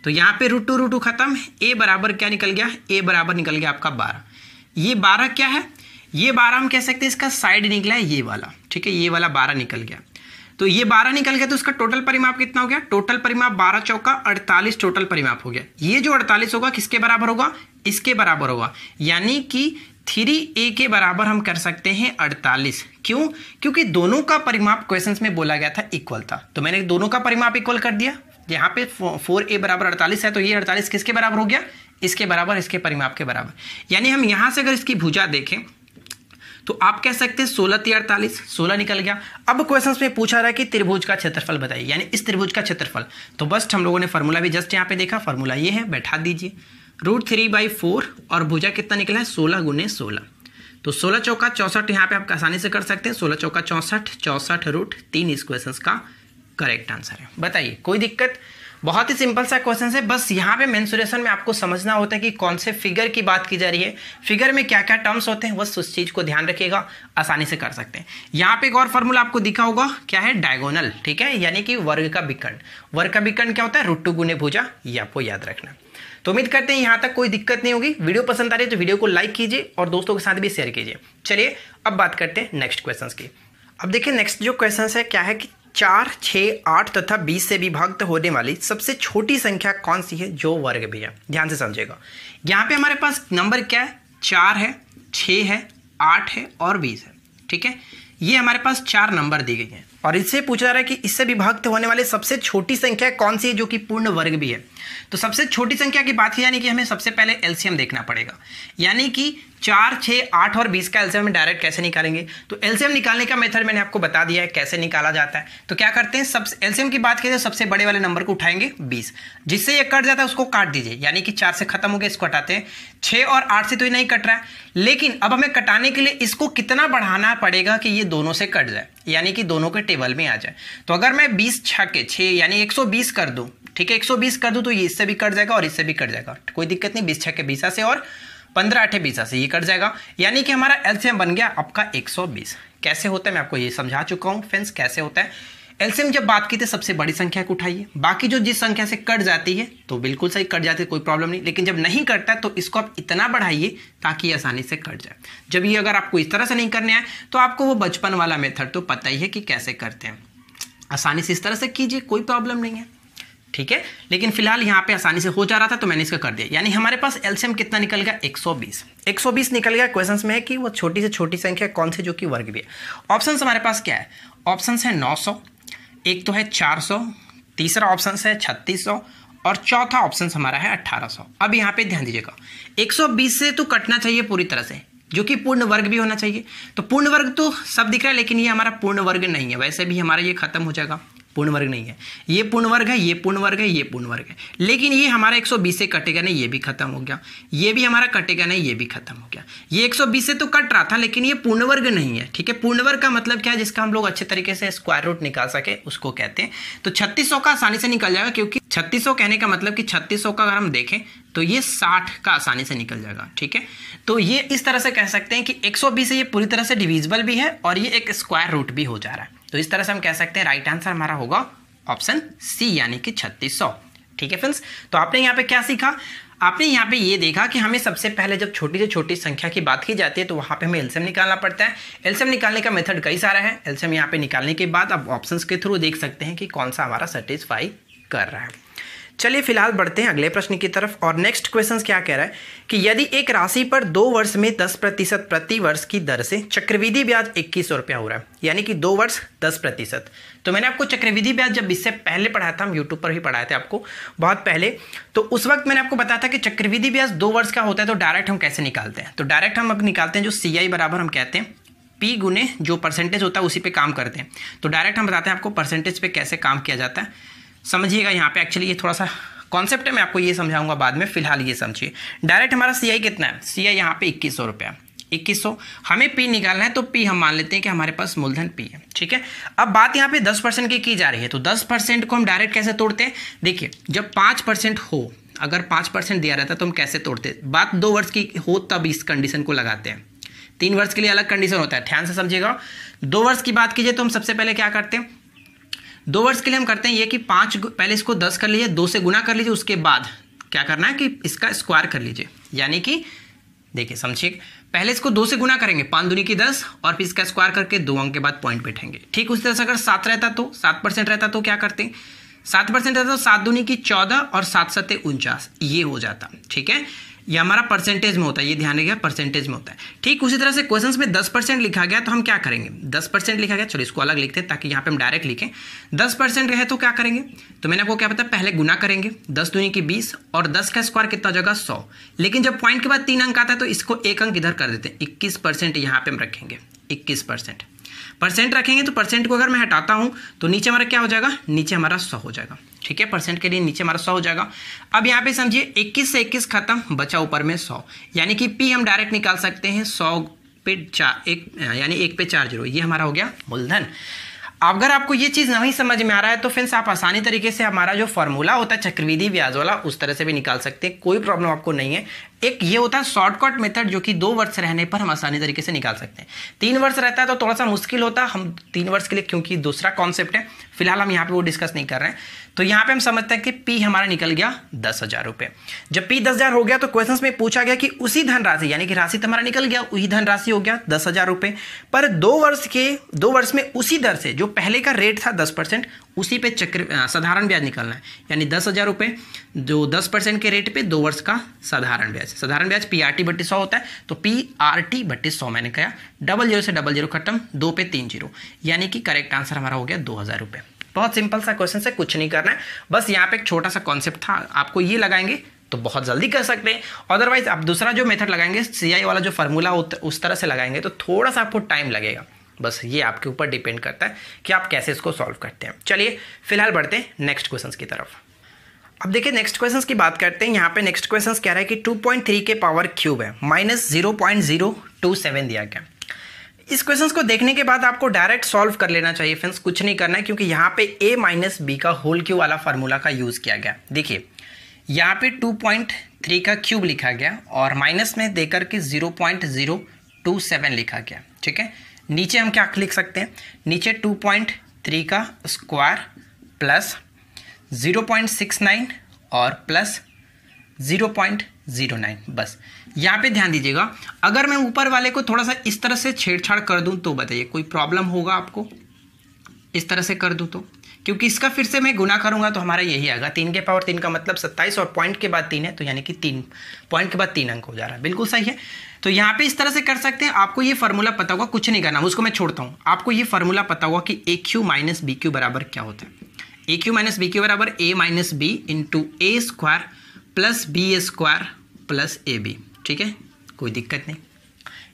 तो यहाँ पे रूट टू रूट टू खत्म ए बराबर क्या निकल गया ए बराबर निकल गया आपका बारह ये बारह क्या है ये बारह हम कह सकते हैं इसका साइड निकला है ये वाला ठीक है ये वाला बारह निकल गया तो ये बारह निकल गया तो उसका टोटल परिमाप कितना हो गया टोटल परिमाप बारह चौका अड़तालीस टोटल परिमाप हो गया ये जो अड़तालीस होगा किसके बराबर होगा इसके बराबर होगा यानी कि थ्री ए के बराबर हम कर सकते हैं अड़तालीस क्यों क्योंकि दोनों का परिमाप क्वेश्चन में बोला गया था इक्वल था तो मैंने दोनों का परिमाप इक्वल कर दिया यहाँ पे फोर ए बराबर अड़तालीस है तो ये अड़तालीस किसके बराबर हो गया इसके बराबर इसके परिमाप के बराबर यानी हम यहाँ से अगर इसकी भुजा देखें तो आप कह सकते हैं सोलह ती अड़तालीस सोलह निकल गया अब क्वेश्चन में पूछा रहा है कि त्रिभुज का क्षेत्रफल बताइए यानी इस त्रिभुज का क्षेत्रफल तो बस्ट हम लोगों ने फार्मूला भी जस्ट यहाँ पे देखा फार्मूला ये है बैठा दीजिए रूट थ्री बाई फोर और भुजा कितना निकला है सोलह गुने सोलह तो सोलह चौका चौसठ यहाँ पे आप आसानी से कर सकते हैं सोलह चौका चौसठ चौसठ रूट तीन इस क्वेश्चन का करेक्ट आंसर है बताइए कोई दिक्कत बहुत ही सिंपल सा क्वेश्चन है बस यहाँ पे मेंसुरेशन में आपको समझना होता है कि कौन से फिगर की बात की जा रही है फिगर में क्या क्या टर्म्स होते हैं बस उस चीज़ को ध्यान रखिएगा आसानी से कर सकते हैं यहाँ पे एक और फॉर्मूला आपको दिखा होगा क्या है डायगोनल ठीक है यानी कि वर्ग का विकर्ण वर्ग का विकर्ण क्या होता है रुट्टू गुने भूजा ये आपको याद रखना तो उम्मीद करते हैं यहाँ तक कोई दिक्कत नहीं होगी वीडियो पसंद आ रही है तो वीडियो को लाइक कीजिए और दोस्तों के साथ भी शेयर कीजिए चलिए अब बात करते हैं नेक्स्ट क्वेश्चन की अब देखिए नेक्स्ट जो क्वेश्चन है क्या है कि चार छः आठ तथा बीस से विभक्त होने वाली सबसे छोटी संख्या कौन सी है जो वर्ग भी है ध्यान से समझेगा यहाँ पे हमारे पास नंबर क्या है चार है छः है आठ है और बीस है ठीक है ये हमारे पास चार नंबर दी गई हैं और इससे पूछा जा रहा है कि इससे विभक्त होने वाली सबसे छोटी संख्या कौन सी है जो कि पूर्ण वर्ग भी है तो सबसे छोटी संख्या की बात की यानी कि हमें सबसे पहले एल्सियम देखना पड़ेगा यानी कि चार छः आठ और बीस का एल्सियम हम डायरेक्ट कैसे निकालेंगे तो एल्सियम निकालने का मेथड मैंने आपको बता दिया है कैसे निकाला जाता है तो क्या करते हैं सबसे एल्सियम की बात करें तो सबसे बड़े वाले नंबर को उठाएंगे बीस जिससे ये कट जाता है उसको काट दीजिए यानी कि चार से खत्म हो गया इसको हटाते हैं छः और आठ से तो ये नहीं कट रहा है लेकिन अब हमें कटाने के लिए इसको कितना बढ़ाना पड़ेगा कि ये दोनों से कट जाए यानी कि दोनों के टेबल में आ जाए तो अगर मैं बीस छः के छः यानी एक कर दूँ ठीक है एक कर दूँ तो तो ये इससे भी कट जाएगा और इससे भी कट जाएगा कोई दिक्कत नहीं बीस छः के बीसा से और पंद्रह आठे बीसा से ये कट जाएगा यानी कि हमारा एल्सियम बन गया आपका एक कैसे होता है मैं आपको ये समझा चुका हूँ फ्रेंड्स कैसे होता है एल्सियम जब बात की थी सबसे बड़ी संख्या को उठाइए बाकी जो जिस संख्या से कट जाती है तो बिल्कुल सही कट जाती है कोई प्रॉब्लम नहीं लेकिन जब नहीं कटता तो इसको आप इतना बढ़ाइए ताकि ये आसानी से कट जाए जब ये अगर आपको इस तरह से नहीं करने आए तो आपको वो बचपन वाला मेथड तो पता ही है कि कैसे करते हैं आसानी से इस तरह से कीजिए कोई प्रॉब्लम नहीं है ठीक है लेकिन फिलहाल यहाँ पे आसानी से हो जा रहा था तो मैंने इसका कर दिया यानी हमारे पास एल्सियम कितना निकल गया 120 120 निकल गया क्वेश्चन में है कि वो छोटी से छोटी संख्या कौन से जो कि वर्ग भी है ऑप्शन हमारे पास क्या है ऑप्शन है नौ एक तो है चार तीसरा ऑप्शन है छत्तीस और चौथा ऑप्शन हमारा है अट्ठारह अब यहाँ पे ध्यान दीजिएगा एक से तो कटना चाहिए पूरी तरह से जो कि पूर्ण वर्ग भी होना चाहिए तो पूर्ण वर्ग तो सब दिख रहा है लेकिन ये हमारा पूर्ण वर्ग नहीं है वैसे भी हमारा ये खत्म हो जाएगा पूर्ण वर्ग नहीं है ये पूर्ण वर्ग है ये पूर्ण वर्ग है ये पूर्ण वर्ग है लेकिन ये हमारा 120 से कटेगा नहीं ये भी खत्म हो गया ये भी हमारा कटेगा नहीं ये भी खत्म हो गया ये 120 से तो कट रहा था लेकिन ये पूर्ण वर्ग नहीं है ठीक है पूर्ण वर्ग का मतलब क्या है जिसका हम लोग अच्छे तरीके से स्क्वायर रूट निकाल सके उसको कहते हैं तो छत्तीस का आसानी से निकल जाएगा क्योंकि छत्तीस कहने का मतलब कि छत्तीस का अगर हम देखें तो ये साठ का आसानी से निकल जाएगा ठीक है तो ये इस तरह से कह सकते हैं कि एक से ये पूरी तरह से डिविजिबल भी है और ये एक स्क्वायर रूट भी हो जा रहा है तो इस तरह से हम कह सकते हैं राइट आंसर हमारा होगा ऑप्शन सी यानी कि छत्तीस सौ ठीक है फ्रेंड्स तो आपने यहाँ पे क्या सीखा आपने यहाँ पे ये देखा कि हमें सबसे पहले जब छोटी से छोटी संख्या की बात की जाती है तो वहाँ पे हमें एल्सियम निकालना पड़ता है एल्सियम निकालने का मेथड कई सारा है एल्सियम यहाँ पे निकालने के बाद आप ऑप्शंस के थ्रू देख सकते हैं कि कौन सा हमारा सेटिस्फाई कर रहा है चलिए फिलहाल बढ़ते हैं अगले प्रश्न की तरफ और नेक्स्ट क्वेश्चन क्या कह रहा है कि यदि एक राशि पर दो वर्ष में दस प्रतिशत प्रति वर्ष की दर से चक्रविधि ब्याज इक्कीस सौ रुपया हो रहा है यानी कि दो वर्ष दस प्रतिशत तो मैंने आपको चक्रविधि ब्याज जब इससे पहले पढ़ाया था हम यूट्यूब पर ही पढ़ाए थे आपको बहुत पहले तो उस वक्त मैंने आपको बताया था कि चक्रविधि ब्याज दो वर्ष का होता है तो डायरेक्ट हम कैसे निकालते हैं तो डायरेक्ट हम अब निकालते हैं जो सी आई बराबर हम कहते हैं पी गुने जो परसेंटेज होता है उसी पर काम करते हैं तो डायरेक्ट हम बताते हैं आपको परसेंटेज पर कैसे काम किया जाता है समझिएगा यहाँ पे एक्चुअली ये थोड़ा सा कॉन्सेप्ट है मैं आपको ये समझाऊंगा बाद में फिलहाल ये समझिए डायरेक्ट हमारा सी आई कितना है सी आई यहाँ पे इक्कीस सौ रुपया इक्कीस सौ हमें पी निकालना है तो पी हम मान लेते हैं कि हमारे पास मूलधन पी है ठीक है अब बात यहाँ पे दस परसेंट की की जा रही है तो दस परसेंट को हम डायरेक्ट कैसे तोड़ते हैं देखिए जब पाँच परसेंट हो अगर पाँच परसेंट दिया रहता तो हम कैसे तोड़ते बात दो वर्ष की हो तब इस कंडीशन को लगाते हैं तीन वर्ष के लिए अलग कंडीशन होता है ध्यान से समझिएगा दो वर्ष की बात कीजिए तो हम सबसे पहले क्या करते हैं दो वर्ष के लिए हम करते हैं ये कि पाँच पहले इसको दस कर लीजिए दो से गुना कर लीजिए उसके बाद क्या करना है कि इसका स्क्वायर कर लीजिए यानी कि देखिए समझिए पहले इसको दो से गुना करेंगे पाँच दूनी की दस और फिर इसका स्क्वायर करके दो अंक के बाद पॉइंट बैठेंगे ठीक उसी तरह से अगर सात रहता तो सात परसेंट रहता तो क्या करते सात परसेंट रहता तो सात दूनी की चौदह और सात सत्ते उनचास ये हो जाता ठीक है ये हमारा परसेंटेज में होता है ये ध्यान रखिएगा परसेंटेज में होता है ठीक उसी तरह से क्वेश्चंस में दस परसेंट लिखा गया तो हम क्या करेंगे दस परसेंट लिखा गया चलो इसको अलग लिखते हैं ताकि यहाँ पे हम डायरेक्ट लिखें दस परसेंट रहे तो क्या करेंगे तो मैंने आपको क्या पता पहले गुना करेंगे दस दुनिया की बीस और दस का स्क्वायर कितना हो जाएगा सौ लेकिन जब पॉइंट के बाद तीन अंक आता है तो इसको एक अंक इधर कर देते हैं इक्कीस परसेंट यहाँ पे हम रखेंगे इक्कीस परसेंट परसेंट रखेंगे तो परसेंट को अगर मैं हटाता हूँ तो नीचे हमारा क्या हो जाएगा नीचे हमारा सौ हो जाएगा ठीक है परसेंट के लिए नीचे हमारा सौ हो जाएगा अब यहाँ पे समझिए 21 से 21 खत्म बचा ऊपर में 100 यानी कि पी हम डायरेक्ट निकाल सकते हैं 100 पे चार एक यानी एक पे चार जीरो ये हमारा हो गया मूलधन अगर आपको ये चीज़ नहीं समझ में आ रहा है तो फ्रेंड्स आप आसानी तरीके से हमारा जो फॉर्मूला होता है चक्रविधि ब्याज वाला उस तरह से भी निकाल सकते हैं कोई प्रॉब्लम आपको नहीं है एक ये होता है शॉर्टकट मेथड जो कि दो वर्ष रहने पर हम आसानी तरीके से निकाल सकते हैं तीन वर्ष रहता है तो थोड़ा सा मुश्किल होता है हम तीन वर्ष के लिए क्योंकि दूसरा कॉन्सेप्ट है फिलहाल हम यहाँ पे वो डिस्कस नहीं कर रहे हैं तो यहाँ पे हम समझते हैं कि पी हमारा निकल गया दस हज़ार रुपये जब पी दस हज़ार हो गया तो क्वेश्चन में पूछा गया कि उसी धनराशि यानी कि राशि तो हमारा निकल गया वही धनराशि हो गया दस हज़ार रुपये पर दो वर्ष के दो वर्ष में उसी दर से जो पहले का रेट था दस परसेंट उसी पे चक्र साधारण ब्याज निकालना है यानी दस हज़ार रुपये जो दस परसेंट के रेट पे दो वर्ष का साधारण ब्याज साधारण ब्याज पी आर टी बट्टी सौ होता है तो पी आर टी बट्टी सौ मैंने कहा डबल जीरो से डबल जीरो खत्म दो पे तीन जीरो यानी कि करेक्ट आंसर हमारा हो गया दो हज़ार रुपये बहुत सिंपल सा क्वेश्चन से कुछ नहीं करना है बस यहाँ पे एक छोटा सा कॉन्सेप्ट था आपको ये लगाएंगे तो बहुत जल्दी कर सकते हैं अदरवाइज आप दूसरा जो मेथड लगाएंगे सी वाला जो फॉर्मूला उस तरह से लगाएंगे तो थोड़ा सा आपको टाइम लगेगा बस ये आपके ऊपर डिपेंड करता है कि आप कैसे इसको सॉल्व करते हैं चलिए फिलहाल बढ़ते हैं नेक्स्ट क्वेश्चन की तरफ अब देखिए नेक्स्ट क्वेश्चन की बात करते हैं यहाँ पे नेक्स्ट क्वेश्चन कह रहा है कि 2.3 के पावर क्यूब है minus zero point zero two seven दिया गया इस क्वेश्चन को देखने के बाद आपको डायरेक्ट सॉल्व कर लेना चाहिए फ्रेंड्स कुछ नहीं करना है क्योंकि यहाँ पे ए माइनस बी का होल क्यू वाला फार्मूला का यूज़ किया गया देखिए यहाँ पे 2.3 का क्यूब लिखा गया और माइनस में देकर के 0.027 लिखा गया ठीक है नीचे हम क्या लिख सकते हैं नीचे टू पॉइंट थ्री का square plus zero point six nine और plus zero point zero nine बस यहाँ पे ध्यान दीजिएगा अगर मैं ऊपर वाले को थोड़ा सा इस तरह से छेड़छाड़ कर दूँ तो बताइए कोई प्रॉब्लम होगा आपको इस तरह से कर दूँ तो क्योंकि इसका फिर से मैं गुना करूंगा तो हमारा यही आएगा तीन के पावर तीन का मतलब सत्ताईस और पॉइंट के बाद तीन है तो यानी कि तीन पॉइंट के बाद तीन अंक हो जा रहा है बिल्कुल सही है तो यहाँ पे इस तरह से कर सकते हैं आपको ये फॉर्मूला पता होगा कुछ नहीं करना उसको मैं छोड़ता हूँ आपको ये फॉर्मूला पता होगा कि A cube minus B cube बराबर क्या होता है A cube minus B cube बराबर A minus B into A square plus B A square plus A B ठीक है कोई दिक्कत नहीं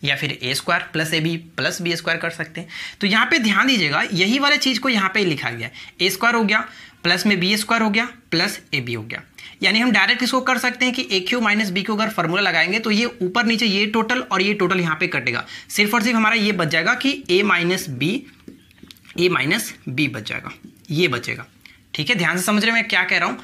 या फिर A square plus A B plus B square कर सकते हैं तो यहाँ पे ध्यान दीजिएगा यही वाले चीज़ को यहाँ पे लिखा गया ए स्क्वायर हो गया प्लस में बी स्क्वायर हो गया प्लस ए बी हो गया यानी हम डायरेक्ट इसको कर सकते हैं कि A cube minus B cube अगर फॉर्मूला लगाएंगे तो ये ऊपर नीचे ये टोटल और ये टोटल यहाँ पे कटेगा सिर्फ और सिर्फ हमारा ये बच जाएगा कि A minus B A minus B बच जाएगा ये बचेगा ठीक है ध्यान से समझ रहे मैं क्या कह रहा हूँ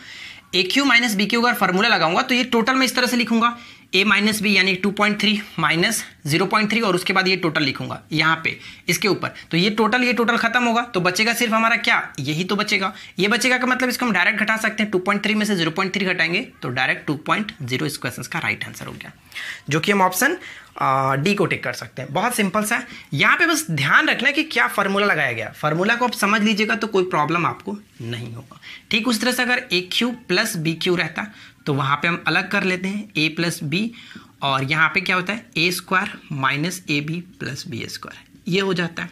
A cube minus B cube अगर फॉर्मूला लगाऊंगा तो ये टोटल मैं इस तरह से लिखूंगा ए माइनस बी यानी two point three minus zero point three और उसके बाद ये टोटल लिखूंगा यहाँ पे इसके ऊपर तो ये टोटल ये टोटल खत्म होगा तो बचेगा सिर्फ हमारा क्या यही तो बचेगा ये बचेगा का मतलब इसको हम डायरेक्ट घटा सकते हैं टू पॉइंट थ्री में से जीरो पॉइंट थ्री घटाएंगे तो डायरेक्ट टू पॉइंट जीरो इस क्वेश्चन का राइट आंसर हो गया जो कि हम ऑप्शन डी को टेक कर सकते हैं बहुत सिंपल सा यहाँ पे बस ध्यान रखना कि क्या फार्मूला लगाया गया फार्मूला को आप समझ लीजिएगा तो कोई प्रॉब्लम आपको नहीं होगा ठीक उस तरह से अगर A cube plus B cube रहता तो वहाँ पे हम अलग कर लेते हैं ए प्लस बी और यहाँ पे क्या होता है A square minus A B plus B square ये हो जाता है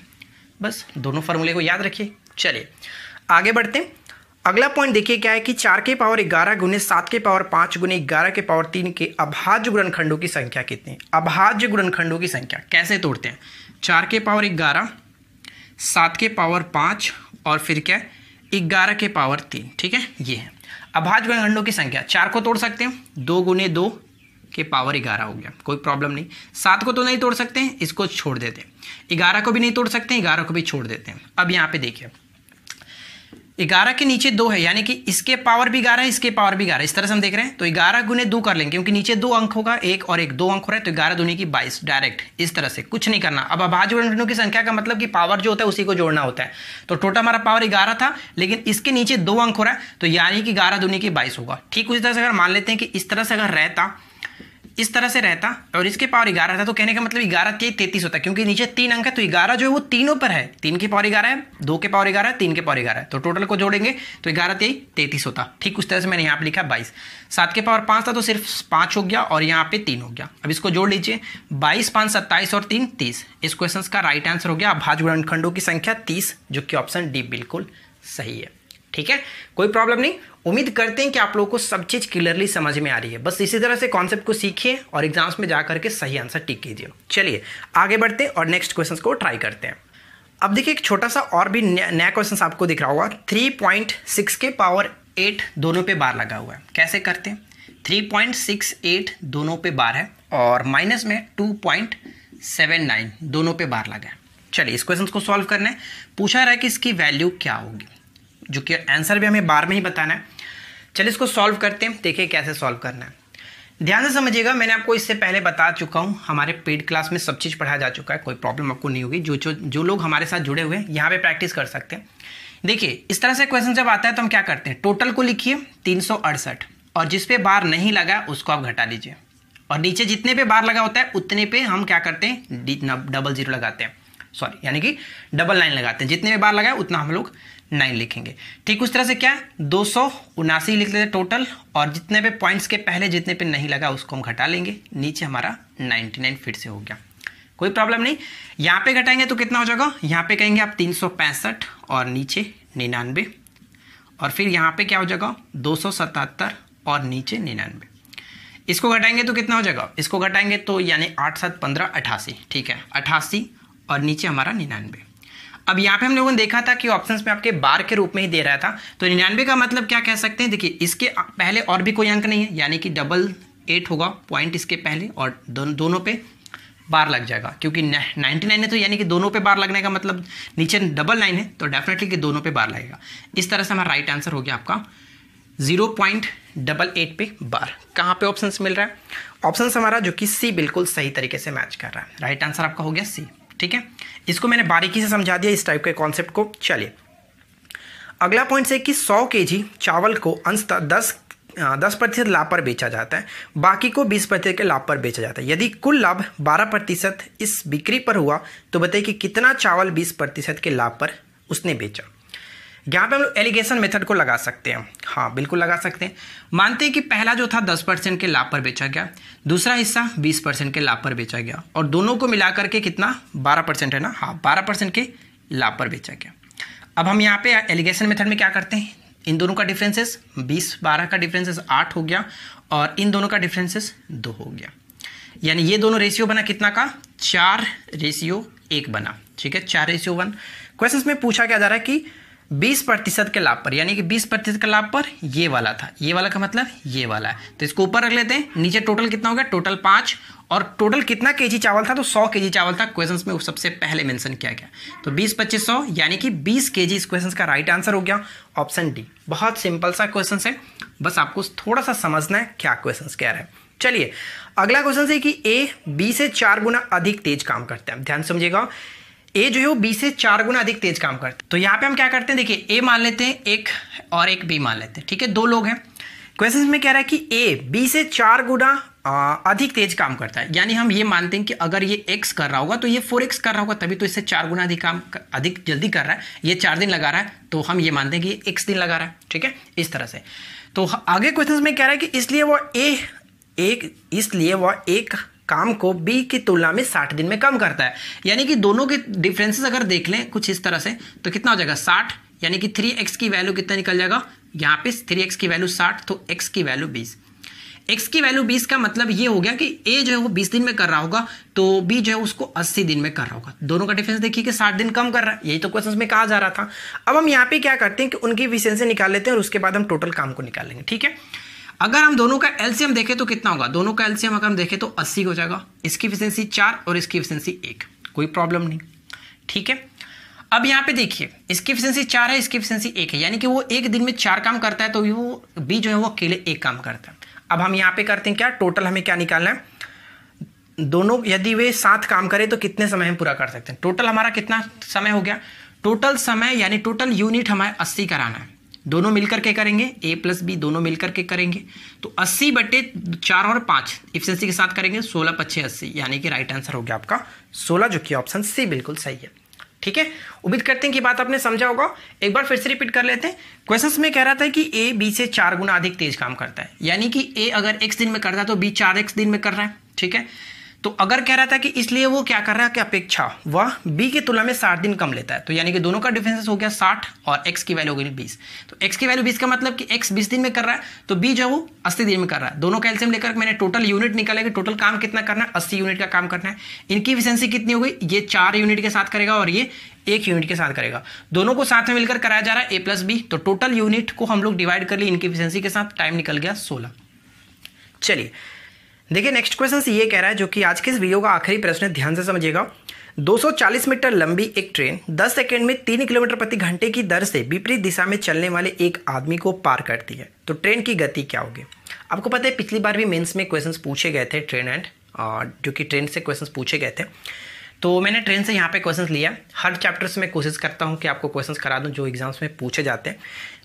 बस दोनों फार्मूले को याद रखिए चलिए आगे बढ़ते हैं अगला पॉइंट देखिए क्या है कि चार के पावर ग्यारह गुने सात के पावर पाँच गुने ग्यारह के पावर तीन के अभाज्य गुणनखंडों की संख्या कितनी अभाज्य गुणनखंडों की संख्या कैसे तोड़ते हैं चार के पावर ग्यारह सात के पावर पाँच और फिर क्या ग्यारह के पावर तीन ठीक है ये है अभाज्य गुणनखंडों की संख्या चार को तोड़ सकते हैं दो गुने दो के पावर ग्यारह हो गया कोई प्रॉब्लम नहीं सात को तो नहीं तोड़ सकते हैं इसको छोड़ देते हैं ग्यारह को भी नहीं तोड़ सकते हैं ग्यारह को भी छोड़ देते हैं अब यहाँ पे देखिए ग्यारह के नीचे दो है यानी कि इसके पावर भी ग्यारह इसके पावर भी ग्यारह इस तरह से हम देख रहे हैं तो ग्यारह गुने दो कर लेंगे क्योंकि नीचे दो अंक होगा एक और एक दो अंक हो रहा है तो ग्यारह दुनिया की बाईस डायरेक्ट इस तरह से कुछ नहीं करना अब अभाज्य गुणनों की संख्या का मतलब कि पावर जो होता है उसी को जोड़ना होता है तो टोटल हमारा पावर ग्यारह था लेकिन इसके नीचे दो अंक हो रहा है तो यानी कि ग्यारह दुनिया की बाईस होगा ठीक उसी तरह से अगर मान लेते हैं कि इस तरह से अगर रहता इस तरह से रहता और इसके पावर ग्यारह रहता तो कहने का मतलब ग्यारह के तैतीस होता क्योंकि नीचे तीन अंक है तो ग्यारह जो है वो तीनों पर है तीन की पावर ग्यारह है दो के पावर ग्यारह है तीन के पावर ग्यारह है तो टोटल को जोड़ेंगे तो ग्यारह तेई तैतीस होता ठीक उस तरह से मैंने यहाँ पर लिखा बाईस सात के पावर पाँच था तो सिर्फ पाँच हो गया और यहाँ पे तीन हो गया अब इसको जोड़ लीजिए बाईस पाँच सत्ताईस और तीन तीस इस क्वेश्चन का राइट आंसर हो गया भाज गुणनखंडों की संख्या तीस जो कि ऑप्शन डी बिल्कुल सही है ठीक है कोई प्रॉब्लम नहीं उम्मीद करते हैं कि आप लोगों को सब चीज़ क्लियरली समझ में आ रही है बस इसी तरह से कॉन्सेप्ट को सीखिए और एग्जाम्स में जाकर के सही आंसर टिक कीजिए चलिए आगे बढ़ते हैं और नेक्स्ट क्वेश्चन को ट्राई करते हैं अब देखिए एक छोटा सा और भी नया क्वेश्चन आपको दिख रहा होगा थ्री पॉइंट सिक्स के पावर एट दोनों पे बार लगा हुआ है कैसे करते हैं थ्री पॉइंट सिक्स एट दोनों पे बार है और माइनस में टू पॉइंट सेवन नाइन दोनों पे बार लगा है चलिए इस क्वेश्चन को सॉल्व करना है पूछा रहा है कि इसकी वैल्यू क्या होगी जो कि आंसर भी हमें बार में ही बताना है चलिए इसको सॉल्व करते हैं देखिए कैसे सॉल्व करना है ध्यान से समझिएगा मैंने आपको इससे पहले बता चुका हूँ हमारे पेड क्लास में सब चीज़ पढ़ाया जा चुका है कोई प्रॉब्लम आपको नहीं होगी जो जो लोग हमारे साथ जुड़े हुए हैं यहाँ पर प्रैक्टिस कर सकते हैं देखिए इस तरह से क्वेश्चन जब आता है तो हम क्या करते हैं टोटल को लिखिए तीन और जिस पे बार नहीं लगा उसको आप घटा लीजिए और नीचे जितने पे बार लगा होता है उतने पे हम क्या करते हैं डबल जीरो लगाते हैं सॉरी यानी कि डबल लाइन लगाते हैं जितने पे बार लगा है उतना हम लोग नाइन लिखेंगे ठीक उस तरह से क्या दो सौ उनासी लिख लेते टोटल और जितने पे पॉइंट्स के पहले जितने पे नहीं लगा उसको हम घटा लेंगे नीचे हमारा नाइन्टी नाइन फिर से हो गया कोई प्रॉब्लम नहीं यहाँ पे घटाएंगे तो कितना हो जाएगा यहाँ पे कहेंगे आप तीन सौ पैंसठ और नीचे निन्यानवे और फिर यहाँ पे क्या हो जाएगा दो सौ सतहत्तर और नीचे निन्यानवे इसको घटाएंगे तो कितना हो जाएगा इसको घटाएंगे तो यानी आठ सात पंद्रह अठासी ठीक है अठासी और नीचे हमारा निन्यानवे अब यहाँ पे हम लोगों ने देखा था कि ऑप्शन में आपके बार के रूप में ही दे रहा था तो निन्यानवे का मतलब क्या कह सकते हैं देखिए इसके पहले और भी कोई अंक नहीं है यानी कि डबल एट होगा पॉइंट इसके पहले और दोन, दोनों पे बार लग जाएगा क्योंकि नाइनटी नाइन है तो यानी कि दोनों पे बार लगने का मतलब नीचे डबल नाइन है तो डेफिनेटली कि दोनों पे बार लगेगा इस तरह से हमारा राइट आंसर हो गया आपका जीरो पॉइंट डबल एट पे बार कहाँ पे ऑप्शंस मिल रहा है ऑप्शंस हमारा जो कि सी बिल्कुल सही तरीके से मैच कर रहा है राइट आंसर आपका हो गया सी ठीक है इसको मैंने बारीकी से समझा दिया इस टाइप के कॉन्सेप्ट को चलिए अगला पॉइंट से कि सौ के चावल को अंश दस दस प्रतिशत लाभ पर बेचा जाता है बाकी को बीस प्रतिशत के लाभ पर बेचा जाता है यदि कुल लाभ बारह प्रतिशत इस बिक्री पर हुआ तो बताइए कि कितना चावल बीस प्रतिशत के लाभ पर उसने बेचा यहाँ पे हम लोग एलिगेशन मेथड को लगा सकते हैं हाँ बिल्कुल लगा सकते हैं मानते हैं कि पहला जो था दस परसेंट के लाभ पर बेचा गया दूसरा हिस्सा बीस परसेंट के लाभ पर बेचा गया और दोनों को मिला करके कितना बारह परसेंट है ना हाँ बारह परसेंट के लाभ पर बेचा गया अब हम यहाँ पे एलिगेशन मेथड में क्या करते हैं इन दोनों का डिफ्रेंसेस बीस बारह का डिफ्रेंसेस आठ हो गया और इन दोनों का डिफ्रेंसेस दो हो गया यानी ये दोनों रेशियो बना कितना का चार रेशियो एक बना ठीक है चार रेशियो वन क्वेश्चन में पूछा क्या जा रहा है कि बीस प्रतिशत के लाभ पर यानी कि बीस प्रतिशत के लाभ पर ये वाला था ये वाला का मतलब ये वाला है तो इसको ऊपर रख लेते हैं नीचे टोटल कितना हो गया टोटल पाँच और टोटल कितना के जी चावल था तो सौ के जी चावल था क्वेश्चन में सबसे पहले मेंशन किया गया तो बीस पच्चीस सौ यानी कि बीस के जी इस क्वेश्चन का राइट आंसर हो गया ऑप्शन डी बहुत सिंपल सा क्वेश्चन है बस आपको थोड़ा सा समझना है क्या क्वेश्चन कह रहे हैं चलिए अगला क्वेश्चन है कि ए बी से चार गुना अधिक तेज काम करते हैं ध्यान समझिएगा ए जो है वो बी से चार गुना अधिक तेज काम करते तो यहाँ पे हम क्या करते हैं देखिए ए मान लेते हैं एक और एक बी मान लेते हैं ठीक है दो लोग हैं क्वेश्चन में कह रहा है कि ए बी से चार गुना अधिक तेज काम करता है यानी हम ये मानते हैं कि अगर ये एक्स कर रहा होगा तो ये फोर एक्स कर रहा होगा तभी तो इससे चार गुना अधिक काम अधिक जल्दी कर रहा है ये चार दिन लगा रहा है तो हम ये मानते हैं कि ये एक्स दिन लगा रहा है ठीक है इस तरह से तो आगे क्वेश्चन में कह रहा है कि इसलिए वह ए एक इसलिए वह एक काम को बी की तुलना में साठ दिन में कम करता है यानी कि दोनों के डिफ्रेंसेस अगर देख लें कुछ इस तरह से तो कितना हो जाएगा साठ यानी कि थ्री एक्स की वैल्यू कितना निकल जाएगा यहाँ पे थ्री एक्स की वैल्यू साठ तो एक्स की वैल्यू बीस x की वैल्यू 20 का मतलब ये हो गया कि ए जो है वो 20 दिन में कर रहा होगा तो बी जो है उसको अस्सी दिन में कर रहा होगा दोनों का डिफरेंस देखिए कि साठ दिन कम कर रहा है यही तो क्वेश्चन में कहा जा रहा था अब हम यहाँ पे क्या करते हैं कि उनकी विशेंसें निकाल लेते हैं और उसके बाद हम टोटल काम को निकालेंगे ठीक है अगर हम दोनों का एल्सियम देखें तो कितना होगा दोनों का एल्सियम अगर हम देखें तो अस्सी हो जाएगा इसकी एफिशियंसी चार और इसकी एफिशियंसी एक कोई प्रॉब्लम नहीं ठीक है अब यहाँ पे देखिए इसकी एफिशियंसी चार है इसकी एफिशियंसी एक है यानी कि वो एक दिन में चार काम करता है तो वो बी जो है वो अकेले एक काम करता है अब हम यहाँ पे करते हैं क्या टोटल हमें क्या निकालना है दोनों यदि वे साथ काम करें तो कितने समय में पूरा कर सकते हैं टोटल हमारा कितना समय हो गया टोटल समय यानी टोटल यूनिट हमारे अस्सी कराना है दोनों मिलकर के करेंगे ए प्लस बी दोनों मिलकर के करेंगे तो अस्सी बटे चार और पांच इफिशेंसी के साथ करेंगे सोलह पच्चीस अस्सी यानी कि राइट आंसर हो गया आपका सोलह जो कि ऑप्शन सी बिल्कुल सही है ठीक है उम्मीद करते हैं कि बात आपने समझा होगा एक बार फिर से रिपीट कर लेते हैं क्वेश्चंस में कह रहा था कि ए बी से चार गुना अधिक तेज काम करता है यानी कि ए अगर एक्स दिन में करता है तो बी चार एक्स दिन में कर रहा है ठीक है तो अगर कह रहा था कि इसलिए वो क्या कर रहा है कि अपेक्षा वह बी की तुलना में साठ दिन कम लेता है तो यानी कि दोनों का डिफरेंस हो गया साठ और एक्स की वैल्यू हो गई बीस तो एक्स की वैल्यू बीस का मतलब कि एक्स बीस दिन में कर रहा है तो बी जो है वो अस्सी दिन में कर रहा है दोनों कैल्सियम लेकर मैंने टोटल यूनिट निकाला कि टोटल काम कितना करना है अस्सी यूनिट का काम करना है इनकी इफिशेंसी कितनी हो गई ये चार यूनिट के साथ करेगा और ये एक यूनिट के साथ करेगा दोनों को साथ में मिलकर कराया जा रहा है ए प्लस बी तो टोटल यूनिट को हम लोग डिवाइड कर लिए इनकी इफिशेंसी के साथ टाइम निकल गया सोलह चलिए देखिए नेक्स्ट क्वेश्चन ये कह रहा है जो कि आज के इस वीडियो का आखिरी प्रश्न है ध्यान से समझिएगा 240 मीटर लंबी एक ट्रेन 10 सेकंड में 3 किलोमीटर प्रति घंटे की दर से विपरीत दिशा में चलने वाले एक आदमी को पार करती है तो ट्रेन की गति क्या होगी आपको पता है पिछली बार भी मेंस में क्वेश्चंस पूछे गए थे ट्रेन एंड जो कि ट्रेन से क्वेश्चंस पूछे गए थे तो मैंने ट्रेन से यहाँ पे क्वेश्चंस लिया हर चैप्टर से मैं कोशिश करता हूँ कि आपको क्वेश्चंस करा दूँ जो एग्जाम्स में पूछे जाते हैं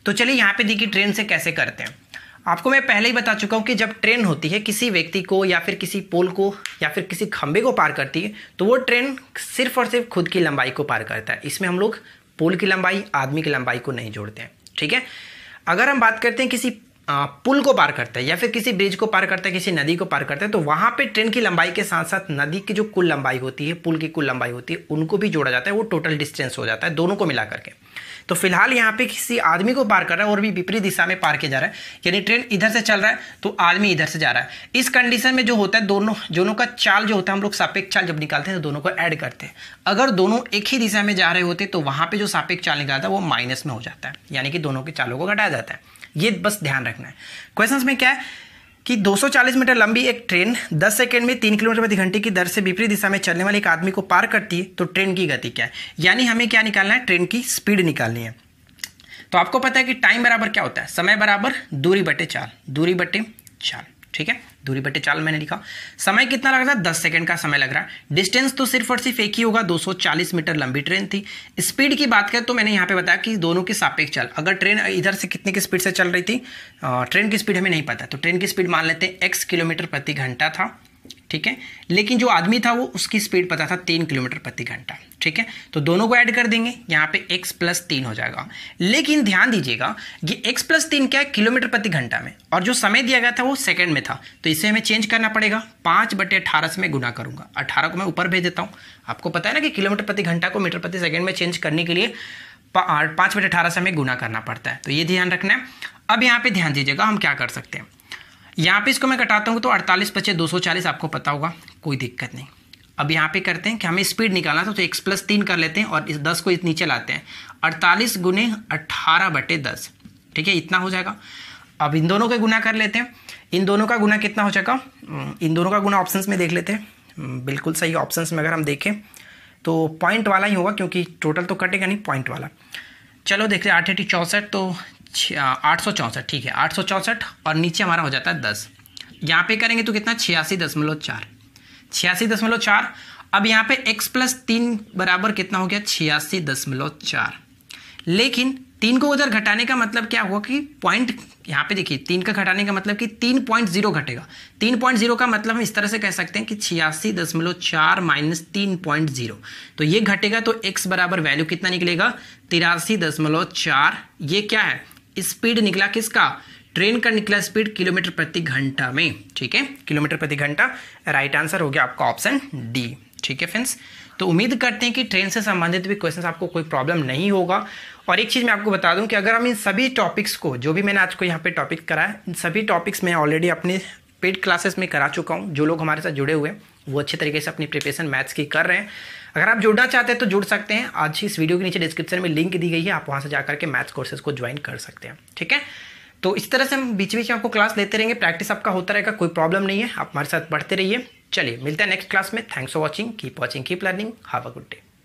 तो चलिए यहाँ पे देखिए ट्रेन से कैसे करते हैं आपको मैं पहले ही बता चुका हूँ कि जब ट्रेन होती है किसी व्यक्ति को या फिर किसी पोल को या फिर किसी खंबे को पार करती है तो वो ट्रेन सिर्फ और सिर्फ खुद की लंबाई को पार करता है इसमें हम लोग पोल की लंबाई आदमी की लंबाई को नहीं जोड़ते हैं ठीक है अगर हम बात करते हैं किसी पुल को पार करता है या फिर किसी ब्रिज को पार करता है किसी नदी को पार करता है तो वहाँ पे ट्रेन की लंबाई के साथ साथ नदी की जो कुल लंबाई होती है पुल की कुल लंबाई होती है उनको भी जोड़ा जाता है वो टोटल डिस्टेंस हो जाता है दोनों को मिला करके तो फिलहाल यहाँ पे किसी आदमी को पार कर रहा है और भी विपरीत दिशा में पार किया जा रहा है यानी ट्रेन इधर से चल रहा है तो आदमी इधर से जा रहा है इस कंडीशन में जो होता है दोनों दोनों का चाल जो होता है हम लोग सापेक्ष चाल जब निकालते हैं तो दोनों को ऐड करते हैं अगर दोनों एक ही दिशा में जा रहे होते तो वहाँ पर जो सापेक्ष चाल निकालता है वो माइनस में हो जाता है यानी कि दोनों के चालों को घटाया जाता है ये बस ध्यान रखना है क्वेश्चन में क्या है कि 240 मीटर लंबी एक ट्रेन 10 सेकंड में 3 किलोमीटर प्रति घंटे की दर से विपरीत दिशा में चलने वाले एक आदमी को पार करती है तो ट्रेन की गति क्या है यानी हमें क्या निकालना है ट्रेन की स्पीड निकालनी है तो आपको पता है कि टाइम बराबर क्या होता है समय बराबर दूरी बटे चाल दूरी बटे चाल ठीक है दूरी बटे चाल मैंने लिखा समय कितना लग रहा था दस सेकंड का समय लग रहा है डिस्टेंस तो सिर्फ और सिर्फ एक ही होगा 240 मीटर लंबी ट्रेन थी स्पीड की बात करें तो मैंने यहाँ पे बताया कि दोनों के सापेक्ष चल अगर ट्रेन इधर से कितने की स्पीड से चल रही थी ट्रेन की स्पीड हमें नहीं पता तो ट्रेन की स्पीड मान लेते हैं एक्स किलोमीटर प्रति घंटा था ठीक है लेकिन जो आदमी था वो उसकी स्पीड पता था तीन किलोमीटर प्रति घंटा ठीक है तो दोनों को ऐड कर देंगे यहाँ पे x प्लस तीन हो जाएगा लेकिन ध्यान दीजिएगा ये x प्लस तीन क्या है किलोमीटर प्रति घंटा में और जो समय दिया गया था वो सेकंड में था तो इसे हमें चेंज करना पड़ेगा पाँच बटे अठारह से मैं गुना करूँगा अठारह को मैं ऊपर भेज देता हूँ आपको पता है ना कि किलोमीटर प्रति घंटा को मीटर प्रति सेकेंड में चेंज करने के लिए पाँच बटे अठारह से हमें गुना करना पड़ता है तो ये ध्यान रखना है अब यहाँ पर ध्यान दीजिएगा हम क्या कर सकते हैं यहाँ पे इसको मैं कटाता हूँ तो अड़तालीस पचे दो सौ चालीस आपको पता होगा कोई दिक्कत नहीं अब यहाँ पे करते हैं कि हमें स्पीड निकालना था तो एक्स प्लस तीन कर लेते हैं और इस दस को इस नीचे लाते हैं अड़तालीस गुने अट्ठारह बटे दस ठीक है इतना हो जाएगा अब इन दोनों के गुना कर लेते हैं इन दोनों का गुना कितना हो जाएगा हम्म, इन दोनों का गुना ऑप्शंस में देख लेते हैं हम्म, बिल्कुल सही ऑप्शन में अगर हम देखें तो पॉइंट वाला ही होगा क्योंकि टोटल तो कटेगा नहीं पॉइंट वाला चलो देख रहे आठ एटी चौंसठ तो आठ सौ चौंसठ ठीक है आठ सौ चौंसठ और नीचे हमारा हो जाता है दस यहाँ पे करेंगे तो कितना छियासी दशमलव चार छियासी दशमलव चार अब यहाँ पे x प्लस तीन बराबर कितना हो गया छियासी दशमलव चार लेकिन तीन को उधर घटाने का मतलब क्या हुआ कि पॉइंट यहाँ पे देखिए तीन का घटाने का मतलब कि तीन पॉइंट जीरो घटेगा तीन पॉइंट जीरो का मतलब हम इस तरह से कह सकते हैं कि छियासी दशमलव चार माइनस तीन पॉइंट जीरो तो ये घटेगा तो x बराबर वैल्यू कितना निकलेगा तिरासी दशमलव चार ये क्या है स्पीड निकला किसका ट्रेन का निकला स्पीड किलोमीटर प्रति घंटा में ठीक है किलोमीटर प्रति घंटा राइट आंसर हो गया आपका ऑप्शन डी ठीक है फ्रेंड्स तो उम्मीद करते हैं कि ट्रेन से संबंधित भी क्वेश्चन आपको कोई प्रॉब्लम नहीं होगा और एक चीज़ मैं आपको बता दूं कि अगर हम इन सभी टॉपिक्स को जो भी मैंने आज को यहाँ पे टॉपिक कराया इन सभी टॉपिक्स मैं ऑलरेडी अपने पेड क्लासेस में करा चुका हूँ जो लोग हमारे साथ जुड़े हुए हैं वो अच्छे तरीके से अपनी प्रिपरेशन मैथ्स की कर रहे हैं अगर आप जुड़ना चाहते हैं तो जुड़ सकते हैं आज ही इस वीडियो के नीचे डिस्क्रिप्शन में लिंक दी गई है आप वहाँ से जाकर के मैथ्स कोर्सेज को ज्वाइन कर सकते हैं ठीक है तो इस तरह से हम बीच बीच में आपको क्लास लेते रहेंगे प्रैक्टिस आपका होता रहेगा कोई प्रॉब्लम नहीं है आप हमारे साथ पढ़ते रहिए चलिए मिलते हैं नेक्स्ट क्लास में thanks for watching keep watching keep learning have a good day